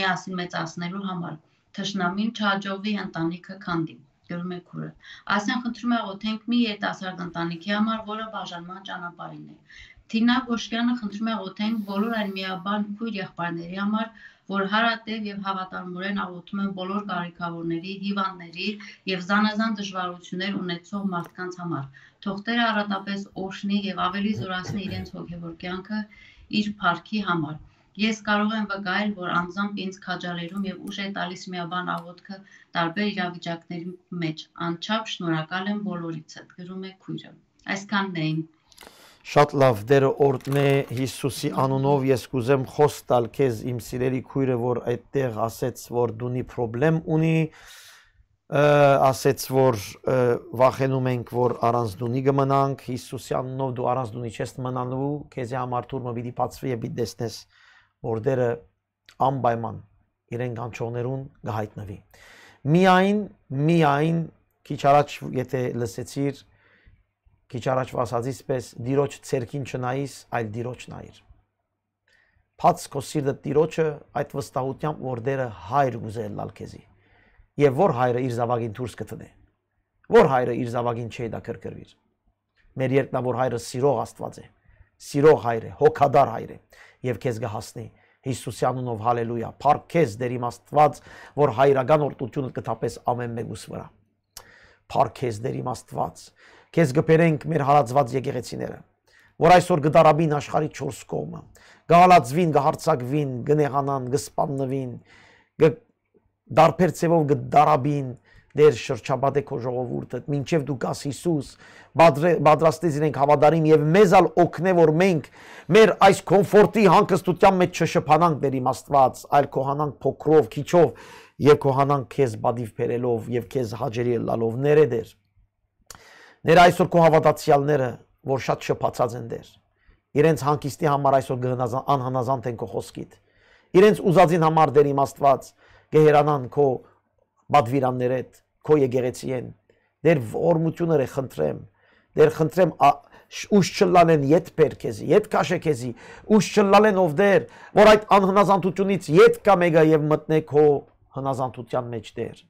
միասին մեծացնելու համար։ Թշնամին չհաջողվի ընտանիքը քանդի գրում է քուրը։ Ասեն խնդրում է աղոթենք մի երիտասարդ ընտանիքի համար, որը բաժանման ճանապարհին է։ Թինա Գոշկյանը խնդրում է աղոթենք բոլոր այն միաբան քույր եղբայրների համար, որ հարատև եւ հավատարմորեն աղոթում են բոլոր կարիքավորների, հիվանդների եւ զանազան դժվարություններ ունեցող մարդկանց համար։ Թող Տերը առատապես օշնի եւ ավելի զորացնի իրենց հոգեվոր կյանքը իր փառքի համար։ Ես կարող եմ վկայել, որ անձամբ ինձ քաջալերում եւ ուժ է տալիս միաբան աղոթքը տարբեր իրավիճակների մեջ։ Անչափ շնորհակալ եմ բոլորիցդ, գրում է քույրը։ Այսքանն էին։ Շատ լավ, Տերը օրդն է Հիսուսի անունով ես կուզեմ խոս տալ քեզ իմ սիրելի քույրը, որ այդտեղ ասեց, որ դունի խնդրեմ ունի, ասեց, որ վախենում ենք, որ առանց դունի կմնանք, Հիսուսի անունով դու առանց դունի չես մնալու, քեզի համար թուրմը պիտի բացվի եւ պիտի տեսնես որ դերը անպայման իրեն կանչողներուն կհայտնվի։ Միայն, միայն քիչ առաջ եթե լսեցիր քիչ առաջ ասածից պես դիրոջ ցերքին չնայիս, այլ դիրոջ նայիր։ Փած քո սիրտը դիրոջը այդ վստահությամբ, որ դերը հայր գուզել լալ քեզի։ Եվ որ հայրը իր զավակին դուրս կտնե։ Որ հայրը իր զավակին չի դա կրկրվիր։ Մեր երկնավոր հայրը սիրող Աստված է։ Սիրող հայր է, հոգադար հայր է եւ քեզ կհասնի։ Հիսուսի անունով հալելույա։ Փառք քեզ դեր իմ Աստված, որ հայրական օրտությունը կտապես ամեն մեկուս վրա։ Փառք քեզ դեր իմ Աստված։ Քեզ գբերենք մեր հարածված եկեղեցիները, որ այսօր գդարաբին աշխարի 4 կողմը, գալածվին, գհարցակվին, գնեղանան, գսպաննվին, գ դարբեր ծևով գդարաբին, գ դեր շրջապատե քո ժողովուրդը, մինչև դու գաս Հիսուս, պատրաստես իրենք հավատարիմ եւ մեզալ օգնե որ մենք մեր այս կոմֆորտի հանգստության մեջ չշփանանք դեր իմ Աստված, այլ կոհանանք փոքրով, քիչով եւ կոհանանք քեզ բադիվ բերելով եւ քեզ հաջերի լալով ները դեր։ Ներ այսօր քո հավատացյալները, որ շատ շփացած են դեր։ Իրենց հանգստի համար այսօր գնազան անհանազանդ են քո խոսքիդ։ Իրենց ուզածին համար դեր իմ Աստված, գեհերանան քո բադվիրաններդ քո եկեղեցիեն։ Դեր ողորմություններ է խնդրեմ։ Դեր խնդրեմ ուշ չլանեն իդ բերքեզի, իդ քաշեքեզի, ուշ չլանեն ով դեր, որ այդ անհնազանդությունից իդ կա մեգա եւ մտնե քո հնազանդության մեջ դեր։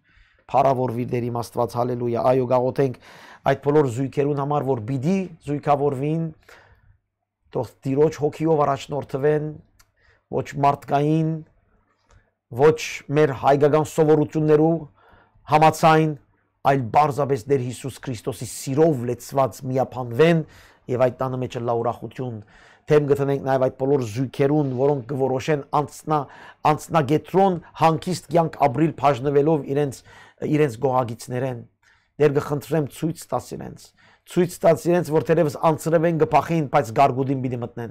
Փարավորվի դեր իմ Աստված, հալելույա։ Այո, գաղոթենք այդ բոլոր զույգերուն համար, որ բիդի զույգավորվին, թող ծիրոջ հոգիով առաջնորդվեն, ոչ մարդկային, ոչ մեր հայկական սովորություններով համացայն, այլ բարձապես Տեր Հիսուս Քրիստոսի սիրով լեցված միապանվեն եւ այդ տանը մեջը լա ուրախություն թեմ գտնենք նաև այդ բոլոր զույգերուն, որոնք կորոշեն անցնա անցնագետրոն հանկիստ կյանք ապրիլ բաժնվելով իրենց իրենց գողագիցներեն։ Դեր կխնդրեմ ցույց տաս իրենց, ցույց տած իրենց որ դերևս անցրև են գփախին, բայց գարգուդին պիտի մտնեն։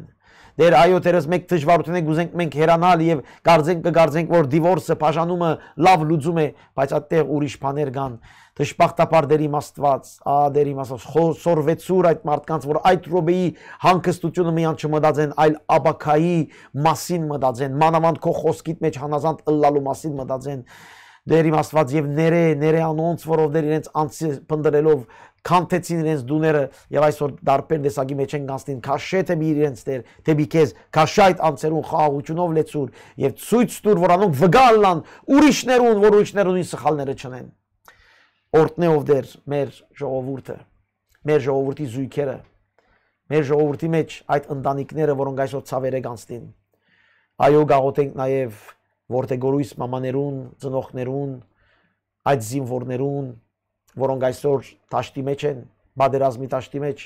Դեր այո, դերս մեկ դժվարություն է գուզենք մենք հերանալ եւ կարծենք կգարձենք որ դիվորսը, բաժանումը լավ լուծում է, բայց այդտեղ ուրիշ բաներ կան։ Դժբախտաբար դերի մաստված, ա դերի մաստված խորսորվեցուր այդ մարդկանց, որ այդ ռոբեի հանգստությունը միան չմտածեն, այլ աբակայի մասին մտածեն, մանավանդ քո խոսքիդ մեջ հանազանդ ըլլալու մասին մտածեն դեր իմ Աստված եւ ները ները անոնց որով դեր իրենց անցի փնդրելով քանթեցին իրենց դուները եւ այսօր դարբեր դեսագի մեջ են գանցնին քաշե թե մի իրենց դեր թեպի քեզ քաշե այդ անցերուն խաղաղությունով լեցուր եւ ցույց տուր որ անոնք վգալան ուրիշներուն որ ուրիշներունի սխալները չնեն օրտնեով դեր մեր ժողովուրդը մեր ժողովրդի զույգերը մեր ժողովրդի մեջ այդ ընտանիքները որոնք այսօր ցավեր է գանցնին այո գաղութենք նաեւ որտեգորույս մամաներուն, ծնողներուն, այդ զինվորներուն, որոնք այսօր ճաշտի մեջ են, բادرազմի ճաշտի մեջ,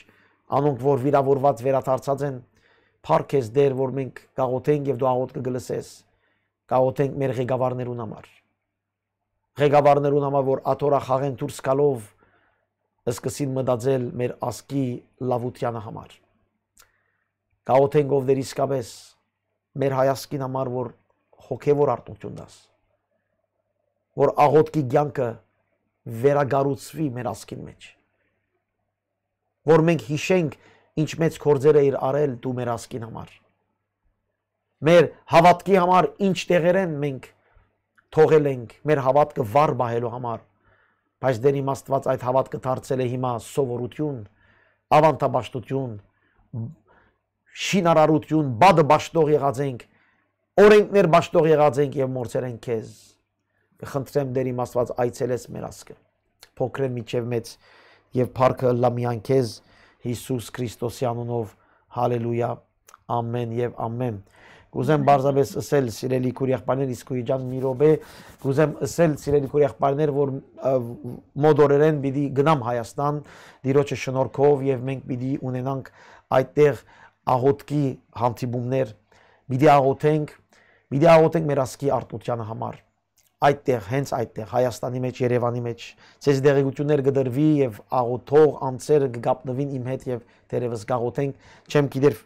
անոնք որ վիրավորված վերաթարցած են, փարքես դեր, որ մենք գաղութենք եւ դու աղոտ կգլսես։ Գաղութենք մեր ղեկավարներուն համար։ Ղեկավարներուն համար, որ աթորա խաղեն դուրս գալով սկսին մտածել մեր ասկի լավությանը համար։ Գաղութենք ով դեր իսկապես մեր հայասկին համար, որ հոգևոր արտությունն աս որ աղոտքի ցանկը վերագառուցվի մեր ասքին մեջ որ մենք հիշենք ինչ մեծ կորձեր է իր արել դու մեր ասքին համար մեր հավատքի համար ինչ տեղեր են մենք թողել ենք մեր հավատքը վառ բահելու համար բայց դեր իմ Աստված այդ հավատքը դարձել է հիմա սովորություն ավանդաբաշտություն շինարարություն բադը բաշտող եղած ենք օրենքներ ճաշտող եղած ենք եւ մորցեր ենք քեզ։ Կխնդրեմ դեր իմ Աստված այցելես մեր ասկը։ Փոքրը միջև մեծ եւ փառքը լամիան քեզ Հիսուս Քրիստոսի անունով հալելույա ամեն եւ ամեն Կուզեմ բարձրապես ասել սիրելի քուրի եղբայրներ, իսկ քուրի ջան մի ռոբե, կուզեմ ասել սիրելի քուրի եղբայրներ, որ մոդորերեն պիտի գնամ Հայաստան դիրոջը շնորհքով եւ մենք պիտի ունենանք այդտեղ աղոտքի հանդիպումներ, պիտի աղոթենք Միդիաղոտենք դե մեր ասկի արտության համար։ Այդտեղ, հենց այդտեղ Հայաստանի մեջ, Երևանի մեջ ցեզ դեղեցություններ գդրվի եւ աղոթող անձերը կգապնվին իմ հետ եւ դերևս գաղոթենք։ Չեմ գիտեր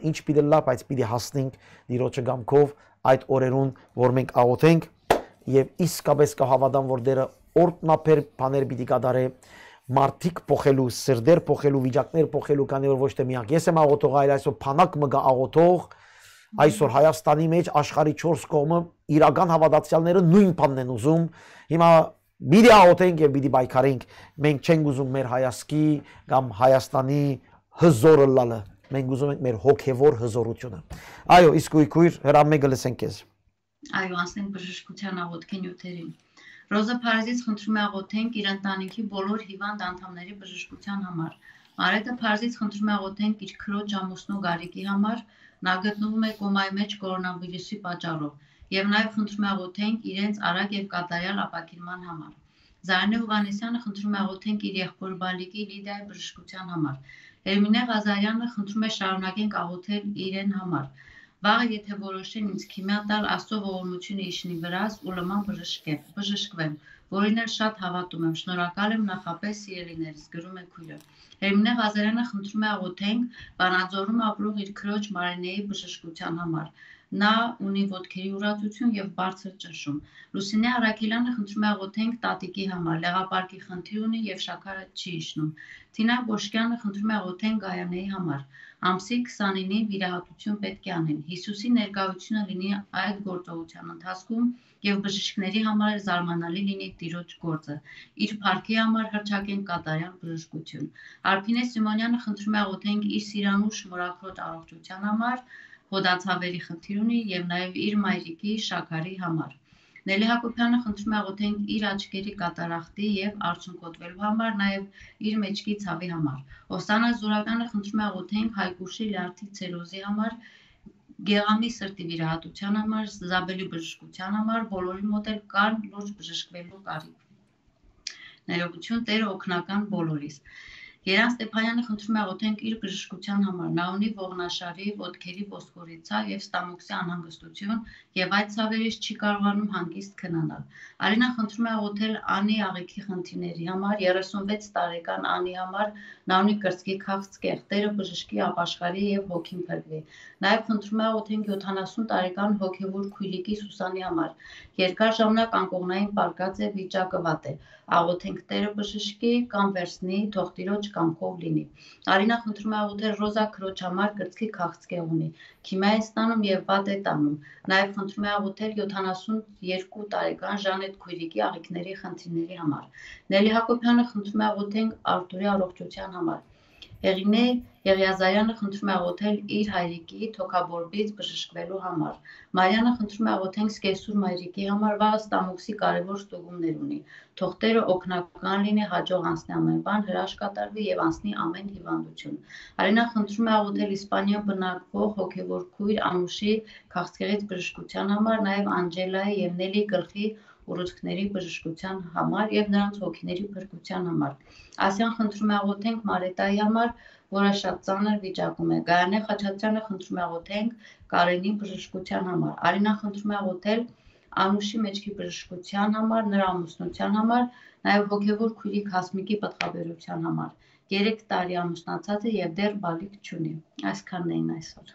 տեխնիկական ինչ պիտի լա, բայց պիտի հասնենք ծիրոջը գամքով այդ օրերուն, որ մենք աղոթենք եւ իսկապես կհավատան, որ դերը օրտնապեր բաներ պիտի կատարե մարդիկ փոխելու, սրդեր փոխելու, վիճակներ փոխելու, քանի որ ոչ թե միակ ես եմ աղոթող, այլ այսօր փանակ մը գա աղոթող, Այսօր Հայաստանի մեջ աշխարի 4 կողմը իրական հավատացյալները նույն բանն են ուզում։ Հիմա Միդիա օտենք եւ միդի բայկարենք մենք չենք ուզում մեր հայասկի կամ Հայաստանի հզորը լալը մենք ուզում ենք մեր հոգեվոր հզորությունը այո իսկ ուйքույր հրամեգը լսենք ես այո ասենք բժշկության աղոթքի նյութերին Ռոզա Փարիզից խնդրում է աղոթենք իր ընտանիքի բոլոր հիվանդ անդամների բժշկության համար Արեգը Փարզից խնդրում է աղոթենք իր քրոջ ամուսնու Գարիկի համար, նա գտնվում է կոմայի մեջ կորոնավիրուսի պատճառով, եւ նաեւ խնդրում է աղոթենք իրենց արագ եւ կատարյալ ապակերման համար։ Զարինե Հովանեսյանը խնդրում է աղոթենք իր եղբոր Բալիկի Լիդիայի բժշկության համար։ Էրմինե Ղազարյանը խնդրում է շարունակենք աղոթել իրեն համար։ Վաղը եթե որոշեն ինձ քիմիա տալ, աստծո ողորմությունը իշնի վրաս ու լման բժշկեմ, բժշկվեմ, որին էլ շատ հավատում եմ, շնորհակալ եմ նախապես սիրելիներս, գրում է քույրը։ Հերմինե Ղազարյանը խնդրում է աղոթենք Վանաձորում ապրող իր քրոջ Մարինեի բժշկության համար նա ունի ոդքերի ուրացություն եւ բարձր ճնշում։ Լուսինե Արաքելյանը խնդրում է աղոթենք տատիկի համար, լեգապարկի խնդիր ունի եւ շաքարը չի իշնում։ Թինա Գոշկյանը խնդրում է աղոթենք Գայանեի համար։ Ամսի 29-ին վիրահատություն պետք է անեն։ Հիսուսի ներկայությունը լինի այդ գործողության ընթացքում եւ բժիշկների համար զարմանալի լինի Տիրոջ գործը։ Իր парքի համար հրճակեն կատարյալ բժշկություն։ Արփինե Սիմոնյանը խնդրում է աղոթենք իր Սիրանու շնորհակրոտ առողջության համար, հոդացավերի խնդիր ունի եւ նաեւ իր մայրիկի Շաքարի համար։ Նելե Հակոբյանը խնդրում է Աղոթենք իր աչքերի կատարախտի և արցունկոտվելու համար, նաև իր մեջքի ցավի համար։ Օսանա Զուրակյանը խնդրում է Աղոթենք Հայկուշի լյարդի ցիրոզի համար, Գեղամի սրտի վիրահատության համար, զաբելի բժշկության համար բոլորի մոտ էլ կան լուրջ բժշկվելու կարիք։ Ներողություն Տեր օգնական բոլորիս։ Երան Ստեփանյանը խնդրում է աղոթենք իր բժշկության համար։ Նա ունի ողնաշարի, ոտքերի ոսկորի ցավ եւ ստամոքսի անհանգստություն եւ այդ ցավերից չի կարողանում հանգիստ քնանալ։ Արինա խնդրում է աղոթել Անի աղիքի խնդիրների համար 36 տարեկան Անի համար նա ունի կրծքի քաղցկեղ, տերը բժշկի ապաշխարի եւ հոգին փրկվի։ Նաեւ խնդրում է աղոթենք 70 տարեկան հոգեվոր քույրիկի Սուսանի համար։ Երկար ժամանակ անկողնային պարկած է վիճակը վատ է։ Աղոթենք Տերը բժշկի կամ վերցնի թողտիրոջ կամքով լինի։ Արինա խնդրում է աղոթել Ռոզա Քրոջ համար գրծքի քաղցկեղ ունի։ Քիմիա է ստանում եւ վատ է տանում։ Նաեւ խնդրում է աղոթել 72 տարեկան Ժանետ Քույրիկի աղիքների խնդիրների համար։ Նելի Հակոբյանը խնդրում է աղոթենք Արտուրի առողջության համար։ Հեղինե Եղիազարյանը խնդրում է աղոթել իր հայրիկի թոքաբորբից բժշկվելու համար։ Մարյանը խնդրում է աղոթենք Սկեսուր մայրիկի համար, վաղը ստամոքսի կարևոր ստուգումներ ունի։ Թող Տերը օգնական լինի, հաջող անցնի ամեն բան, հրաշ կատարվի եւ անցնի ամեն հիվանդություն։ Արենա խնդրում է աղոթել Իսպանիա բնակվող հոգևոր քույր Անուշի քաղցկեղից բժշկության համար, նաեւ Անջելայի եւ Նելի գլխի կուրուցքների բժշկության համար եւ նրանց հոգիների փրկության համար։ Ասյան խնդրում է աղոթենք Մարետայի համար, որը շատ ծանր վիճակում է։ Գայանե Խաչատրյանը խնդրում է աղոթենք Կարենի բժշկության համար։ Արինա խնդրում է աղոթել Անուշի մեջքի բժշկության համար, նրա ամուսնության համար, նաև հոգևոր քույրի Հասմիկի պատխաբերության համար։ 3 տարի ամուսնացած է եւ դեռ բալիկ չունի։ Այսքանն էին այսօր։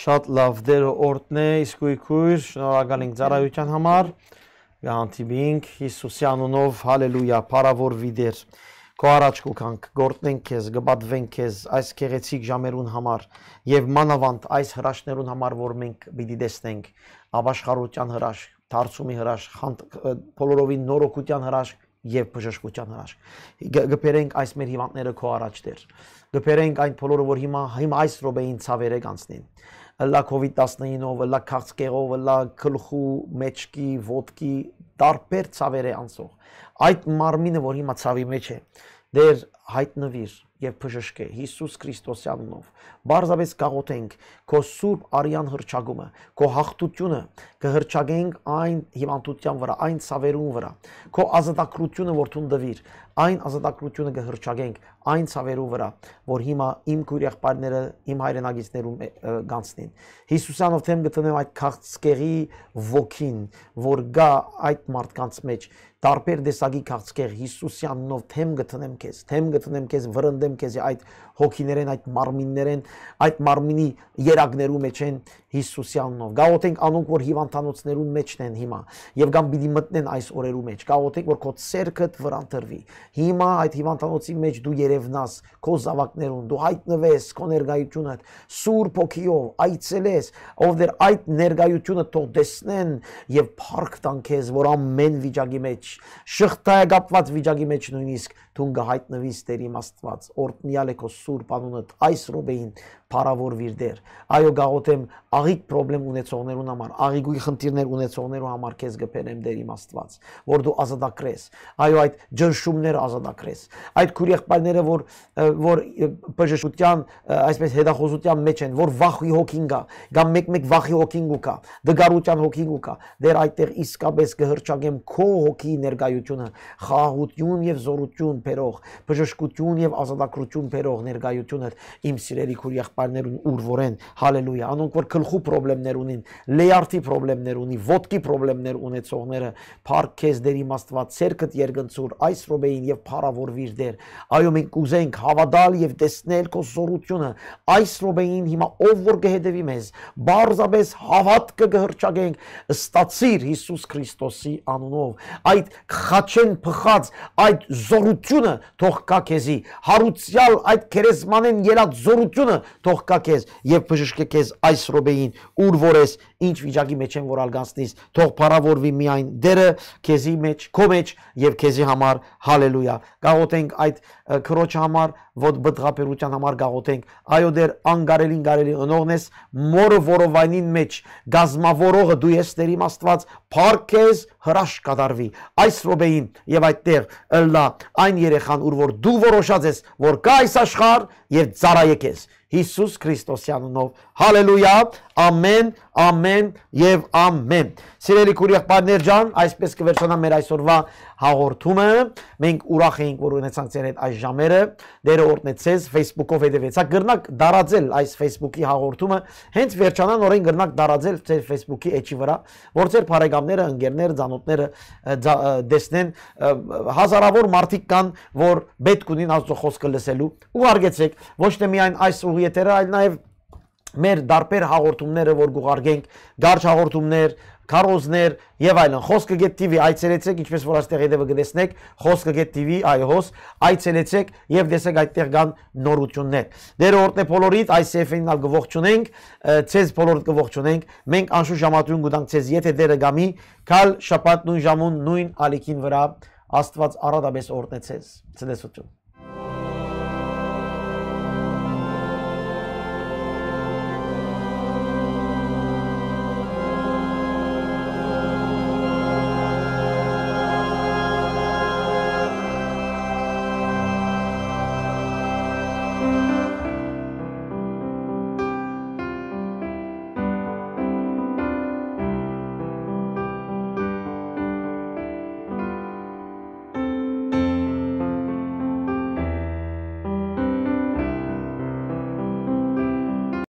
Շատ լավ, դերը օրտնե, իսկ ու քույր, շնորհակալ ենք ծառայության համար։ Ա, Գանտիբինք Հիսուսի անունով հալելույա, փառավորվի Տեր։ Քո առաջ կուքանք, գործնենք քեզ, գբատվենք քեզ այս քեղեցիկ ժամերուն համար եւ մանավանդ այս հրաշներուն համար, որ մենք պիտի տեսնենք ապաշխարության հրաշ, դարձումի հրաշ, բոլորովին նորոգության հրաշ եւ բժշկության հրաշք։ Գբերենք այս մեր հիվանդները քո առաջ Տեր։ Գբերենք այն բոլորը, որ հիմա հիմա այս ռոբեին ցավերեք անցնին լա COVID-19-ով, լա քաղցկեղով, լա գլխու, մեջքի, ոտքի տարբեր ցավեր է անցող։ Այդ մարմինը, որ հիմա ցավի մեջ է, դեր հայտնվիր եւ բժշկե Հիսուս Քրիստոսյան անունով։ Բարձրապես կաղոթենք քո սուրբ արյան հրճագումը, քո հաղթությունը կհրճագենք այն հիվանդության վրա, այն ցավերուն վրա։ Քո ազատագրությունը որդուն դվիր, այն ազատագրությունը կհրճագենք այն ցավերու վրա, որ հիմա իմ քույր եղբայրները, իմ հայրենագիցներում գանցնին։ Հիսուսանով թեմ գտնեմ այդ քաղցկեղի ոգին, որ գա այդ մարդկանց մեջ տարբեր դեսագի քաղցկեղ Հիսուսյանով թեմ գտնեմ քեզ, թեմ գտնեմ քեզ, վրընդեմ քեզ այդ հոգիներեն, այդ մարմիններեն, այդ մարմինի երակներու մեջ են Հիսուսի անունով։ Գաղութենք անոնք, որ հիվանդանոցներուն մեջն են հիմա, եւ կամ պիտի մտնեն այս օրերու մեջ։ Գաղութենք, որ քո ցերկդ վրան տրվի։ Հիմա այդ հիվանդանոցի մեջ դու երևնաս քո զավակներուն, դու հայտնվես քո ներգայությունը Սուրբ ոգիով, այցելես, ով դեր այդ ներգայությունը թող տեսնեն եւ փառք տան քեզ, որ ամեն վիճակի մեջ, շղթայակապված վիճակի մեջ նույնիսկ դու կհայտնվես Տեր իմ Աստված, օրտնյալ է քո Սուրբ անունդ այս րոպեին փառավորվիր դեր։ Այո, գաղութեմ աղիք խնդրեմ ունեցողներուն համար, աղիգույի խնդիրներ ունեցողներու համար քեզ գփենեմ դեր իմ Աստված, որ դու ազատագրես։ Այո, այդ ջնշումները ազատագրես։ Այդ քուրիեղբայրները, որ որ բժշկության, այսպես հետախոզության մեջ են, որ վախի հոգին կա, կամ մեկ-մեկ վախի հոգին կա, դգարության հոգին կա, դեր այդտեղ իսկապես կհրճագեմ քո հոգի ներկայությունը, խաղաղություն եւ զորություն բերող, բժշկություն եւ ազատագրություն բերող ներկայությունը իմ սիրելի քուրիեղ եղբայրներուն ուրվորեն հալելույա անոնք որ գլխու խնդիրներ ունին լեյարտի խնդիրներ ունի ոդկի խնդիրներ ունեցողները փառք քեզ դեր իմ աստված ցերկդ երգնցուր այս ռոբեին եւ փառավորվիր դեր այո մենք կուզենք հավատալ եւ տեսնել քո զորությունը այս ռոբեին հիմա ով որ կհետևի մեզ բարձաբես հավատքը կհրճագենք ստացիր Հիսուս Քրիստոսի անունով այդ խաչեն փխած այդ զորությունը թող կա քեզի հարուցյալ այդ քերեսմանեն ելած զորությունը թող կա քեզ եւ բժշկե քեզ այս ռոբեին ուր որ ես ինչ վիճակի մեջ են որ ալգանցնես թող փառավորվի միայն դերը քեզի մեջ քո մեջ եւ քեզի համար հալելույա գաղոթենք այդ քրոջ համար ոդ բդղապերության համար գաղոթենք այո դեր անգարելին գարելի ընողն ես մորը որովայնին մեջ գազմավորողը դու ես տերիմ աստված փառքես հրաշք կատարվի այս րոբեին եւ այդտեղ ըլլա այն երեխան ուր որ դու որոշած ես որ կա այս աշխարհ եւ ծառայեք ես Հիսուս Քրիստոսյանով հալելույա ամեն ամեն եւ ամեն։ Սիրելի քուրիախբարներ ջան, այսպես կվերջանա մեր այսօրվա հաղորդումը։ Մենք ուրախ էինք, որ ունեցանք ձեր հետ այս ժամերը։ Դերը օրտնեցես Facebook-ով հետևեցա։ հա, Գրնակ դարաձել այս Facebook-ի հաղորդումը։ Հենց վերջանա նորեն գրնակ դարաձել ձեր Facebook-ի էջի վրա, որ ձեր բարեկամները, ընկերները, ծանոթները դեսնեն հազարավոր մարդիկ կան, որ պետք ունին Աստծո խոսքը լսելու։ Ուղարկեցեք ոչ թե միայն այս ուղի եթերը, այլ նաև մեր դարբեր հաղորդումները, որ գուղարկենք, գարչ հաղորդումներ, քարոզներ եւ այլն։ Խոսքը Get TV այցելեցեք, ինչպես որ այստեղ հետեւը գտեսնեք, Խոսքը Get TV iHost այցելեցեք եւ դեսեք այդտեղ կան նորություններ։ Դերորդն է բոլորիդ, այս FM-ին ալ գողջունենք, ցեզ բոլորդ գողջունենք։ Մենք անշուշտ ժամատուն գտանք ցեզ, եթե դերը գամի, քալ շաբաթ նույն ժամուն նույն ալիքին վրա Աստված առատաբես օրտնեցես։ Ցնեսություն։